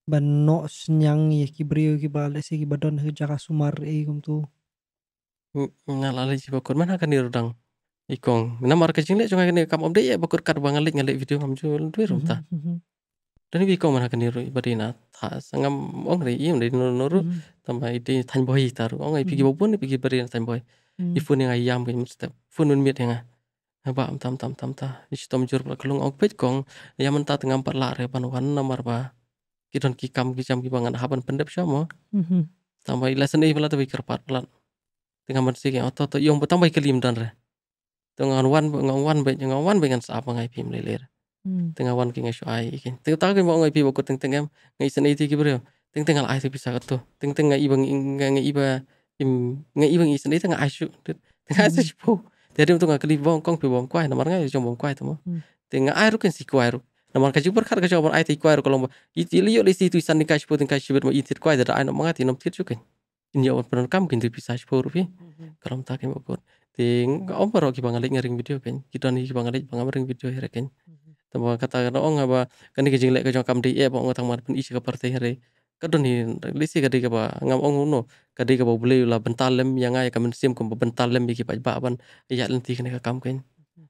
S1: ban no senyang ya ki brio ki ba le se ki badon he jaka sumar e kom tu
S2: le alej kon mana kan dirudang ikong na marketing kecing le cunga kan ni kam update ya bakor kar bang alej ngalek video kam jul ru rumta mhm, mhm. dan ki kong mana kan diru badina ta sangam ong ri im no ru mhm. tambah ide boy taru ong ai pigi bobon pigi tan boy Mm. Ifun nga yam kim step. Fun min mit nga. Ba am ah. tam tam tam ta. Istom jur pla kelung ok pet kong. Ya menta tengam par la re pan wan namar ba. Kidon kikam kijam kibangan haban pendep syamo. Mm-hmm. Tambah ilasan eh pala tapi kerpat pelan. Tengah bersih yang otot yang bertambah kelim dan re. Tengah wan ngawan baik ngawan dengan apa ngai pim lelir. Tengah wan kinga syuai ikin. Tengah tahu mau ngai pim mm. bakut tengah ngai sen eh tiki bro. Tengah tengah ai bisa ketu. Tengah tengah iba ngai iba im nge iweng isen ite nga asu tanga mm. asu shipo tadi untuk ngakeli bongkong pe bongkwai namar nga mm. yo bongkwai tamo tenga airu ken siku airu namar kaji berkar kaji omar aite iku airu kolombo iti liyo lisi tu isan nikai shipo tenga shibir ma itir kwai dara aino mangati nom tir chuken ini omar penon kam kintu pisah shipo rupi mm-hmm. kolom takin bokor ting omar oki bangalik ngering video ken kita ni bangalik bangamering video hereken mm-hmm. Tambah kata kata oh ngapa kan dikejeng lek kejong kam di e bong ngotang isi ke partai hera kadoni lisi kadi kaba ngam ong no kadi kaba bule la lem yang ay kamen sim kum bi ki pa ban ya lenti kene kam kain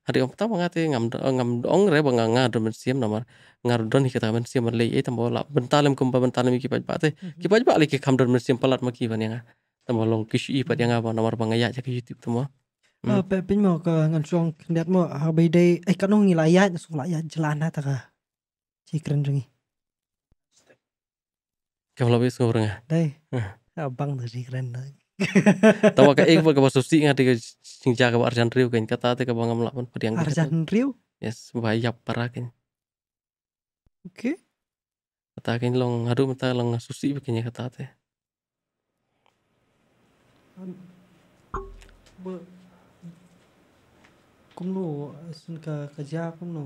S2: hari om ta ngam ngam ong re ba nga do men sim namar ngar don ka men sim le ye tambo la bentalem kum lem mhm. ki pa ba te ki pa ba le ki kam don men sim palat maki ban yang tambo long kishi pa yang ba namar banga ya ja ki youtube tu ma mm.
S1: pe pin mo ka ngan ya, song net mo harbai dei ai kanong ngilaya sulaya jelana ta ka cikren jengi
S2: lebih Keflopis ngobrol ya?
S1: Dai. Abang sih keren dai. Tawa ka Ibu
S2: ka susi nggak di singja ka Arjan Rio kan kata tadi ka bangam lapan padiang Arjan kan. Rio. Yes, bayap parakin. Oke. Kata kan long haru kata long susi bikinnya kata te.
S1: lu sun kerja kajak lu.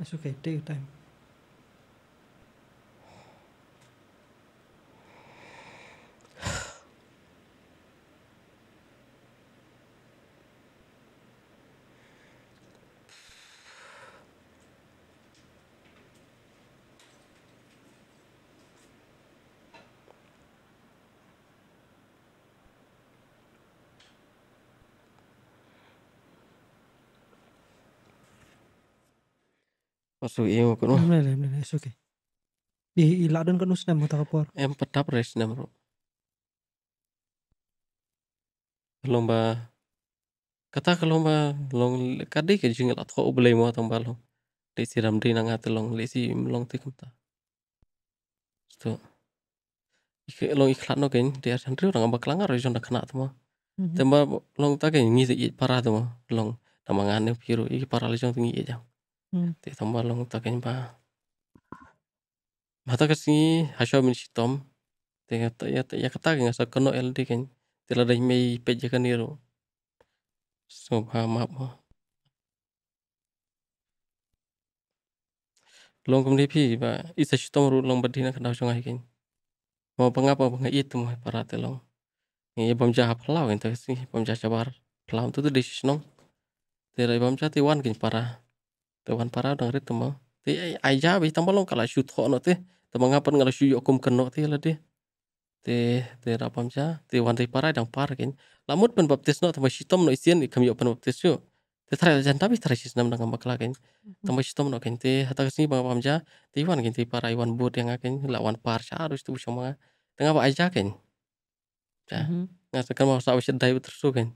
S1: That's okay, take your time.
S2: su'i mukun wah
S1: لا لا لا Di دي لا دون كنو سنم
S2: em petap res nam ro lomba kata ke lomba long kadi ke jengel atko ublei mau tong balong Di siram di nang hati long di si long te kumta sto gitu. ike long iklan no di dia santri orang abak langar jon da kena mah. Mhm. tamba long tak ken ngisi parah mah long yang piru iki parah le jong tingi jam 네, 단말로 따개니바. Matakasi hasyo min sitom. Tenga ta ya ta ya kata ke ngasa kono LD kan. Tila dai mei peja kan niro. Sobha map mo. Long kum pak ba isa sitom ru long berdiri kan hasyo ngai kan. Mau pengapa pengai itu mo para telong. Ngi bam jaha pelau kan ta si bam jaha cabar. Pelau tu tu desinom. Tira bam jaha tiwan kan para. Dewan para dong ri tama. Ti eh, aja bi tambah long kala shoot tho no ti. Tama ngapan ngala shu yokum keno ti la ti. Ti ti rapam cha ti wan ti para dong par kin. Lamut pen baptis no tama shitom no isien ikam yo pen baptis yo. Ti tra jan tapi tra shis nam dang makla kin. Mm-hmm. Tama shitom no kin ti hata kesini bang rapam cha ti wan kin ti para iwan bud yang akin lawan par cha harus tu shoma. Tengah apa aja kin. Mm-hmm. nggak sekarang mau sawi sedai tersu kan,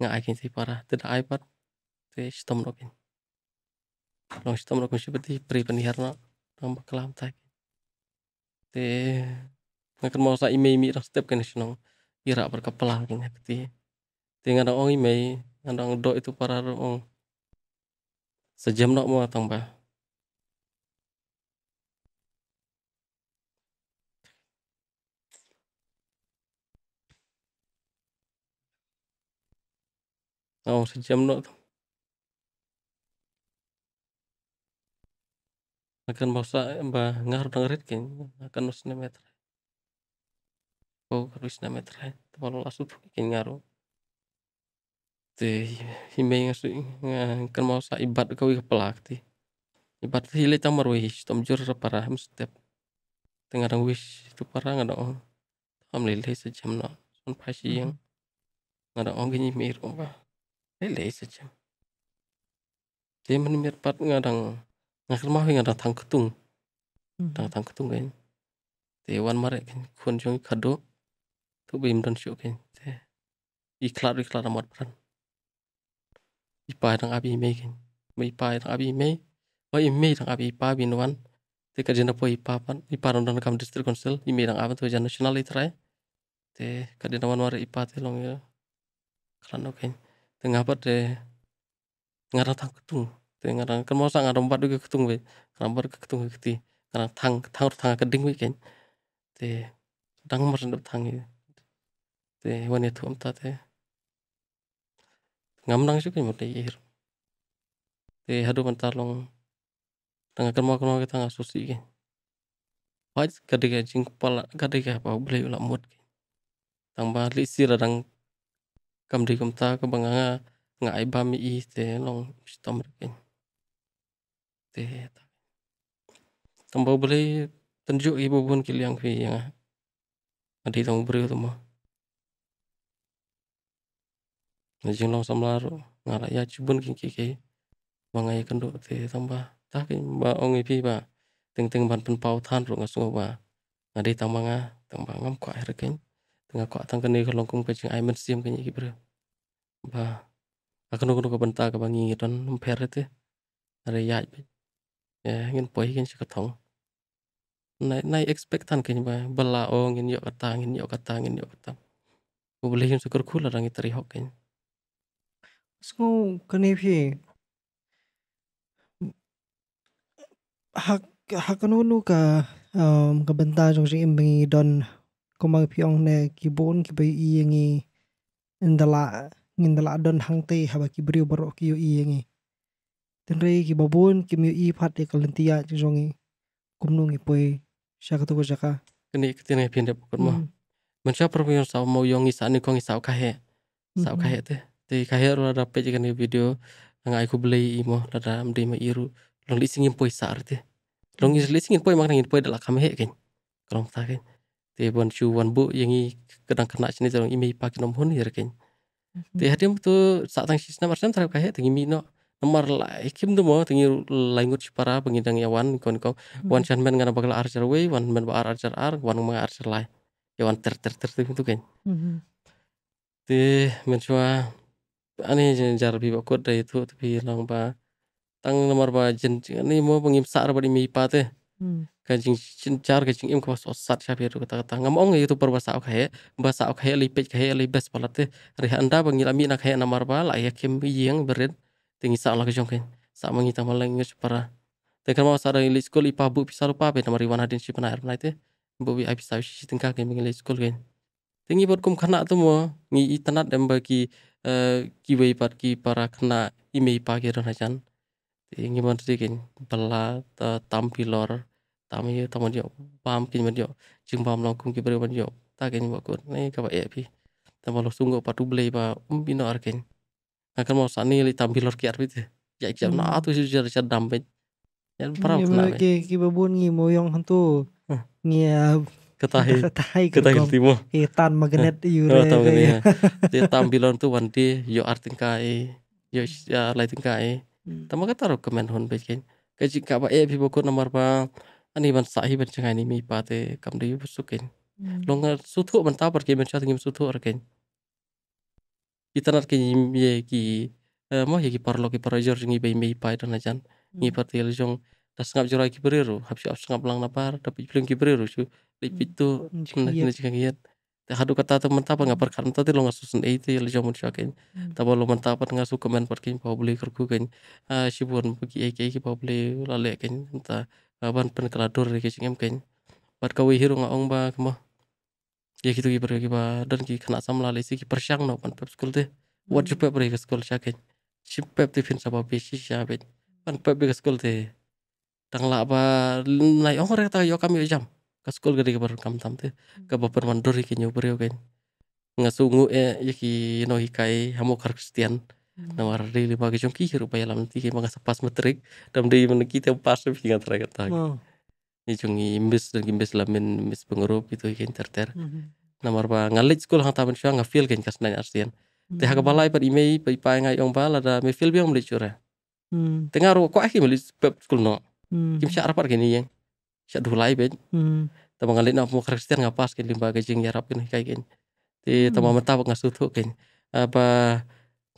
S2: nggak akin mm-hmm. ti para tidak iPad. Ti shitom no kin. Long seperti pri peniharna nong kelam tak. Te ngakan mau sa ime imi rak step kene sinong ira berkepala kene keti. Te ngada ong ime ngada do itu para ong sejam nok mau tambah. Oh, sejam nok akan masa eh, mbah ngaruh dengerin kan akan nusna nemetra oh nemetra itu tepalo langsung tuh kan ngaruh teh himbe ngasu eh, kan mau sa ibat kau pelak ti ibat sih hile tamar wish tom jur ham step tengah dong wish itu parah nggak dong lele sejam no son pasi yang mm-hmm. nggak dong gini miru apa lele sejam dia menimir pat ngadang ngakal mah yang datang ketung hmm. datang ketung kan te wan mare kan kun jong kado tu bim don sio kan te iklar iklar amat peran ipa dang abi mei kan mei ipa dang abi mei wa mei dang abi ipa bin wan te jena po ipa pan ipa don don kam distrik konsel i mei dang aban tu jan nasional itrai te jena wan mare ipa te long ya kan tengah pat te ngaratang ketung teu kan mau sang ngarompat ke ketung we baru ke ketung keti karena tang tang tang keding we kan teh dang mar ndap tang ye teh wani tu amta teh nang sih kan mati ihir. teh hadu mentalong tang kerma kerma kita ngasusi kan wajib kadega jing kepala kadega apa boleh ulah mood kan tambah lisir radang kam di kam ta ka ngai nga ai ba mi i te long stomach ken tambah Tamba boleh tunjuk ibu bun kiliang fi yang adi tong beri tu mah. Najing long samlaru ngarak ya cubun kiki kiki mangai kendo te tambah tapi mbak ongi pi ba ting ting ban pen pau tan ru ngasu ba ngadi tambang ah tambah ngam kwa air keng tengah kwa tang kene kelongkung pejing ai men siam kenyi kibre ba akan kuno ke bentar ke bangi dan memper te ada yaj ya ngin poi ngin shi ketong nai nai tan kin ba bala o ngin yo kata ngin yo kata ngin yo kata ku boleh ngin sukur kula rang itari hok kin
S1: sku kani phi hak nu ka um kabenta jong si mi don kumang piong ne kibon kibai ndala indala ndala don hangte haba ki yo kiyo ngi tenrei ki babon ki mi i phat e kalantia jongi kumnu ngi poi shakato ko jaka
S2: kini kitine pin de pokot mo mensa mm. propo yon sa mo yongi sa ni kongi sa ka he sa ka mm-hmm. he te te ka he ro rape je kan video ngai ku blei i mo da ram de ma iru long li singin poi sa arte long mm. is li singin poi mang ngin poi la kam he ken kalong ta ken te bon chu wan bu yangi kadang kena sini mi pak nom hun yer ken mm-hmm. te hadim tu sa tang sisna marsam tarap ka he ngi mi no lah ikim tu mo tinggi language para pengidang ya wan kon ko wan chan mm-hmm. men ngana bakal archer way wan men ba archer ar wan ma archer lai ya wan ter ter ter tu kan deh men chua ani jar bi bakot itu tapi long ba tang nomor ba jen ani mau pengim sar ba mi pa te mm. kajing jenjar kajing im kawas osat siapa ya, itu kata kata ngam ya itu perbasa ok ok bahasa ok lipet ok libes palate ri rehanda pengilami nak he nomor ba lah ya kim yang berit tinggi sa ala kejong ken sa mangi malang ngus para te mau sa ilis kul ipa bu pisar pa be nama wana din shipana er nai te bu bi ai pisar shi tingka ken mingi ilis kul ken tinggi bot kum tu mo ngi itanat dan bagi eh, ki wei pat ki para khana ime pa ke tinggi hajan tingi mon tri bala tampilor tami tamon yo pam kin mon yo jing pam long kum ki bere mon yo ta ken bo kut nei ka ba e pi tamalo sunggo patu blei ba umbino arken akan mau sani 리 담빌러 키 아르비트 야이자 나 아투 시저 시저 ya 야 파라 ya ki ya, hmm. nah, ya, hmm,
S1: ya ki babun ngi moyong hantu ngi ketahi ketahi ketahi timo tan magnet yure oh, ketahi gitu. ini ya
S2: tampilan tuh wanti yo arting kai yo ya lighting kai hmm. tama kata ro kemen hon be ken kaji ka ba e eh, pi boku nomor ba ani ban sahi ban cengai ni mi pate kam di busukin longar sutu ban ta par ke men sutu ki ye ki mo ki parlo ki parajor jingi bai mei pai dona jan ngi hmm. patil jong tas ngap jora ki beriru habsi si ngap lang napar tapi pleng ki beriru su le pitu na kina jika ngiat ta hadu kata ta mentapa ngap karna ta lo ngasusun ei te hmm. le jong mun shaken ta ba lo mentapa ngasu komen beli kerku si buan bagi ei ki pau beli lale kin ta ban pen kelador ki jingem kin pat kawi hiro ong ba kemah ya gitu kiper kiper dan kiper kena sama lali si kiper siang nopan pep school deh. buat juga pergi ke sekolah siakin si pep tuh fin sama pisi siakin pan pep ke sekolah deh. tang lah apa naik orang kata yo kami jam ke sekolah gede kiper kam tam ke bapak mandor iki nyoper yo kan ngasungu eh ya ki no hikai hamu kristian hmm. nomor di lima kejungki hirup ayam tiga mangga sepas metrik dan di menekite pas tapi nggak terakhir nijung imbes dan imbes lamin imbes pengurup itu ikan terter mm-hmm. namar ba ngalit sekolah hang taman syuang ngafil kan kas nanya arsian teh hmm. balai ipad imei ipad ipa ngai yang bal ada mefil biang beli cure mm. tengah ruh kok akhir beli pep sekolah no mm. kim syak rapat kini yang sih dua lain ben mm. tapi ngalit nak mukar kristian ngapas kini limba ya rap kayak kai kini teh tambah mentah ngasutuk kini apa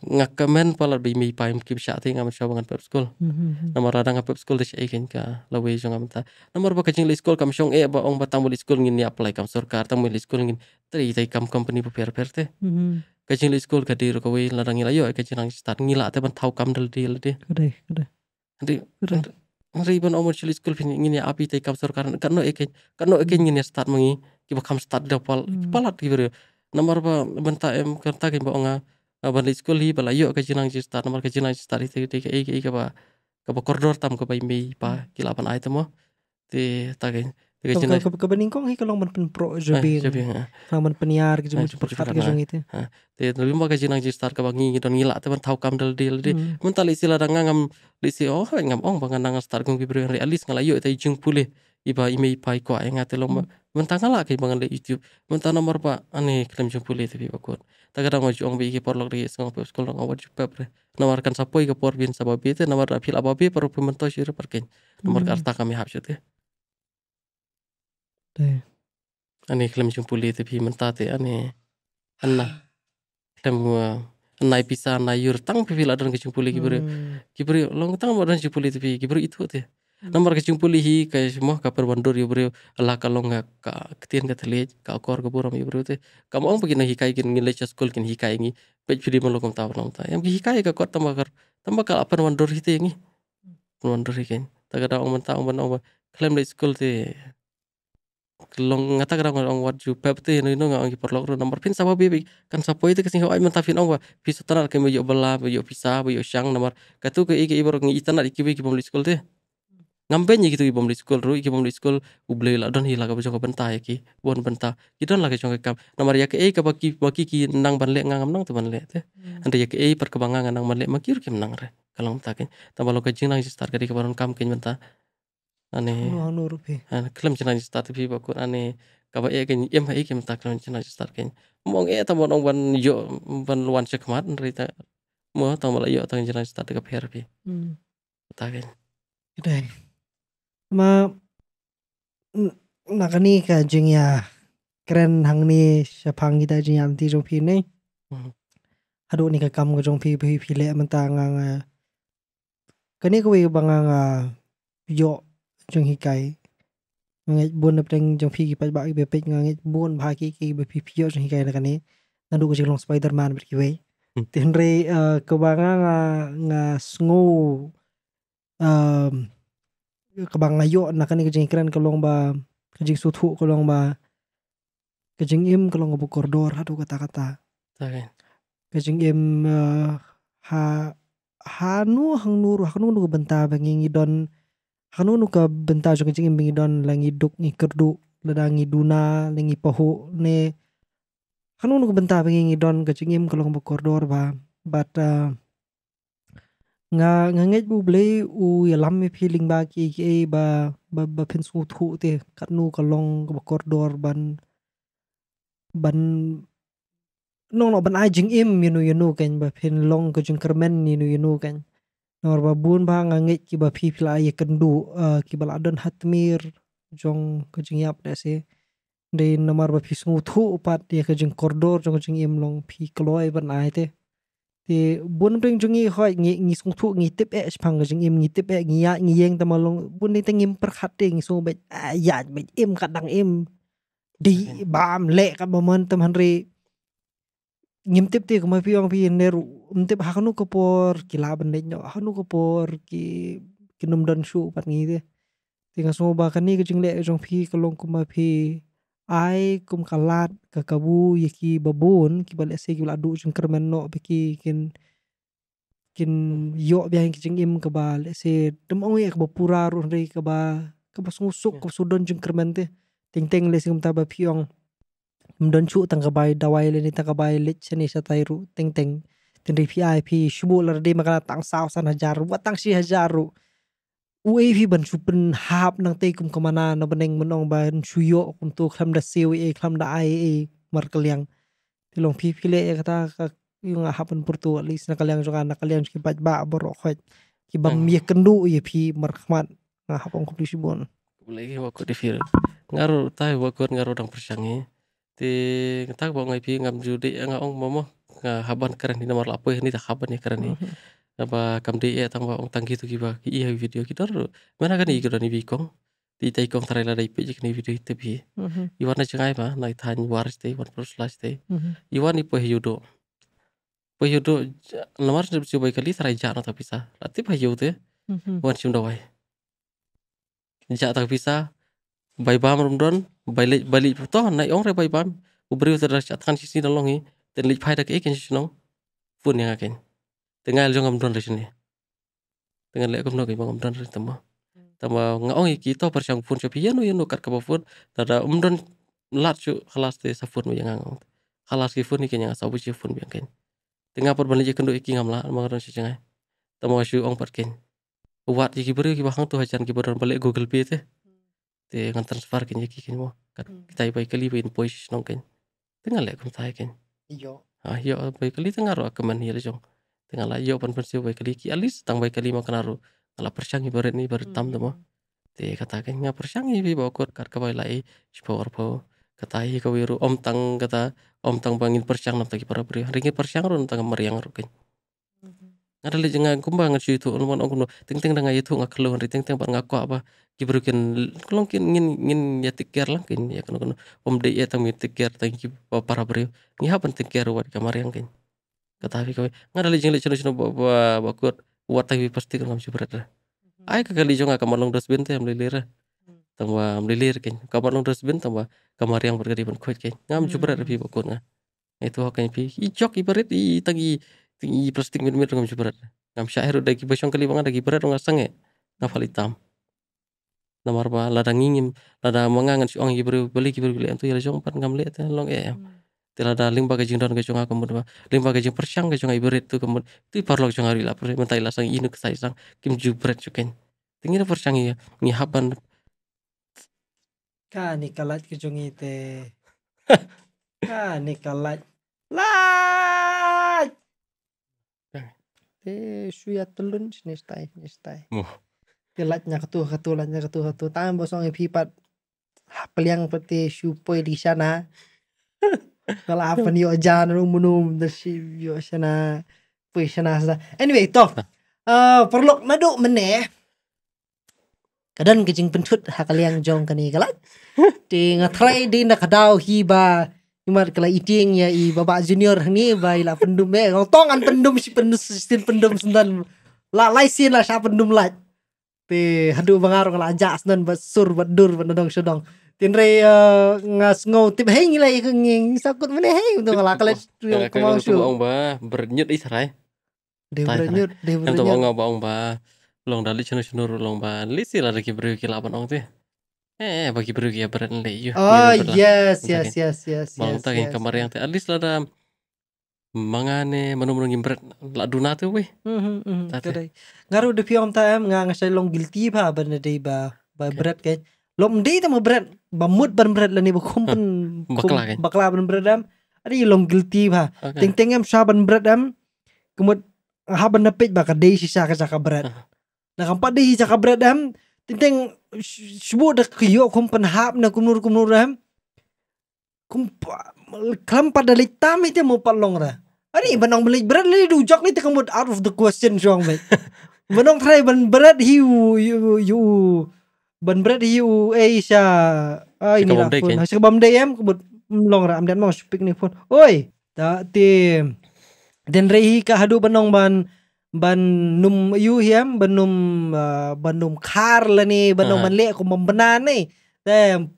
S2: ngakemen pala bi mi paim kip sha thi ngam shaw ngan pep skul mm-hmm, mm-hmm. namar rada ngap pep di shai egen ka lawe jong ngam ta namar ba kajing li skul kam shong e ba ong batam li skul ngin ni apply kam sarkar tam li skul ngin tri tai kam company pa per per te mm-hmm. kajing li skul ka di ro kawe la rangi la yo e kajing rang start ngila te ban tau kam dal di la di kade kade ri ri ban omor li skul pin ngin ni ya api tai kam sarkar kan no egen kan no egen ngin ya start mangi ki ba kam start da pal palat ki ber namar ba benta em kerta ki ba ban school hi bala yo ka jinang ji star nomor ka jinang ji star te te e e ka ba ka ba koridor tam ka ba mi pa hmm. la ban ai tamo te ta ka te ka jinang
S1: ka ba ningkong hi ka long ban pen pro eh, jobi eh. eh, bi ha sang ban yar ka jumu jumpa kat ka jong ite
S2: te no limba ka jinang ji star ka ba ngi don ngila te ban thau kam dal dil di hmm. mun ta li sila dang ngam li si oh ngam ong bang nang star gong bi bro realis ngala yo te jing pulih iba ime ipa iko ai ngate lomba mentang ala ke le youtube mentang nomor pa ane klaim jumpule te bi bakon tagada ngo ong bi ki porlok ri song pe skol ngo wat jupe pre nomor kan sapoi ke por bin sabab bi te nomor rafil ababi paru pemento shir perken nomor hmm. karta kami hap shute ya. te ane klem jumpule te bi menta te ane anna wa eh, nai pisa nai yur tang pipil ladang ke jumpule kibere hmm. kibere long tang adan jumpule te bi itu te nomor ke chimpulihi ka mo ka perwandor yubreu Allah ka longa ka ketien ka telit ka kor ka buram ibu te ka kamu pagi begini, hikai kin ngile chas kul kin hikai kai ngi pe chuli mo lokom taw nom ta yam hi kai ka tamba kar tamba ka apa hi itu ya, ngi perwandor hi ya, ken ta ka da om ta orang, om klaim le school teh long ngata kara ong wat ju pep te no no ngi perlok ro nomor pin sapa bibi kan sapo itu kesing hoi mentafin ong wa pisu tanar ke mejo bela mejo pisah mejo syang nomor katu ke ike ibor ngi itana ikibi ki pemli sekolah teh ngampenya gitu ibu mulai school ru ibu mulai school ubleh la don hilang kau jong bentah ya ki bon bentah kita la ka jong kam nomor nah, ya ke e eh, kau bagi bagi ki nang banle ngam nang tu banle te hmm. anda ya ke e eh, perkembangan nang banle makir kim nang re kalau ta ke tambah lo ka jing nang star ka kau ka baron kam ke anu ane ane klem jenang star tapi baku ane kau e eh, ken ya mah kem tak non china star ken mong e tambah nong ban yo ban luan cekmat kmat ta mo tamon yo tang china star ka pher bi hmm. ta ken
S1: มานักนี่กัจุิงยาเกรนทังนี้จะพังกี่าจุิงยามที่จงพีนี่ฮัลโหลนี่ก็กำกับจงพีพีพีเละมันต่างงากันนี่ก็วิบังงาเยอะจงฮิไกงงบุญนับแรงจงพีกี่ปัจบัยอีเบปิงงงบุญบากีกี่เบปีพีเยอะจงฮิไกนะกันนี่นั่นดูก็จะลงสไปเดอร์แมนไปกี่เว้ยเต็มเรยเอ่อกบังงางางงสงูเอ่อ kebang ayo nak ni kejeng keren kelong ba kejeng suthu kelong ba kejeng im kelong ngebu kordor hatu kata-kata kan? im uh, ha hanu hang nuru hanu nu benta bengingi don hanu nu ka benta jo kejeng im bengi don langi duk ngi kerdu ledangi duna lengi pahu ne hanu nu benta bengingi idon kejeng im kelong ngebu kordor ba but eh, nga nga ngai bu ble u ya lam me feeling ba ki ki ba ba ba phen su thu te kat nu ka long ba corridor ban ban no no ban ai jing im you know you know kan ba phen long ka jing kermen you know you know kan nor ba bun ba nga ngai ki ba phi phla ya kan du ki ba adon hatmir jong ka jing yap da se de namar ba phi su thu pat ya ka jing corridor jong jing im long phi kloi ban ai te t h b u n r i n g j u n g i h o i ngi ngi sung thu ngi tip e phang jing im ngi tip e ngi ya ngi yeng tamal long b u n ni tang im par khat te n g s o be ya be im ka dang im di bam le ka ba mon tam han ri n g i tip t i ko ma pi ong pi ne ru um tip ha nu ko por ki la ban ne no ha nu ko por ki ki num dan shu pat ngi de ti nga s o n g ba ka ni ka jing le jong p i ka long ko ma p i ai kum kalat ka kabu yaki babon ki balik se ki bala jeng kermen no kin kin yo biang ki jeng im ka ba le se dem ong ek ba pura run rei ka ba ka ba sungusuk ka ya. sudon jeng kermen te ting ting le sing ta piong mdon chu tang ka bai dawai le ni ta ka bai le chani sa tai ru ting ri pi ai pi shubu lar de magala tang sao san hajar wa tang si hajar ru Uei ban chu hap nang te kum kamana na beneng menong ban chuyo kum tu khlam da siu e khlam da ai e mar kalyang tilong pi le e kata ka yung hapan purtu at least na kaliang juga na kaliang juga pat ba boro khoit ki bam mm. ye kendu ye pi mar khmat na hapong kum si bon
S2: lagi wa ko fir ngaru tai wa ko ngaru dang persangi e. ti ngetak ba ngai pi ngam judi ngam ong momo haban keren di nomor lapo ni tak haban ya keren ni apa kam de ya tang ong tang tu kiba iya video kita mana kan i kira ni bikong ti tai kong tare la dai pe ni video itu bi mm-hmm. iwan aja chengai ma nai tan war stay wan plus las stay i wani pe yudo pe yudo lamar di bi bai kali tare ja na ta pisa la ti bai yude mm-hmm. wan chim dawai ja ta pisa bai bam rum don bai le naik le na re bai bam ubri udah ja tan sisi dalongi ten li phai da ke ken nong pun yang akin tengah jo ngam don sini tengah lek kom no ki ngam don re tama ngaong iki to persang sang pun chopi yano yano kat ka pun tada umdon don lat chu khalas te safun yang ngang khalas ki fun iki nyang sabu chi fun biang ken tengah por banje kendo iki ngam la mangaron si cengai tama shu ong par ken wat iki beri ki bahang tu hajan ki bodon balik google pay te hmm. te ngan transfer ken iki ken mo kat hmm. kita ibai kali bain poish nong ken tengah lek kum tai ken iyo ah iyo ibai kali tengah ro akaman hira jong tengala yo pan pan kali ki alis tang bai kalima kenaru ala persiangi baret ni baret tam dama hmm. te katakan nga persiangi bi kur kar kabai lai kata po katahi kawiru om tang kata om tang bangin persiang nam tagi para pri ringi persiang nam tang meriang rukin mm-hmm. ada le jangan kumbang ngerti itu orang Teng ting ting dengan itu ngak keluar ting ting par ngaku apa kibrukin kelongkin ngin ngin ya tikir langkin ya kuno kuno om de iya tang mi tikir tang para beri ngihapan tikir wat kamar yang kin ketahui kami nggak ada licin lijeng bawa bawa bakuat buat tapi pasti kalau masih berat hmm. ayo kagak lijeng nggak kamar long dos yang melilir hmm. tambah melilir kan kamar long dos tambah kamar yang bergeri pun kuat kan nggak masih berat tapi hmm. bakuat nggak itu haknya pi ijok ibarat i tangi tinggi plastik mir mir nggak masih berat nggak masih akhir udah kibas yang kali nggak lagi berat nggak sange nggak tam. nama apa ladang ingin ladang mengangan si orang ibarat beli ibarat beli itu ya lijeng empat nggak melihat ya, long ya da limba ke jing don ke chunga kemudian limba ke jing persiang ke chunga ibarat tu kemudian tu parlok chunga rila per mentai lasang inu kesai sang kim jubret chuken tingin persiang iya ni haban
S1: ka ni kalat ke chungi te ka ni kalat la te suya telun nistai nistai kelatnya ketuh ketulannya ketuh ketuh tambah song ipipat peliang peti supoi di sana apa munum يوجعن نوم yo sana, يوشنا sana sa. anyway toh uh, ah. eh, perlu madu meneh kadan kecing pencut hakaliang jong kani kalah, di ngatrai di nakadau hiba imar kala iting ya i baba junior ni bai ila pendum be eh. an pendum si pendum sistem pendum sendan la lai sin la sha pendum la pe hadu bangar kala ajas sendan basur badur benodong sedong Tiền rê eh, nga snow tip hei ngilai ke ngeng sakut mana hei untuk ngelak tu yang kemau shu. Ong
S2: ba bernyut i sarai. Dia bernyut, dia bernyut. Yang ngau ba ong ba long dali chenu chenu long ba lisi lah lagi beri lapan ong tu. Eh bagi beri kia berat le iya. Oh iya, yes yes yes yes. Bang tak yang kamar yang tu alis lah dah mangane menurut gimbret laduna tu weh.
S1: Hmm hmm. Ngaruh depi om em ngang ngasai long guilty ba benda dei ba ba berat kan lom dei tama berat bamut ban berat lani ba kumpen bakla kan bakla ban berat am ari lom guilty ba ting ting em sa ban berat dam kemut haban na pit ba ka dei ka berat Nah kampa dei sisa ka berat am ting ting sbu da kiyo kumpen hab na kumur kumur dam kumpa kelam pada tami dia mau palong ra ari benong beli berat lari dujak ni kemud out of the question soang baik benong try ban berat hiu hiu ban bret hiu ei eh, sya ai ah, ni lah pun hasil ah, bam em kebut mm, long ram dan mau speak ni pun oi ta tim. den rehi ka hadu benong ban ban num yu hiam ban num ah, ban num kar la ni ban num ban le ko membenan ni tem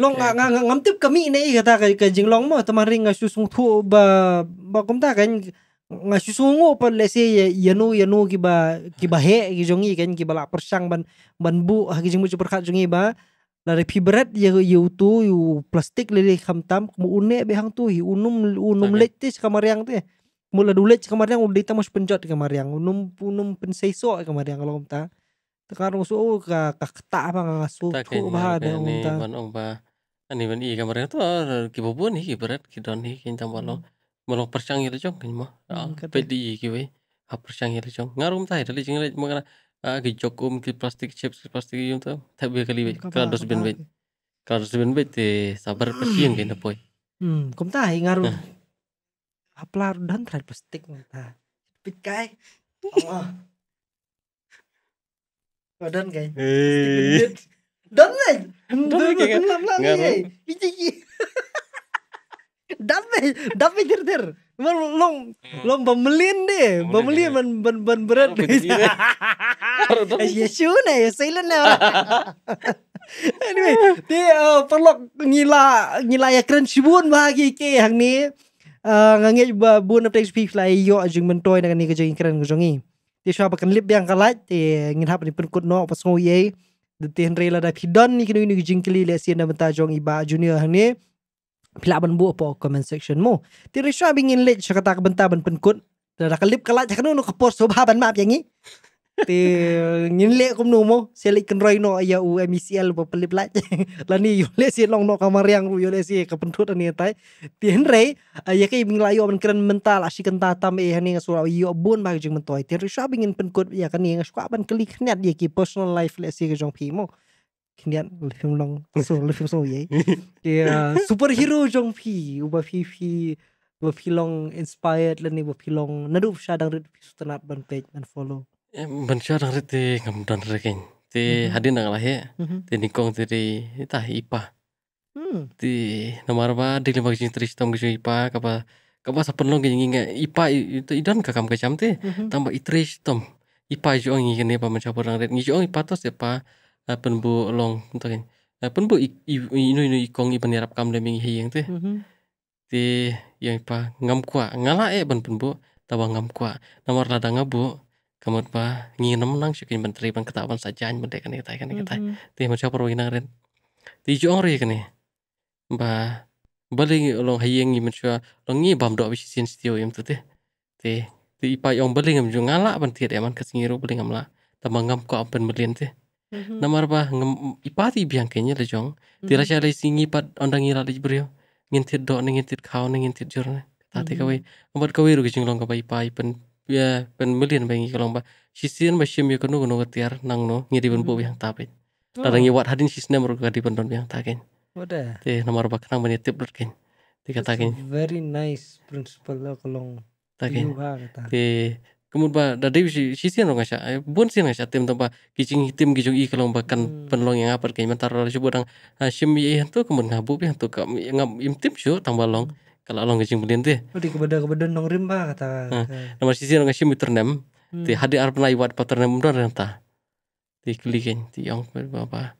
S1: long nga nga ngam tip kami ni kata ka jing long mo tamar ring ngashu sung thu ba ba kom ta kan nga susungo pa let's say yanu yanu kiba kiba he kijungi kan kiba la persang ban ban bu ha ki jingmu jongi ba la re ya ya yu tu yu plastik lele le kham tam mu une behang tu hi unum unum letis kamariang te mula dulet kamariang udah tamas penjot kamariang unum unum penseiso kamariang kalau kumta tekarung so ka kta apa ngasuh tu ba ada kumta ya, ban
S2: ong ba ani ban i kamariang tu kibobon hi kibrat kidon hi kincam balong mm. Molo percang ilo chong kan mo. Pedi iki we. Ha percang ilo chong. Ngarum ta ilo ching mo ah agi jokum ki plastik chips ki plastik itu tuh Ta be kali we. Kala dos ben we. Kala dos ben we te sabar persiang kan poy.
S1: Hmm, kum ta hi ngarum. Aplar dan trai plastik ta. Pit kai. Oh. Badan kai. Dan lagi. Dan kai. Ngarum. Dapet, dapet dir Man long long bamelin deh, bamelin man ban ban berat deh. Ya shuna eh, ya sailan na. Anyway, ti eh, perlok ngila ngila ya keren sibun bahagi ke yang ni. Eh, ngangit ba bun update speak lah, yo ajung mentoy dengan ni kejeng keren kejungi. Ti sya pakan lip yang kalah. ti ingin hap ni penkut no pasngoi ye. Detihan rela da pidon ni kini ni kejeng keli lesian da mentajong iba junior yang ni pilaban buo po comment section mo. Tiri siya bingin late siya kata kabentaban penkut. Dada kalip kalat kanu kanuno kapos so bahaban map yangi. Ti nginle kum no mo selik kenroy no aya u MCL e po pelip lat. Lani yule si long no kamar yang ru yule si kapentut ani tai. Ti henrei eh, aya kay bing layo ben keren mental asi kenta tam e eh, hani ngasura bun bagi jeng mentoy. Tiri siya bingin penkut ya kan ni ngasuka ban kelik niat ye ki personal life lesi si ke pimo. mo kinyan film long so film so ye ke superhero jong phi uba phi phi uba phi long inspired lani uba phi long nadu sha dang rit phi ban page ban follow eh, ban sha dang rit
S2: te ngam dan rekin te mm-hmm. hadin dang lah ya mm-hmm. te nikong te ri ta ipa hmm. ti nomor ba di lima kisi tris tong ipa kapa kapa sapen long kisi nginga ipa itu idan kakam kecam te mm-hmm. tambah itris tom ipa jong ngingene pa mencampur dang rit jong ipa tos ya pa apun eh, bu long kan apun eh, bu inu inu ikong iban penyerap kam leming hiyang teh mm-hmm. ti yang pa ngam kwa ngala eh ban pen bu tawa ngam kwa nomor lada ngabu kamu apa nginem nang syukin menteri ketahuan saja sajaan mereka nih kita kan kita kan mm-hmm. ti macam perwinang ren ti jong orang kan ba balik long hayang ini macam long ini bam doa bisnis studio yang tuh teh ti ti ipa yang balik ngam jung ngala ban tiat eman kesingiru balik ngam lah tambah ngam ko apen berlian teh Mm-hmm. namar ba ngam ipati biang kenya le jong mm-hmm. tira sha le singi pat ondang ira le brio do ngintit jor ngintit Ta te mm-hmm. kawe ambat kawe ru kijing long ka bai pen ya pen million bangi kalong ba sisian ba shim ya kono gono tiar nang no ngiri ben bo biang tapit oh. tadangi wat hadin sisne mur ka dipen don biang takin. Wada. Teh nomor bak nang bani tip dot ken. Dikatakin.
S1: Very nice principle lo kalong. Takin.
S2: Te kemudian dari sisi anu ngasya bun eh, sih ngasya tim tempat kicing hitam kicing i kalau bahkan hmm. penolong yang apa kayaknya mentar lalu coba orang hasim i itu kemudian ngabu yang tuh kam ngab im tim sih tambah long hmm. kalau long kicing belian teh ya.
S1: oh di kebeda kebeda nong rimba kata nah,
S2: nama sisi nong sih itu nem di hadi pak iwat paternem yang ta di kelikin di yang berapa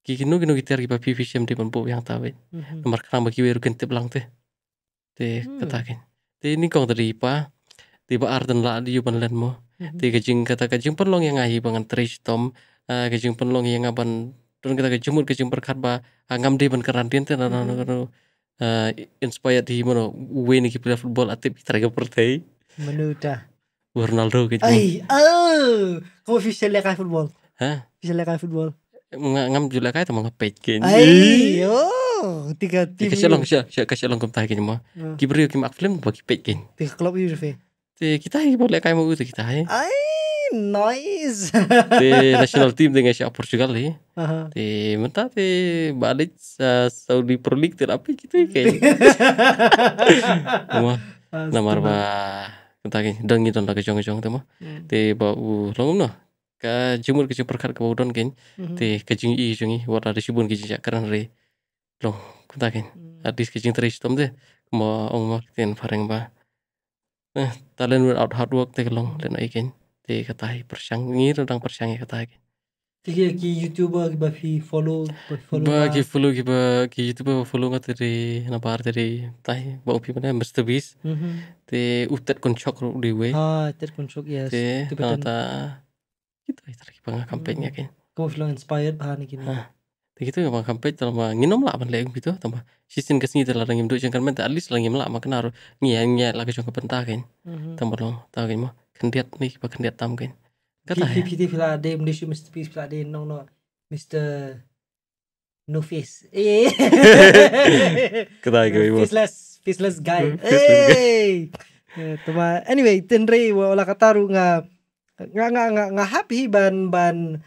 S2: kiki nu kita lagi pak pvc siem di pembu yang tahu hmm, hmm. nomor kerang bagi rugen tip lang teh teh katakan teh ini kong tadi pak tiba arden la di yuban len mo mm-hmm. ti kajing kata kajing penlong yang ahi bangan trish tom eh, kajing penlong yang aban turun kata kajumut kajing perkat ba ngam di ban karantin tena nana nana mm-hmm. eh, inspired di mana we ni player football atip traga pertai
S1: menuta
S2: Ronaldo kajing ay,
S1: oh kau official lekar football ha official lek football
S2: ngam jula kaya tamang pet kini ayo
S1: tiga tim kasi long
S2: siya siya kasi lang mo mm. kibrio kima akfilm bagi pet kini
S1: tiga klub itu
S2: kita kita boleh kayak mau itu
S1: noise. di national
S2: team dengan si Portugal nih. Uh-huh. De mentah de balik uh, Saudi Pro League terapi gitu ya kayaknya. Wah, nama apa? Kentaki dan lagi jong-jong tuh mah. Di bau longum no. Ka jumur kecung perkat ke bau don kan. De kejung i jungi wada de sibun kejung jak keren re. Long kentaki. Adis kejung teri sistem deh. Mau ngomong ba eh ta without hard work te long len ai ken te kata hi persyang ngi tentang persyang ya kata ken te ki ki
S1: youtuber ki ba fi follow ba follow ba ki
S2: follow ki ba ki youtuber ba follow ngat dari na bar dari tai ba upi mana mr beast te utet chok ro di we ha
S1: utet chok yes te kata
S2: kita itu tadi pengah kampanye hmm.
S1: ken kamu bilang inspired bahan ini
S2: gitu ya bang kampai terlalu nginom lah apa lagi gitu tambah sistem kesini terlalu ngim duit jangan mentah alis lagi lah, makan aru ngiya ngiya lagi jangan pentah kan tambah lo tau kan mah kendiat nih pak kendiat tam kan
S1: kata ya kita villa de mendisu mister pis villa de nong no mister nufis eh kata ya kau fisless guy eh tambah anyway tenre wala kataru nggak nggak nggak nggak happy ban ban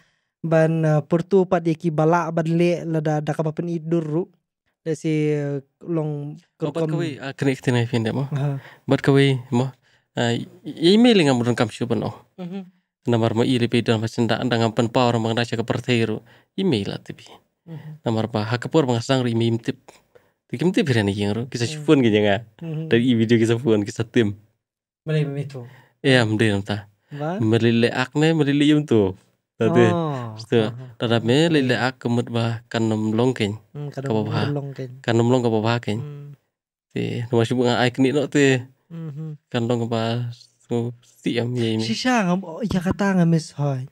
S1: ban uh, pertu pat yaki bala ban le lada da pen idur ru si uh,
S2: long kerkom oh, kawi uh, kene kene pindah mo bat kawi mo email ngam run kam shuban no mhm. namar mo ile pe dan macam dak ngam pen power mang mangda ka perteiru email atibi mhm. namar pa hakapur sang ri mim tip tikim tip hirani yang ro kisah mhm. shufun gini nga dari video kisah shufun kisah tim Mulai tu Iya, mulai nanti. Mulai le akne, mulai le Oh. itu gusto me lele ak kemut bah kanom hmm, keng hmm. mhm. Kanom bah Kanom long kapa keng Ti nomor masih bunga ai kini no ti. Kan long kapa so ti am ye sih sih
S1: ngam ya kata ngamis hoy.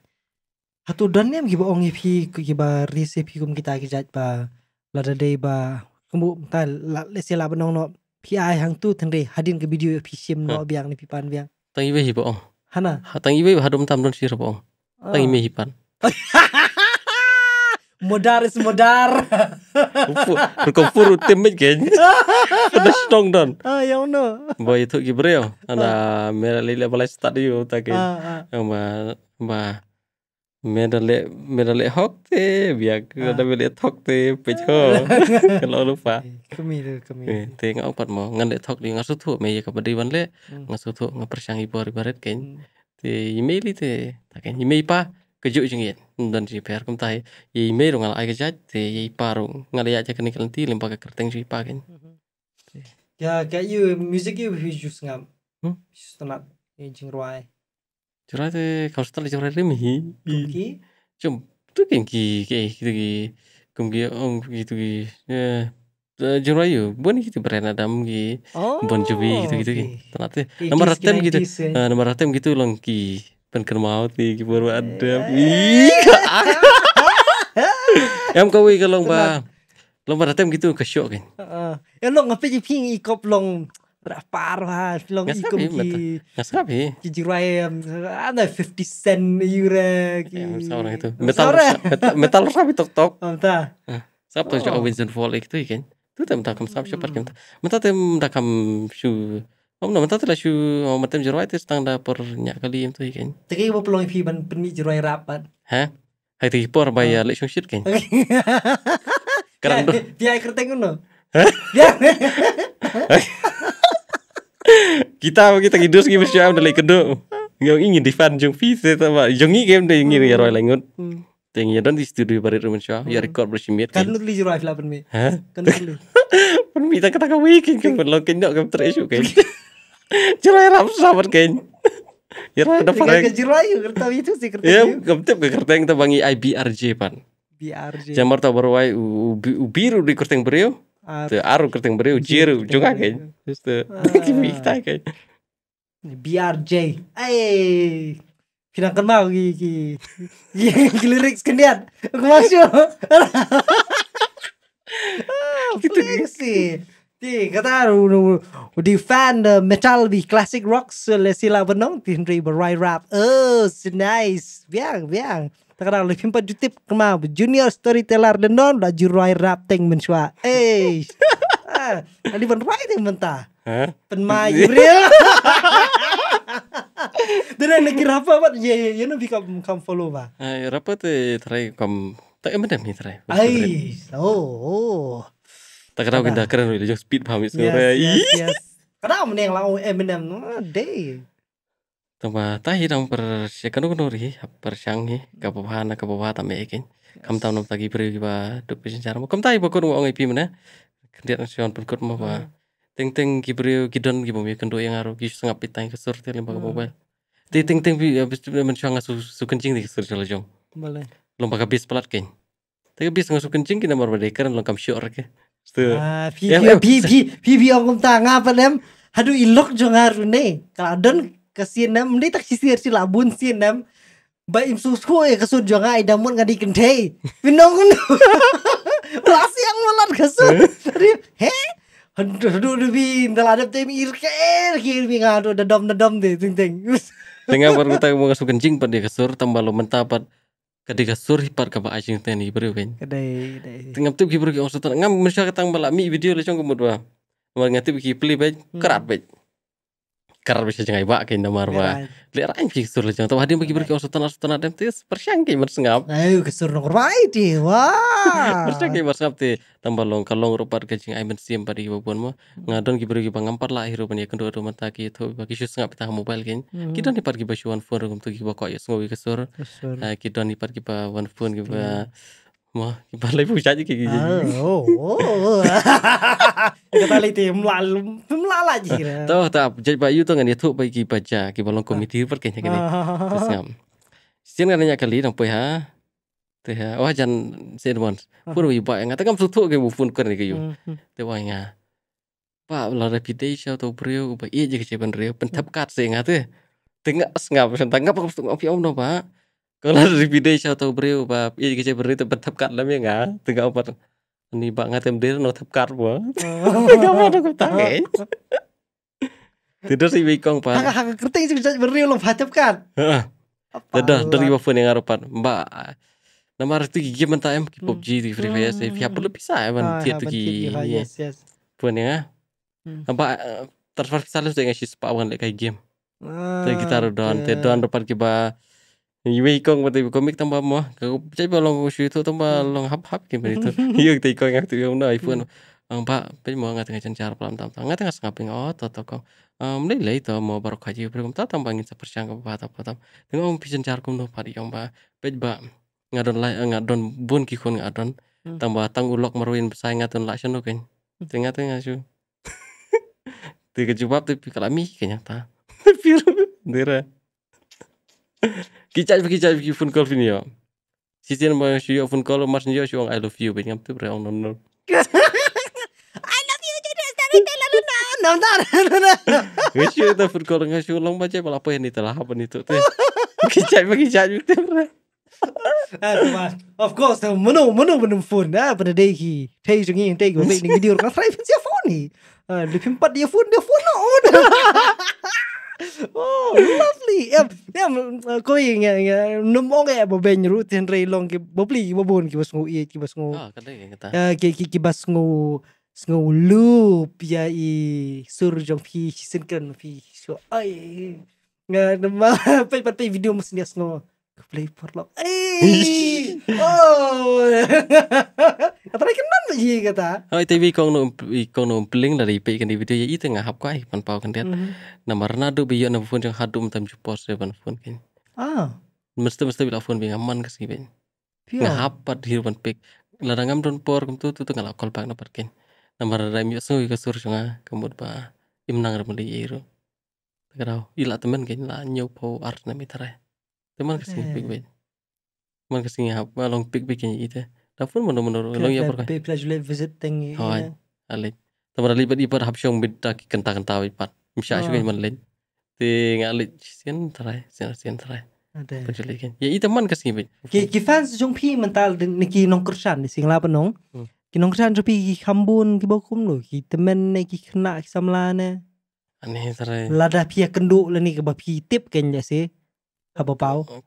S1: Hatu dan nem giba ongi pi giba resep hikum kita kijat ba lada day ba kembu ta la la benong no pi ai hang tu tenre hadin ke video pi sim no biang ni pi pan biang.
S2: Tangi be hiba ong. Hana. Tangi be hadom tam don sir ba ong. Oh. hipan, modar is modar. Berkopur temet kan. Ada strong don.
S1: Ah ya ono.
S2: Boy itu gibre ada Ana merale balai start yo ta ke. Ah, ah. Ma ma medale medale hok te biak ah. ada medale hok te pejo kalau lupa eh, kami itu kami te eh, ngau mau mo ngan le hok di ngasutu me ye kabadi ban le hmm. ngasutu ngapersiang ibu hari baret ken te email te taken email pa kejuk jengit dan si per kum tai ye email ngal ai kejat te ye paru ngala ya jakan iklan ti lempa ke kerteng si pa kan
S1: ya ka yu music yu hi jus ngam hm tenat ye jeng
S2: ruai jura te kau setel jura rim hi ki cum tu ki ki ki ki kum ki ong ki tu ki Eh, Jirwayu, bukan gitu brand Adam oh, ya. gitu. Eh, gitu ki, oh, bon Jovi gitu gitu ki. nomor ratem gitu, uh, nomor ratem gitu longki, penker maut nih, baru ada. Iya. Em kau wih long ba, lomba ratem gitu kesyok kan.
S1: Em long apa sih ping ikop long rapar lah? long ikop ya, ki. nggak ya. Ki ada fifty cent euro ki. orang itu. Metal, metal, metal rapi tok tok. Oh, entah. Sab tuh cowok
S2: Vincent Volley itu kan. توتم تاكم صعب شو بركم متاتم تاكم shu Om no mata tela shu om matem jero ai tes tang da por nya kali im tuh ikan.
S1: Tegi ibu pelong pi ban penmi jero rapat.
S2: Hah? Hai ti por bayar lek shung shit kan. Karena do.
S1: Dia ai kerteng no. Dia.
S2: Kita kita kidus gimana sih? am dalai kedo. Yang ingin fan jung fi se sama jungi game de ingin ya roy lengut ting dan di studio bari rumen sha ya hmm. record bersih shimit kan, kan
S1: lu li juro afla mi
S2: kan lu Pun mi tak kau weekend kan kalau lo ken dok kan treshu kan jirai rap sabar kan Jirai ada pakai jirai
S1: kertas itu sih kereta. Ya,
S2: gemptep ke kertas yang tabangi IBRJ pan. BRJ. Jamar ta baru ubi ubiru di kerteng bereu. Ah. Tuh aru kerteng beriyo, jiru juga kan. Justru. Ah. kita kan.
S1: BRJ. Eh kena kenal gigi, ki ki lirik kendian aku masuk ah, gitu sih di kata defend the metal di classic rock selesila benong tindri berai rap oh so nice biang biang terkenal lebih empat jutip kemau junior storyteller dan non laju rap teng mensua eh Nah, di mana itu mentah? Hah? Pen Dan ada kira apa, Pak? Ya, ya, ya, nanti kamu kamu follow, Pak.
S2: Ay, apa tuh? Terakhir kamu, tak emang dah minta. Ay,
S3: oh,
S2: tak kenal kita keren, udah jauh speed, pamit sekarang. Yes, yes,
S1: yes. Karena yang lalu, eminem, benar, no, day.
S2: Tama tahi dong persiakan dong nuri, persiangi, kapopahan, kapopahan, tapi ya, kan? Kamu tahu nomor tadi, beri kepada dokter secara umum. Kamu tahi pokoknya, uang IP mana? nasi on pelkut mau ba hmm. ting ting gibriu kidon mi ya, kendo yang aro kis sangap pitang kesur sur lembaga baga mobile ti ting ting bi abis tu men chuang su su kencing di kesur jala jong bale lomba ka pelat keng, tapi bis su kencing kina mar bade kan lengkap syur ya. ke ah pi pi pi
S1: pi pi ong tanga ngapa nem hadu ilok jong aru ne kesien nem, ni tak sisir si labun sien nem, im susu ya kesur jong ada damun ngadi kendai pinong Lah siang kesel. Eh? tadi He? Aduh, aduh, aduh, bin, telah ada tim irker, eh, kiri ngadu, dedom, dedom deh, ting, ting.
S2: Tengah baru kita mau kasih kencing, pada dia kesur, tambah lo mentah, pad, ketika sur hipar kapa acing tni beri wen. Kedai, kedai. Tengah tuh kibur ki ongsutan, ngam misalnya kita balak video lecong kemudian, Mau ngerti biki beli bej, kerat bej bisa karbisajangai ba kain namar ba ya. lerain ki sur lejang tau hadiah bagi berki oso tanah tanah dem tis persyang ki ayo
S1: kesur sur nong rai wah
S2: wa persyang ki mersengap ti tambah long kalau ropar kajing ai men pada ibu pun mo hmm. ngadon ki berki pangampar lah akhir rupanya kendo rumah mata itu bagi sus ngap ta mobile kin hmm. kita nih pergi ki phone rum tu ki kok ya semua kesur eh, kita nih pergi bawa one phone ki ما بالله
S3: Oh, kita
S1: kata itu melalu melala aja
S2: Tuh, tapi jadi bayu tuh kan dia pergi bagi baca kita belum komiti perkenya Siang terus ngam nanya kali nampai ha teh ha wah jan sedmon pun bayu bayu nggak tengam tuh ke bufun kan nih kayu teh wah ngah pak lah reputation atau brio bayu iya jadi ceban brio pentap kat sih nggak tuh tengah sengap sengap apa ngap om no pak kalau di video saya tahu beri bab ini kita beri tetap kan ya nggak? Tengah apa tuh ini bang ngerti mendir no tetap kar bu
S3: Tidak
S2: mau aku tahu eh? tidak sih bingung pak
S1: enggak enggak ngerti sih bisa beri lo tetap kan
S2: tidak dari apa pun yang harapan mbak nama itu gigi mentah em pop hmm. g di free fire sih siapa lebih bisa ya bang dia tuh gigi pun ya hmm. mbak eh, terus pasti salah sudah ngasih sepak bukan kayak game ah, kita harus doan, ya. kita doan dapat kita Iwi ikong mo tibo komik tambah mo. Kago cai ba long shu itu tambah, long hap hap kim itu. Iyo ti ikong ngak tu yong na iphone. Ang pa pe mo ngat ngat cencar pelam tam tam. Ngat ngat ngaping oh to to kong. Um le le to mo barok haji berkom ta tamba ngin persiang ka pa ta pa tam. Tengok om pisan car kum no pari bah, ba. Pe ba ngadon lai ngadon bun ki kon ngadon. tambah tang ulok meruin besai ngaton laksan no kin. Tengah tengah shu. Tiga jubab tapi kalami kayaknya ta. Piru kicak kicat phone call vini yo. Ya. Si tin fun yo phone call mas yo yo I love you ben ngam tu bre on on. I
S1: love you jadi dari telan
S2: phone call long baca apa itu tuh. tu
S1: of course phone ah, pada ki ni orang try Dia phone dia phone oh, oh, lovely. Em em koi nga nga numo ya, bo ben ru ten rei long ki bo pli bo bon ki basngu i ki basngu. Ah, kada nga ta. Ki ki ki basngu sngu loop ya i sur jong pi sin kan pi so
S3: ai
S1: nga ma pe pe video mo sinya sngu play for love oh apa lagi kenapa sih kata
S2: oh itu bi kong kong nom dari pi kan di video ya itu ngahap kau eh, pan pau kan dia
S3: mm-hmm.
S2: nama renado bi yo ya, nafun yang hadum tam ya pan pun kan ah mesti mesti bila pun bi ngaman ke sih ben ngahap pad di pan pik larangam don por kum tu tu tengah lakukan pak napat kan nama renam sungguh ke cuma kemud pa imnang remeli iru Kau, ila temen kan lah nyopau art nami tarai teman kasi Pikmin. teman kasi kasih hap, ah, long pick kanya ita. Tapon Tapi naman noro, long yapar iya,
S1: pick Pila jule visit ya. tengi. oh
S2: alit. Tamar alibat ipar hap siyong bidta ki kita kanta ipat. Misya siya kaya man lin. Ti nga alit, sian terai sian sian terai Ada. Ya itu teman kasih bid.
S1: Ki ki fans jong pi mental niki nong kursan di sing lapan nong. Hmm. Ki nong kursan tapi ki kambun ki bokum lo, ki temen niki kena ki samlane.
S2: Aneh terai.
S1: Lada pia ya kenduk lani kebab bapi tip kan ya sih. Apa pau?
S2: Oh,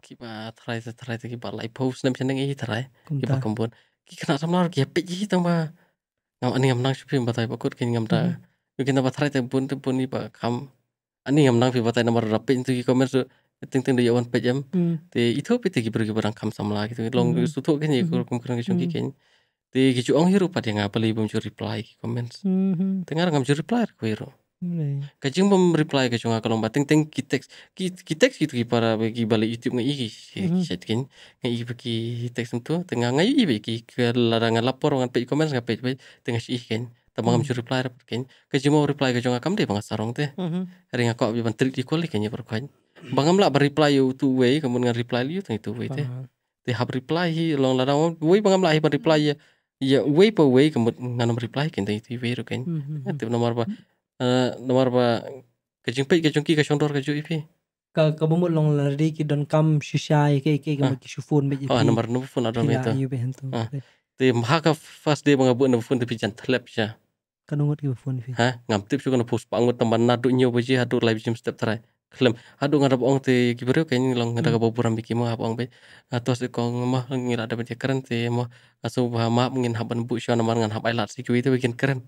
S2: try trai try kipa lai pau senam seneng i trai. Kipa try Ki kena sama lor kipa pek i tama. Ngam ani ngam nang supi batai pakut kin ngam ta. Mm-hmm. Yukin tama trai tebun tebun ipa kam. Ani ngam nang pi batai nomor rapin tu ki komer su ting ting dia one pejam mm. te itu pi te gibru gibran kam samla gitu long mm-hmm. su tu kan ya kur kum kurang kishung kikin mm-hmm. te gicu ong hiru pada ngapa li bum reply comments tengar ngam reply ku hiru Kacung pem reply kacung kalau bating teng kitex kitex gitu ki para bagi balik YouTube ngai ki set kin ngai bagi text tu tengah ngai bagi ke larangan lapor ngan pe komen ngapai pe tengah sih kan tambah mm-hmm. am reply rap kan kacung mau reply kacung ya? mm-hmm. aku deh bangat sarong teh ringa kok bi trik di kol kan ya perkuan bangam lah berreply you tu way kemudian ngan reply you itu way teh teh hab reply hi long larang way bangam lah hi reply ya ya way pa way kemudian ngan reply kan teh itu way kan mm-hmm. teh nomor apa Eh, nomor ba kajung pe kajung ki kajung dor kajung ipi ka
S1: kabumut long lari ki don kam shushai ke ke ke ah. ki shufun be ah, ipi ah nomor nomor phone ada meta ah tapi hantu
S2: mahaka first day mengabu nomor phone tapi jan telep kan
S1: kanungot ki phone ipi
S2: ha ngam tip shu kana pus pangut teman nadu nyu ji hatu live gym step try klem hadu ngadap ong te ki bro ke ni long ngadap hmm. baburam be ki mo hap ong be atau kong mah ngira ada be keren te mo asu ba ma mungkin haban bu shu nomor ngan hap ailat si ki te bikin keren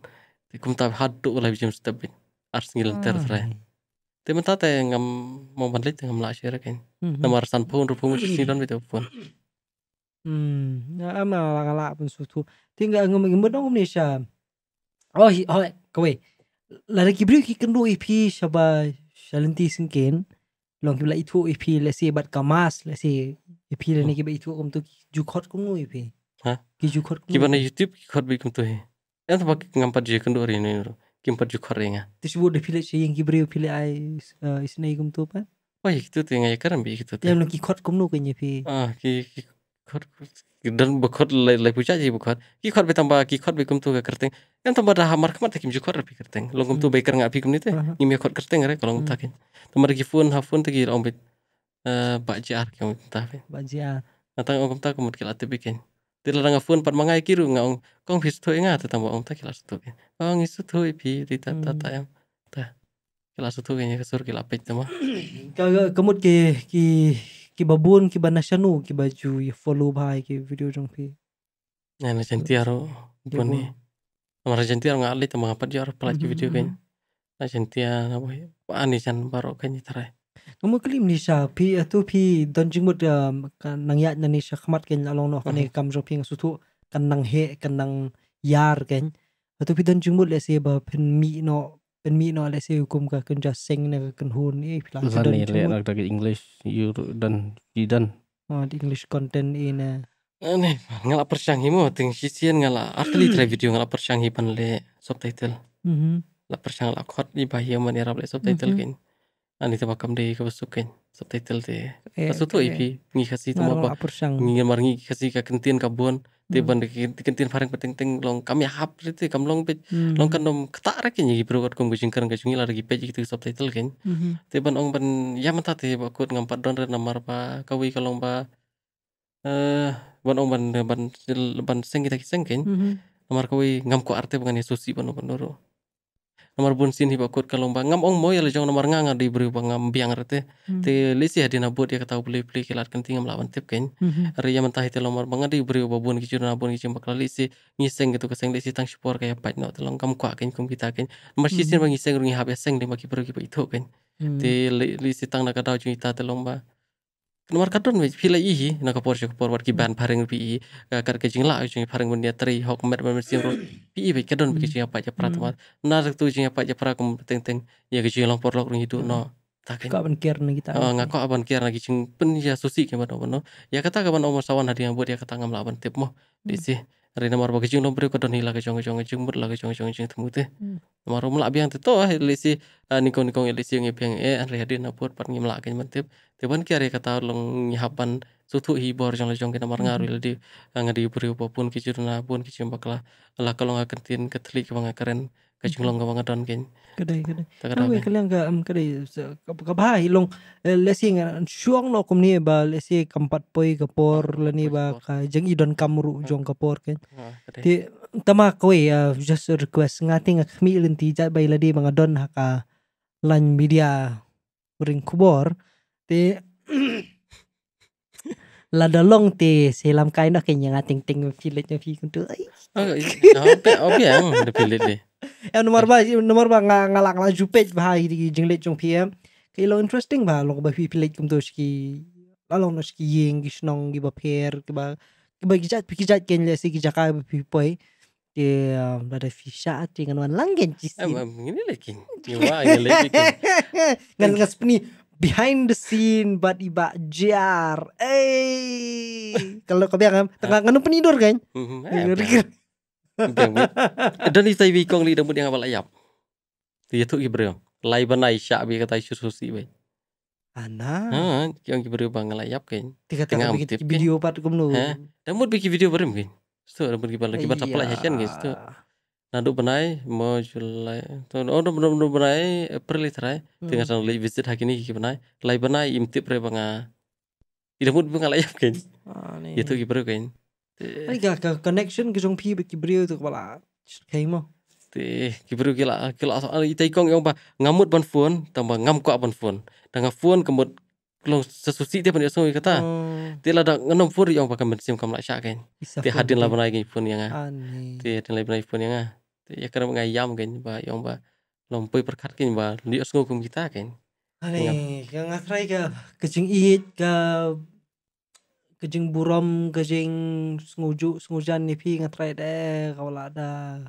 S2: hadu حدو ولا tapi harus أرسنال terus lah. Tapi من تاتا ngam mau bandlit ngam la share kain nama mhm. rasan pun rupu mu sinon bitu pun hmm
S1: ya ama la kala pun sutu tinggal ngam ngam dong ngam nisha. oh hi oh kowe. la lagi bri ki kendu ip shaba shalenti singkin. long kibla itu ip la si bat kamas la si ip ni oh. kibla itu kom tu ju kum ngui ip
S2: Hah? ki ju khot ki youtube ki khot bi kum tu Ento pa ngampat juga kan dori ni ro. Kimpat ju korenga.
S1: Tis bu de file sing ki breu file ai isne gum to pa.
S2: Wah itu tuh yang karam bi itu. Yang lagi kot kumno kayaknya ya pi. Ah ki kot dan bekot lai puja ji bukan Ki kot be tambah ki kot be kum tuh kerteng. Kan tambah dah hamar kemat kim ju kot bi kerteng. Lo kum tuh hmm. baker ngap kum ni teh. Ngim kot kerteng re kalau ngutakin. Hmm. Tambah lagi fun hafun teh ki ombit. Eh bak jiar kum tah. Bak jiar. Natang okum tah ranga fun pat mangai kiru ong kong bis to enggak, tetamba ong ta kila sutu ke. Ong isu to ipi ti ta ta ta mm. yang ta kila sutu ke nyaka sur kila pek tama. Kaga kamut
S1: ke ki ki babun ki banasanu ki baju ya follow bahai, ki video jong pi.
S2: Nah na janti aro boni. Amara janti aro ngali tama apa dia aro pelat ki video mm. ke. Na janti aro apa ani jan baro ke nyitarai
S1: kamu kelim ni sha phi atu eh, phi don jing eh, kan nang yat nani sha khmat ken along no kan kam jo ping su thu kan nang he kan nang yar ken atu eh, phi don mut le se ba phin mi no pen mi no le se hukum ka kan ja seng na kan hun e phi lang don ni le nak
S2: english you dan ah, di dan
S1: english content in
S2: Ane, ngala persang himo ting sisian ngala artli tre video ngala persang hipan le subtitle. Mhm. La persang la khot ni bahia man le subtitle mm-hmm. ken Ani tama kamde ka basukin subtitle deh, iya, Kaso to iya. ipi ngi kasi tama ba. Ngi mar ngi kasi ka kentian ka buan te hmm. ban de kentian parang penting ting long kami hap te kam long pe hmm. long kan dom ketak rek nyi gi perut kom gusing kan pe gitu subtitle kan, Te ban ong ban ya mata te ba kut ngam padon re namar pa kawi kalong pa, eh ban ong ban ban ban seng kita kiseng kan, Namar kawi ngam ko arte bukan susi ban ban nomor pun sini hiba kut lomba ngam ong oh, moy ya, le jangan nomor nganga di beri ngam biang rete hmm. te lisi hadi nabut ya, ya ketau beli beli kilat kenting ngam lawan tip kan. Hmm, hmm. ri ya mentah itu nomor banga di beri babun kicu nabun kicu bakal lisi ngiseng gitu keseng lisi tang support kayak pat no telong kam kuak kain kum kita ken masih bang ngiseng rungi habis ya, seng di maki beri pak itu kain te lisi tang na kadau cuita lomba markadon we filai ihi na kapor jo kapor war ki ban pareng pi kar ke jingla jo pareng mun dia ya tri hok mer mer sim ro pi we kadon ke jing apa ja ya pratma hmm. na tu jing apa ja ya pra kum teng teng ya ke jing lompor lok ring hidu hmm. no
S1: takin kaban kier na kita ah ngako
S2: aban kier na ki jing pen ya susi ke ban no ya kata kaban omor sawan hadi yang buat ya kata ngam laban tip mo hmm. di sih rina marba kecung lombre ke don hila kecung kecung kecung ber la kecung kecung temu teh. maru mla biang teto ah elisi nikong niko elisi ngi biang e an rehadi na pur pat ngi mla ke mentep teban ki are kata long hapan sutu hibor jong jong kena mar ngaru di ngadi puri pun kicur na pun kicum bakla ala kalong akentin ketlik banga keren kajulong ka mga ton kin kadai kadai tawe
S1: kalang ga am kadai ka ba ilong eh, shuang no kum ni ba lesi kampat poi kapor lani ba ka idon kamru hmm. jong kapor kin ah, ti tama ko ya just request ngati nga ilin ti jat bai ladi mga don ha ka lan media uring kubor ti lada long ti selam kain no kin yang ating ting pilit nya pi kuntu ai
S2: oke oke ang de pilit deh
S1: eh nomor ba nomor ba nga nga lang lang jupe ba hi jingle chung pm ke lo interesting ba lo ba pi le kum to ski lo no ski yeng gi snong gi ba per ki ba ke ba gijat pi jat ken le si jaka ba pi poi da ada sha ti ngan wan gen chi si
S2: ngene le king ni wa ngin le king
S1: ngan ngas pni behind the scene but iba jar eh kalau kau bilang tengah ah. nganu penidur kan mm-hmm. eh,
S2: dan istai bi kong li dambut yang awal Tu Dia tu kibreo. Lai banai syak bi kata isu susi bi. Ana. Ha, yang kibreo bang layap kan. Tiga tiga bikin
S1: video pat kumnu. Ha,
S2: dambut bikin video berem kan. Stu dambut kibar kibar iya. tapla hajan kan stu. Nadu benai mau julai. Tu oh nado nado benai perli terai. Tinggal sana li visit hakini kiki benai. Lai benai imtip re banga. Ah. Idamut bengalai ayap kan. Ah, Itu kibreo kan. Eh.
S1: Ayo, gak connection ke jong pi be brio tu kepala. Kayak mau.
S2: Teh kibriu kila kila soal ita ikong yang pa ngamut ban phone tambah ngam ko ban phone. Dang phone kemut kelong sesusi dia pandai song kata. Dia oh. lah dak ngenom phone yang pakai mesin kam nak syak kan. Dia hadin lah benai kain phone yang ah. Dia hadin lah benai phone yang ah. Dia ya kerana mengayam kain ba yang ba lompoi perkat kain ba dia sungguh kum kita kain.
S1: Ani, yang ngatrai ke kecing iit ke kejeng buram kejeng senguju sengujan ni pi ngatrai deh kau ada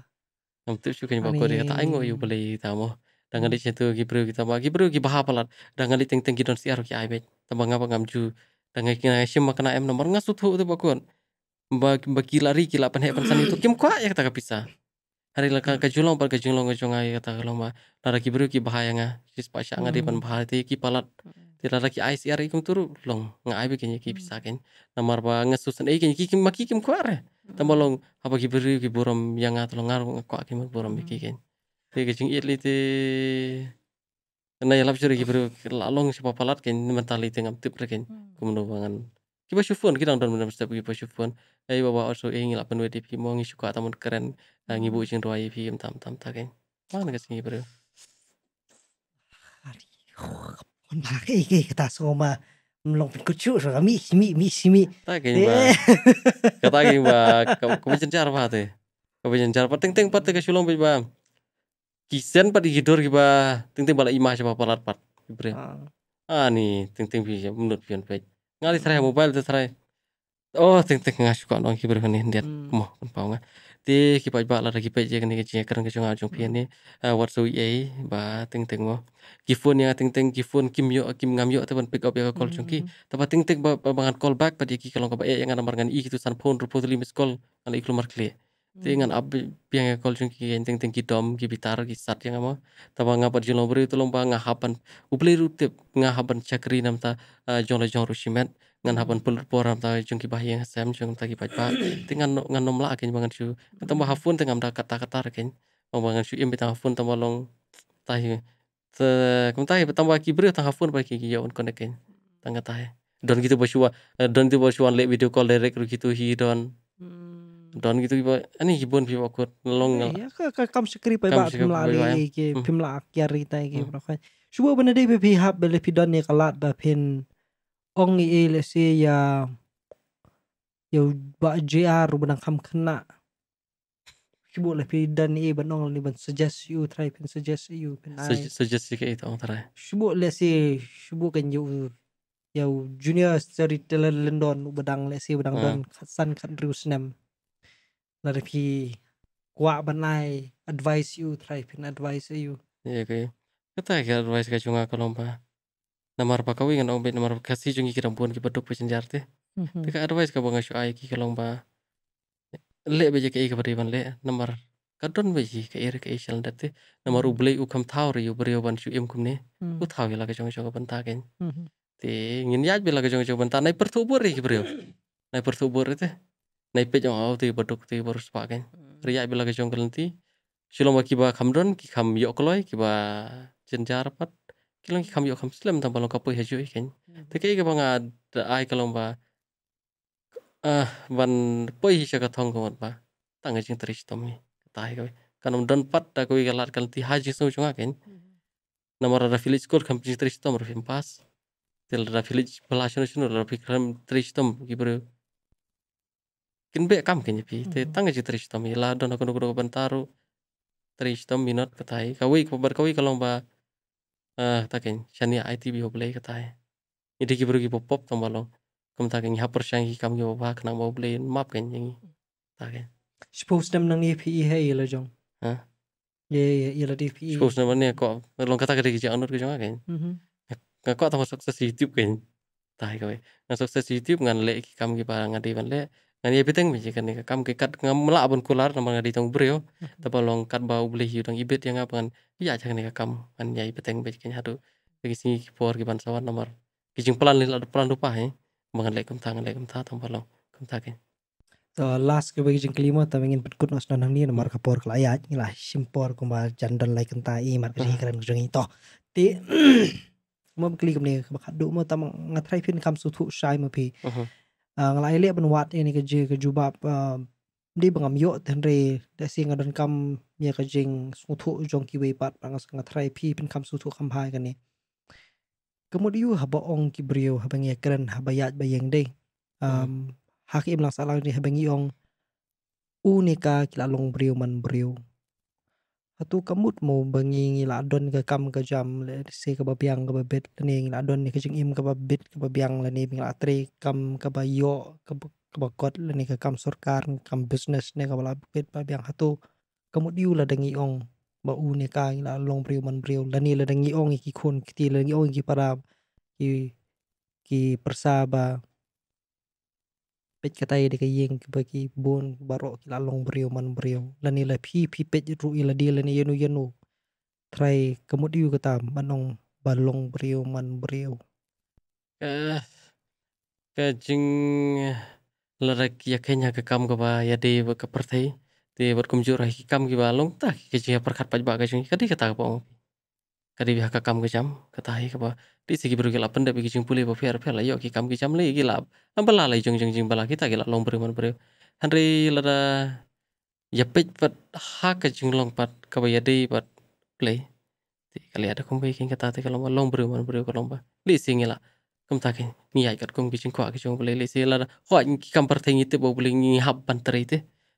S1: nam tu sih kejeng bakor dia tak ingat yu
S2: boleh tamu dengan di itu gibru kita mau gibru gibah lah dan di teng teng kita siar ki aibet tambah ngapa ngamju dengan kena sim makan em nomor ngasut tu tu bakon bagi bagi lari kila penhe pensan itu kim kuat ya kata kapisa hari laka hmm. kajulong par kajulong kejulang ayat kata kalau ma lara gibru kibahaya ngah, nga pasang pasya ngadi hmm. pan bahati kipalat hmm tilaraki ais yara ikum turu long nga aibe kenya ki bisa hmm. ken namar ba ngesusan ei eh, kenya kikim maki kim kware hmm. tambah long apa ki beri ki borom yang ngat long ngar ko akim borom hmm. ki ken te ke jing li te na yalap shuri ki beri lalong papa lat ken mentali te ngam tip kum kumno bangan shufun ki kita don menam step shufun syufun ei eh, ba oso ei eh, ngilap penwe di pi mo ngi shukwa tamun keren ngibu jing roai pi tam tam ta ken mana ke sini beri
S1: Und nach ich das Roma mlong kucu so kami simi mi simi mi gini
S2: ba kata gini kamu jencar ba te kamu jencar pa ting ting pat ke sulong ba kisen pat hidor ki imah siapa pelat pat ibrahim ah nih ting ting bi menurut pian baik ngali serai mobile te serai Oh ting ting suka nong kibar kan indiat mo hmm. kan pau nga ti kipai ba la kipai pe je kan ke je kan ke chunga chung pian ni hmm. ah, what so ye ba ting ting mo kifun ya ting ting kifun kim yo kim ngam yo teban pick up ya call chung ki hmm. tapa ting ting ba bangan call back pa ki kalau kaba ba eh, yang nomor ngan i kitu san phone rupu potli miss call kan iklu mar kle ti ngan ab piang ya call chung ki ting ting ki dom ki bitar ki sat yang mau, tapa ngapa je lombre tu lomba ngahapan uple rutip tip ngahapan cakri namta ah, jong la jong ngan hapun pul poram ta jung bah yang sam jung ta ki pa tingan ngan nomla akin bangun bangan su tambah hafun tengam da kata kata ken bangan su im betang hafun tambah long tahi, te kum tahi, tambah ki bre ta hafun bagi ki ki yaun tangga tahi, don gitu bosua eh, don gitu bosua le video call direct gitu hi don hmm. don gitu iba ani hibon bi wakut long ngel ya,
S1: kau kam sekri pa ba mlali ki pimla ya. mm. akyar ita ki mm. bro kan suwa bana dei bi hab bele pi don ni kalat ba pin ong i le si ya ya ba jr ban kam kena kibo le lah pi dan i eh, ban ong lah ni ban suggest you try pin suggest you pin i suggest ke i tong try shibo le si shibo kan you ya junior storyteller london badang le si badang ah. don san kan ru snem la le pi kwa ban i advise you try pin advise
S2: you ya ke kata ke advice ka chunga kolomba namar pakawi ngan ombe namar kasi jungi kira buan kipa duk pesen te. pika mhm. advice kabo shu ai ki kalong ba le beje ka ika ban le namar kadon beji ke ira ke ishal te namar mhm. ublei ukam thau re ubrio ban shu em ne mhm. u thau ila ke jong jong ban ta ken te ngin yaj bila ke jong jong ban ta nai pertubur ri ubrio nai pertubur te nai pe jong au te paduk te barus pa ken be bila ke jong kelanti Silom kiba kamdon ki kam yok ki kiba jenjar pat kilang kami yo kami selam tambah long kapo hejo ikan mm-hmm. teke ika bang da ai kalong ba ah ban poi hija ka thong komot ba tangga jing terish tomi tai ka kanam don pat da koi galat kal kan ti haji so chunga ken mm-hmm. namara da village school kam jing terish tom rofim pas tel da village pelashon shun da fikram terish tom gibru kin be kam ken pi te mm-hmm. tangga jing terish tomi la don ko ko bantaro terish tom minot katai kawi ko bar kawi ba tak ini pop ああ、たけん、シャニアイティビホブレイカタイ。イデキブルギポポプトンバロン。Kom tak ken happer shang ki kam yo ba kana mo ble map kan ying. tak ken.
S1: Suppose dem nang EPE e he ila jong. Ha? Ye ye ila DPE. E.
S2: Suppose nam ne ko long kata ke dikje anur ke jong ken. Mhm. Ka ko ta sukses YouTube ken. Ta ke. Na sukses YouTube ngan le ki kam gi ba ngan di ban le. Nanti ya penting, kan ni kam kekat ngam melak pun kular nama ngadi tong brio mm-hmm. tapi long kat bau beli hidung ibet yang apa kan iya jangan ni kam nanti ya penting, beji kan hatu bagi sini kipor kipan sawan nomor kijing pelan ni ada pelan lupa he mangan lekum tang lekum ta tang palong kum ta so last
S1: ke bagi jeng kelima tapi ingin berikut nas nanang ni nomor kapor kelayat ni lah simpor kumbal jandan lay kentai, i mar kesih mm-hmm. keren kujungi toh ti mo klik ni dua mo tamang ngatrai pin kam sutu shai mau pi mm-hmm. อะไรเลียกเป็นวัดเองนี่ก็เจอก็จูบับดีบังมโอตันเรแต่สิ่งกอดันคำเมียก็จริงสุทุจงกิเวปัดบางสังกทรายพี่เป็นคำสุทุคำพายกันนี่ก็มดยูฮับอองกิบริโอฮับเงียกันฮับยัดบยังเด้ฮักอิมลังสาลังนี่ฮับเงียองอูนิกากิลาลงบริโอมันบริโอ Atu kamut mau bangi ngiladon ke kam ke jam le se ke babiang ke babet ni ngiladon ni ke im ke babet ke babiang le ni ngilatri kam ke bayo ke ke bakot le ni ke kam sorkar kam business ni ke balabet babiang hatu kamut diu la dangi ong ba u ni ka ngila long priu man priu la ni la dangi ong ki khun ki ti la ong para ki ki persaba pet kata ye deka yeng ke bagi bon baro la brio man brio la ni la pi pi pet ru ila la ni yenu yenu try kemudi yu manong balong brio man brio
S2: eh kajing larak ya kenya ke kam ke ba ya di ke pertai di ber kumjur ke kam ke balong tak kajing ya perkat pa ba kajing kadi kata ke kadi biha kakam kam kicham katahi ka ba ti sigi beru gila pendek bigi jing puli ba fiar fiar la yo ki kam kicham li gila ambal jeng jeng jeng bala kita gila long beriman beri hanri lada ya pek pat ha ka long pat kapa ya yadi pat play ti kali ada kum bikin kata ti kalau long beriman beri kalau di li singila kum takin mi ai kat kum kiching ko ki jong boleh li lada ki kam pertengi ti bo boleh ngi hab pantri ti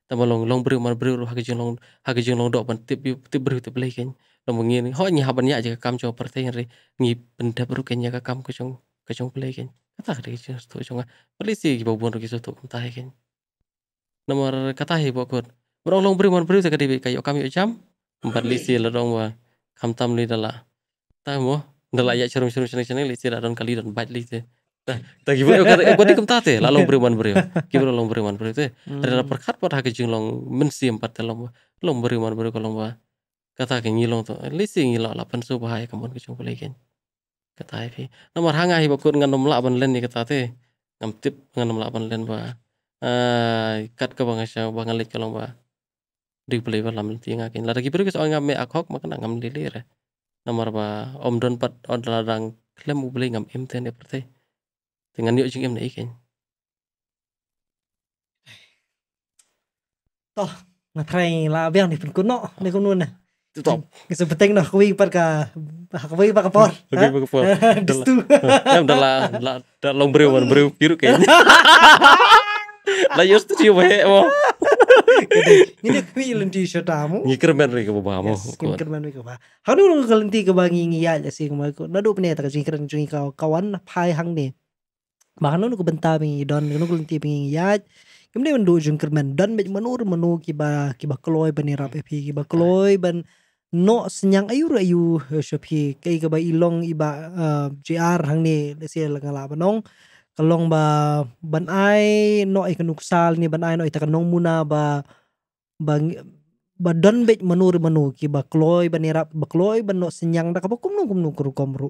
S2: tamalong long beriman beri ha hak jing long hak ka long dok pan ti ti beri ti play kan nembengin ho nyi haban ya jika kam jo perte ri ngi benda baru kenya ka kam kecung kejong play ken kata ri jong sto jong polisi gi bobon ri sto kum tai ken nomor kata hi bokon berong long beri mon beri ka debi kayo kam yo jam empat lisi lerong wa kam tam li dala ta mo dala ya cerum cerum cerum cerum lisi ladon kali don bat lisi Nah, tapi gue kata, gue eh, dikem tate, lalu beriman beri kibro lalu beriman beri teh. Ada perkat pada kecung long mensi empat telom, long beriman beriu kalau kata ke ngilong to lisi ngilo lapan su bahaya kamun ke chung kulegen kata ifi nomor hanga hi bakut ngan nom lapan len ni kata te ngam tip ngan nom lapan len ba kat ke bang sya bang lit kalong ba di play ba lam ti ngakin lada kipir ke soal ngam me akhok makan ngam re nomor ba om don pat dang klem u beli ngam em ten eperte dengan yuk jing em na ikin
S1: toh na la biang ni pun kuno ni kuno na top. Kasi beteng na kui par ka kuwi pa por. kui pa por.
S2: Distu. Ya udah lah, lah dah long brew one brew biru kayaknya. Lah justru studio wae eh, mo. Ngene kuwi ilan di shotamu. Ah, Ngikir men ri ka babamu. Ngikir
S1: men ri ka ba. Hanu nung kalenti ka ba ngingiya ya si kumai ko. Nadu pne ta ka jingkir njungi kawan pai hang ne. Mahanu nung bentar mi don nung pingi pingiya. Kemudian mendu jungkir dan don menur menu kiba kiba keloi benirap epi kiba keloi ben no senyang ayu ra ayu shapi kai ka ba ilong iba eh, jr hang ni lesi la ngala banong kalong ba ban ai no ai kanuk sal ni ban ai no ai takanong muna ba ba ba don bet manur manu ki ba kloi ba nirap ba kloi ba no senyang da ka ba kumnu kumnu kru komru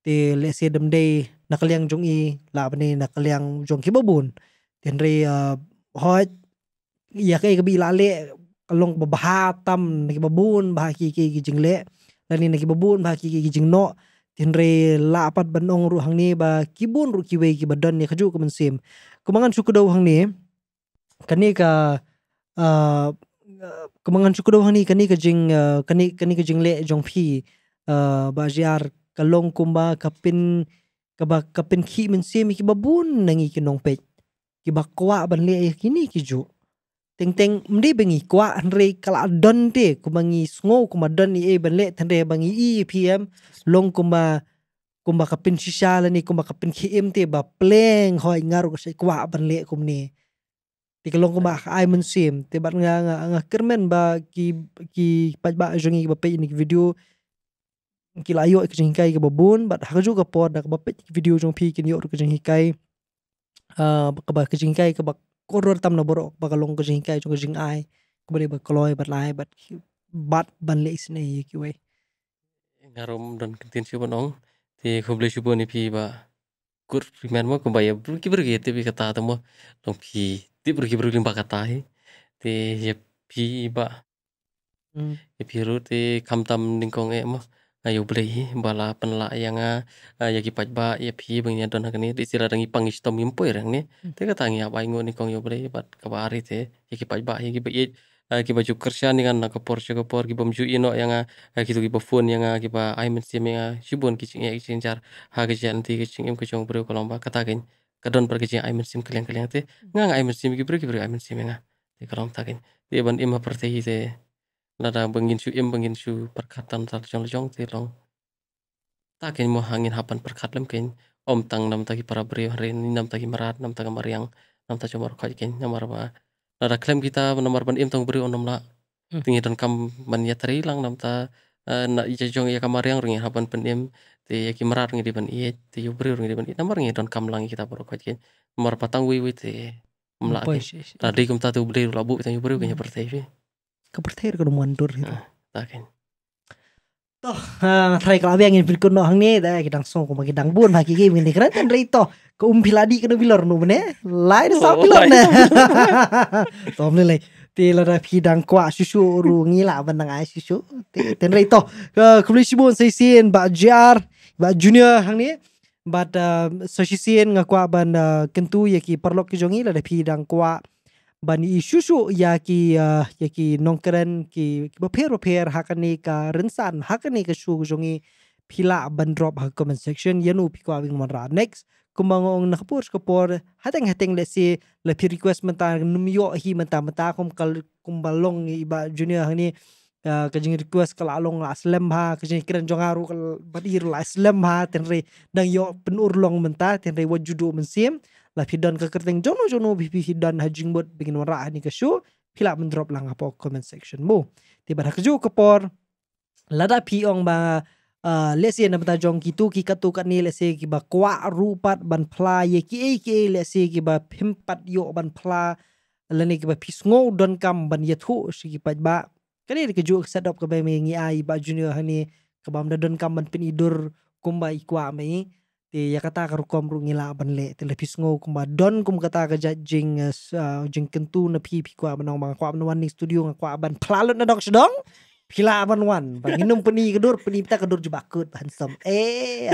S1: ti lesi dem day nakaliang jong i la ba ni nakaliang jong ki babun ten re eh, hot ya kai ka bi la le kalong babahatam nagi babun bahaki ki jeng le dan ini nagi babun bahaki ki jeng no tinre lapat benong ruhang ni ba kibun ru kiwe ki badan ni kaju ke mensim kemangan suku dau hang ni kani ka uh, kemangan suku dau hang ni kani ka jing uh, kani kani ka jeng le jong phi uh, ba jiar kalong kumba kapin kaba kapin ki mensim ki babun nangi ki nong pek ki bakwa ban le kini ki ju teng teng mdi bengi kwa anre kala don te kumangi sngo kuma don ni e benle thanre bangi e pm long kuma kuma kapin shisha la ni kuma kapin khim te ba pleng hoi ngar ko sai kwa benle kumni ti kalong kuma ai mun sim te bat nga nga nga kermen ba ki ki pajba jungi ba pe ni video ki la yo ekjing kai ke babun bat haju ka por da ba pe video jong phi kin yo ekjing kai ah ka ba ekjing kai ka ba cô rồi tâm là bộ rộng bà lông cái gì cái cho cái gì ai cô bà bà lôi bà lại bà bắt bàn lệ xin này kiểu ấy
S2: ngarom dan kentin siapa nong thì không lấy siapa ni pi bà kur riman mo kung bayab pergi pergi tapi kata tamo nong pi ti pergi pergi limpa kata he thì ya pi bà ừ. ya pi ru ti kam tam ningkong e mo ayo beli bala penla yang eh, eh, ya kipat ba ya pi bengnya don di sila dengi pangis to mimpo poir ya ni hmm. te kata ngi apa ingo ni kong yo blei bat kabari te ya kipat ba ya ki beit eh, ki baju kerja ni kan ke porsche ke por ki bamju ino yang ki tu ki bafun yang ki ba ai men sim yang a shibun ki cing ya cing jar ha ki jan ti ki cing im ke chong bro kolomba kata kin kadon per ke cing ai men sim keliang keliang te hmm. ngang ai men sim ki bro ki bro ai men sim yang a ah. te kolom takin te ban ima pertehi te Nada bengin su, im bengin em perkatan nghiên cứu bật khát tar long ta mo hangin hapan perkat lem lắm om tang nam taki para beri hari ini nam taki marat nam taki mariang, nam ta mar kau cái nam klaim kita nomor ban im tang beri onom la hmm. tingi dan kam ban ya lang nam ta eh, na ija jong ya kamariang yang ringi hapan im ti ya ki ringi di ban iye ti beri ringi di ban diban namar ngi dan kam lang kita baru kajian nomor patang wiwi ti mlak tadi kum tatu beli labu kita ya beri kanya pertai
S1: kepercayaan kar mandur hita gitu. ah, takin toh, eh, trai kala biang bir kuno hang ni nih, kidang song ko magidang bun haki ki min dikran tan rei to ko bilor nu bene lai da sa bilor oh, ne to amle lai ti la da pi dang kwa susu rungi lah, bandang air susu dan rei to ko bli sibun sai sin ba jar ba junior hang ni but uh, so she ban eh, kentu yaki ki parlok lah, jongi la kuah bani isusu ya ki uh, ya ki nongkeren ki bapher bapher hakani ka rinsan hakani ka shu jongi pila ban drop ha comment section yanu piko awing monra next kumangong nakapur kapor hateng hateng let's see le pi request menta numyo hi menta menta kum kal kumbalong iba junior hani uh, ya, kajing request kala long la aslam ha kajing kiran jongaru kal badir la aslam ha tenre dang yo penurlong menta tenre wajudu mensim la pidan ka kerteng jono jono bibi hidan hajing buat bikin warah ni ke show men mendrop lang apa comment section mu tiba dah keju kepor lada piong ba uh, eh, let's say namata jong kitu ki katukat ni let's ki ba kwa rupat ban pla ye ki e ki let's ki ba pimpat yo ban pla lani ki ba pisngo don kam ban ye thu si ki pa ba kani ke ju set up ka ba me ngi ai ba junior hani ka ba don kam ban pin idur kumba ikwa me ti ya kata ka rukom ru ngila ban le ti lepi kum ba don kum kata ka ja jing eh, eh, jing kentu na pi pi kwa menong bang kwa ni studio ngak kwa ban plalut na dok sedong pila ban wan peni kedur peni ta kedur jebakut handsome
S3: eh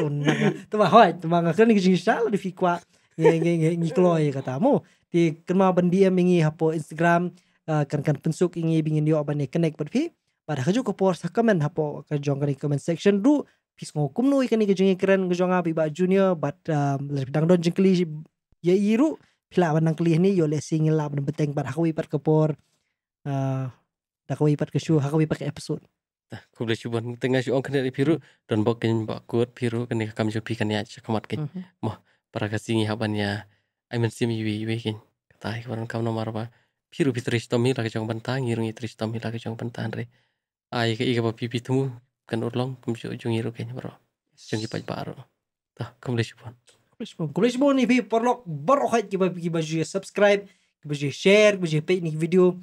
S1: sunang tu ba hoi tu bang ni jing sal di fikwa nge nge nge ngi kloi katamu ti kenma ban dia mingi hapo instagram kan kan pensuk ingi bingin dia ban ni connect pi pada keju ke post comment hapo ka jong kan comment section du pis ngokum nu ikan ikan jengi keren kejuang junior, but junior um, bat bidang don jengkeli ya iru pila bandang kelih ni yo lesing lah ben beteng bat hakui pat kepor uh, dak hakui pat kesu hakui pat ke episode
S2: aku boleh cuba tengah ong kena don dan bokin bakut piru kena kami cubi kena aja kemat kin mah mhm. para kasingi habannya I mean sim yui yui kin kata ikwaran kamu nomor apa piru pitris tomi lagi jong bentang irungi tris tomi lagi jong bentang re ai ke iga pipi temu kan urlong kumsi ujung iru kenya bro jungi paj baru tah kumle shibon
S1: kumle shibon ni bi Perlu baru ki ba ki ya subscribe ki ba share baju ba ni video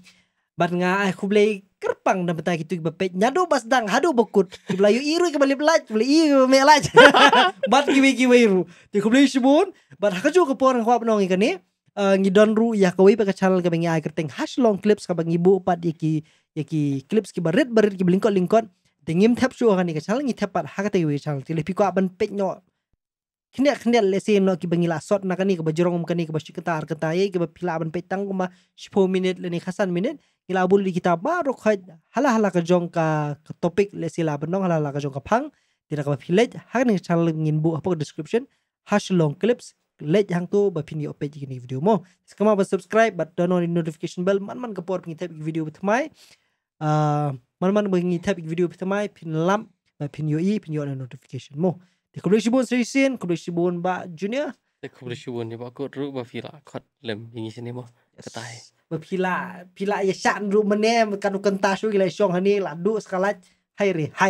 S1: bar nga ay beli kerpang dan betah gitu kiba pet nyado bas dang hado bokut kibla layu iru kibla belaj kibla iru melaj bat kiwi kiwi iru ti kublay shibun bat hakaju orang porang hwap nong ikani eh, ngidon ru ya kawi pe channel kau pengen ay kerteng hash long clips kau bangi bu pat iki iki clips kiba red barit kibla lingkot lingkot tingim tap chu ga ni ka chal ngi thep pat ha ka te wi chal ti lepi ko ban pe no khne khne le se no ki la sot na ka ni ka ba jorong ka ni ka ba shi ka ta ye ki ba pila ban pek tang ma po minit le ni khasan minit ila bul di kita ba ro khaj hala hala ka jong ka topik le sila ban nong hala hala ka jong ka phang ti ka ba village ha ni chal ngin bu apa description hash long clips let yang tu ba pin yo page ni video mo skama ba subscribe but turn on notification bell man man kepor pengitap video with my uh มันมันมึงงี้แทบอีกวิดีโอพิามัยพินลัมแบบพินยอีพินยูอัน n น t i ฟิเคชันโมเด็กคนเรีชิบุนเซียเซียนคนเรีชิบุนบะจูเนีย
S2: เด็กคนเรีชิบุนเนี่ยบอกกูรู้ว่าฟิลาคอดเล่มอย่างงี้ใช่ไหมโมกระต่าย
S1: ่าพิลาพิลาอย่าชันรู้มันเนี่ยมันการุกันตาช่วยอะไรช่วงฮันนี่ละดูสกัลัดให้เรให้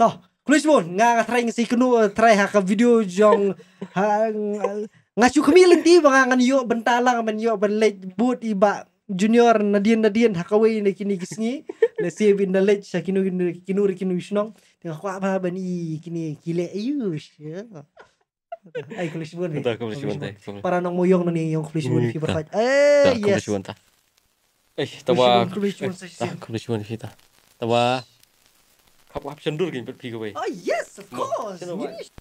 S1: ต่อคุณษีบุญงานทรายสิคุณูทรายหากวิดีโอจองงาชูขมิ้นทีบางงานโยบันตาลังมันโยบันเล็กบูดอีบะ junior nadien nadien, hakawai na kini kisni, na siya na lech sa kinu kinu kinu isnong tinga kwa apa ba ni kini kile ayush ay kulish buon kulish para nang moyong na ni yung kulish buon fever fight ay eh, yes kulish buon
S2: ta eh tawa kulish buon sa kulish buon kita tawa khap khap chandur kini pet oh
S1: yes of course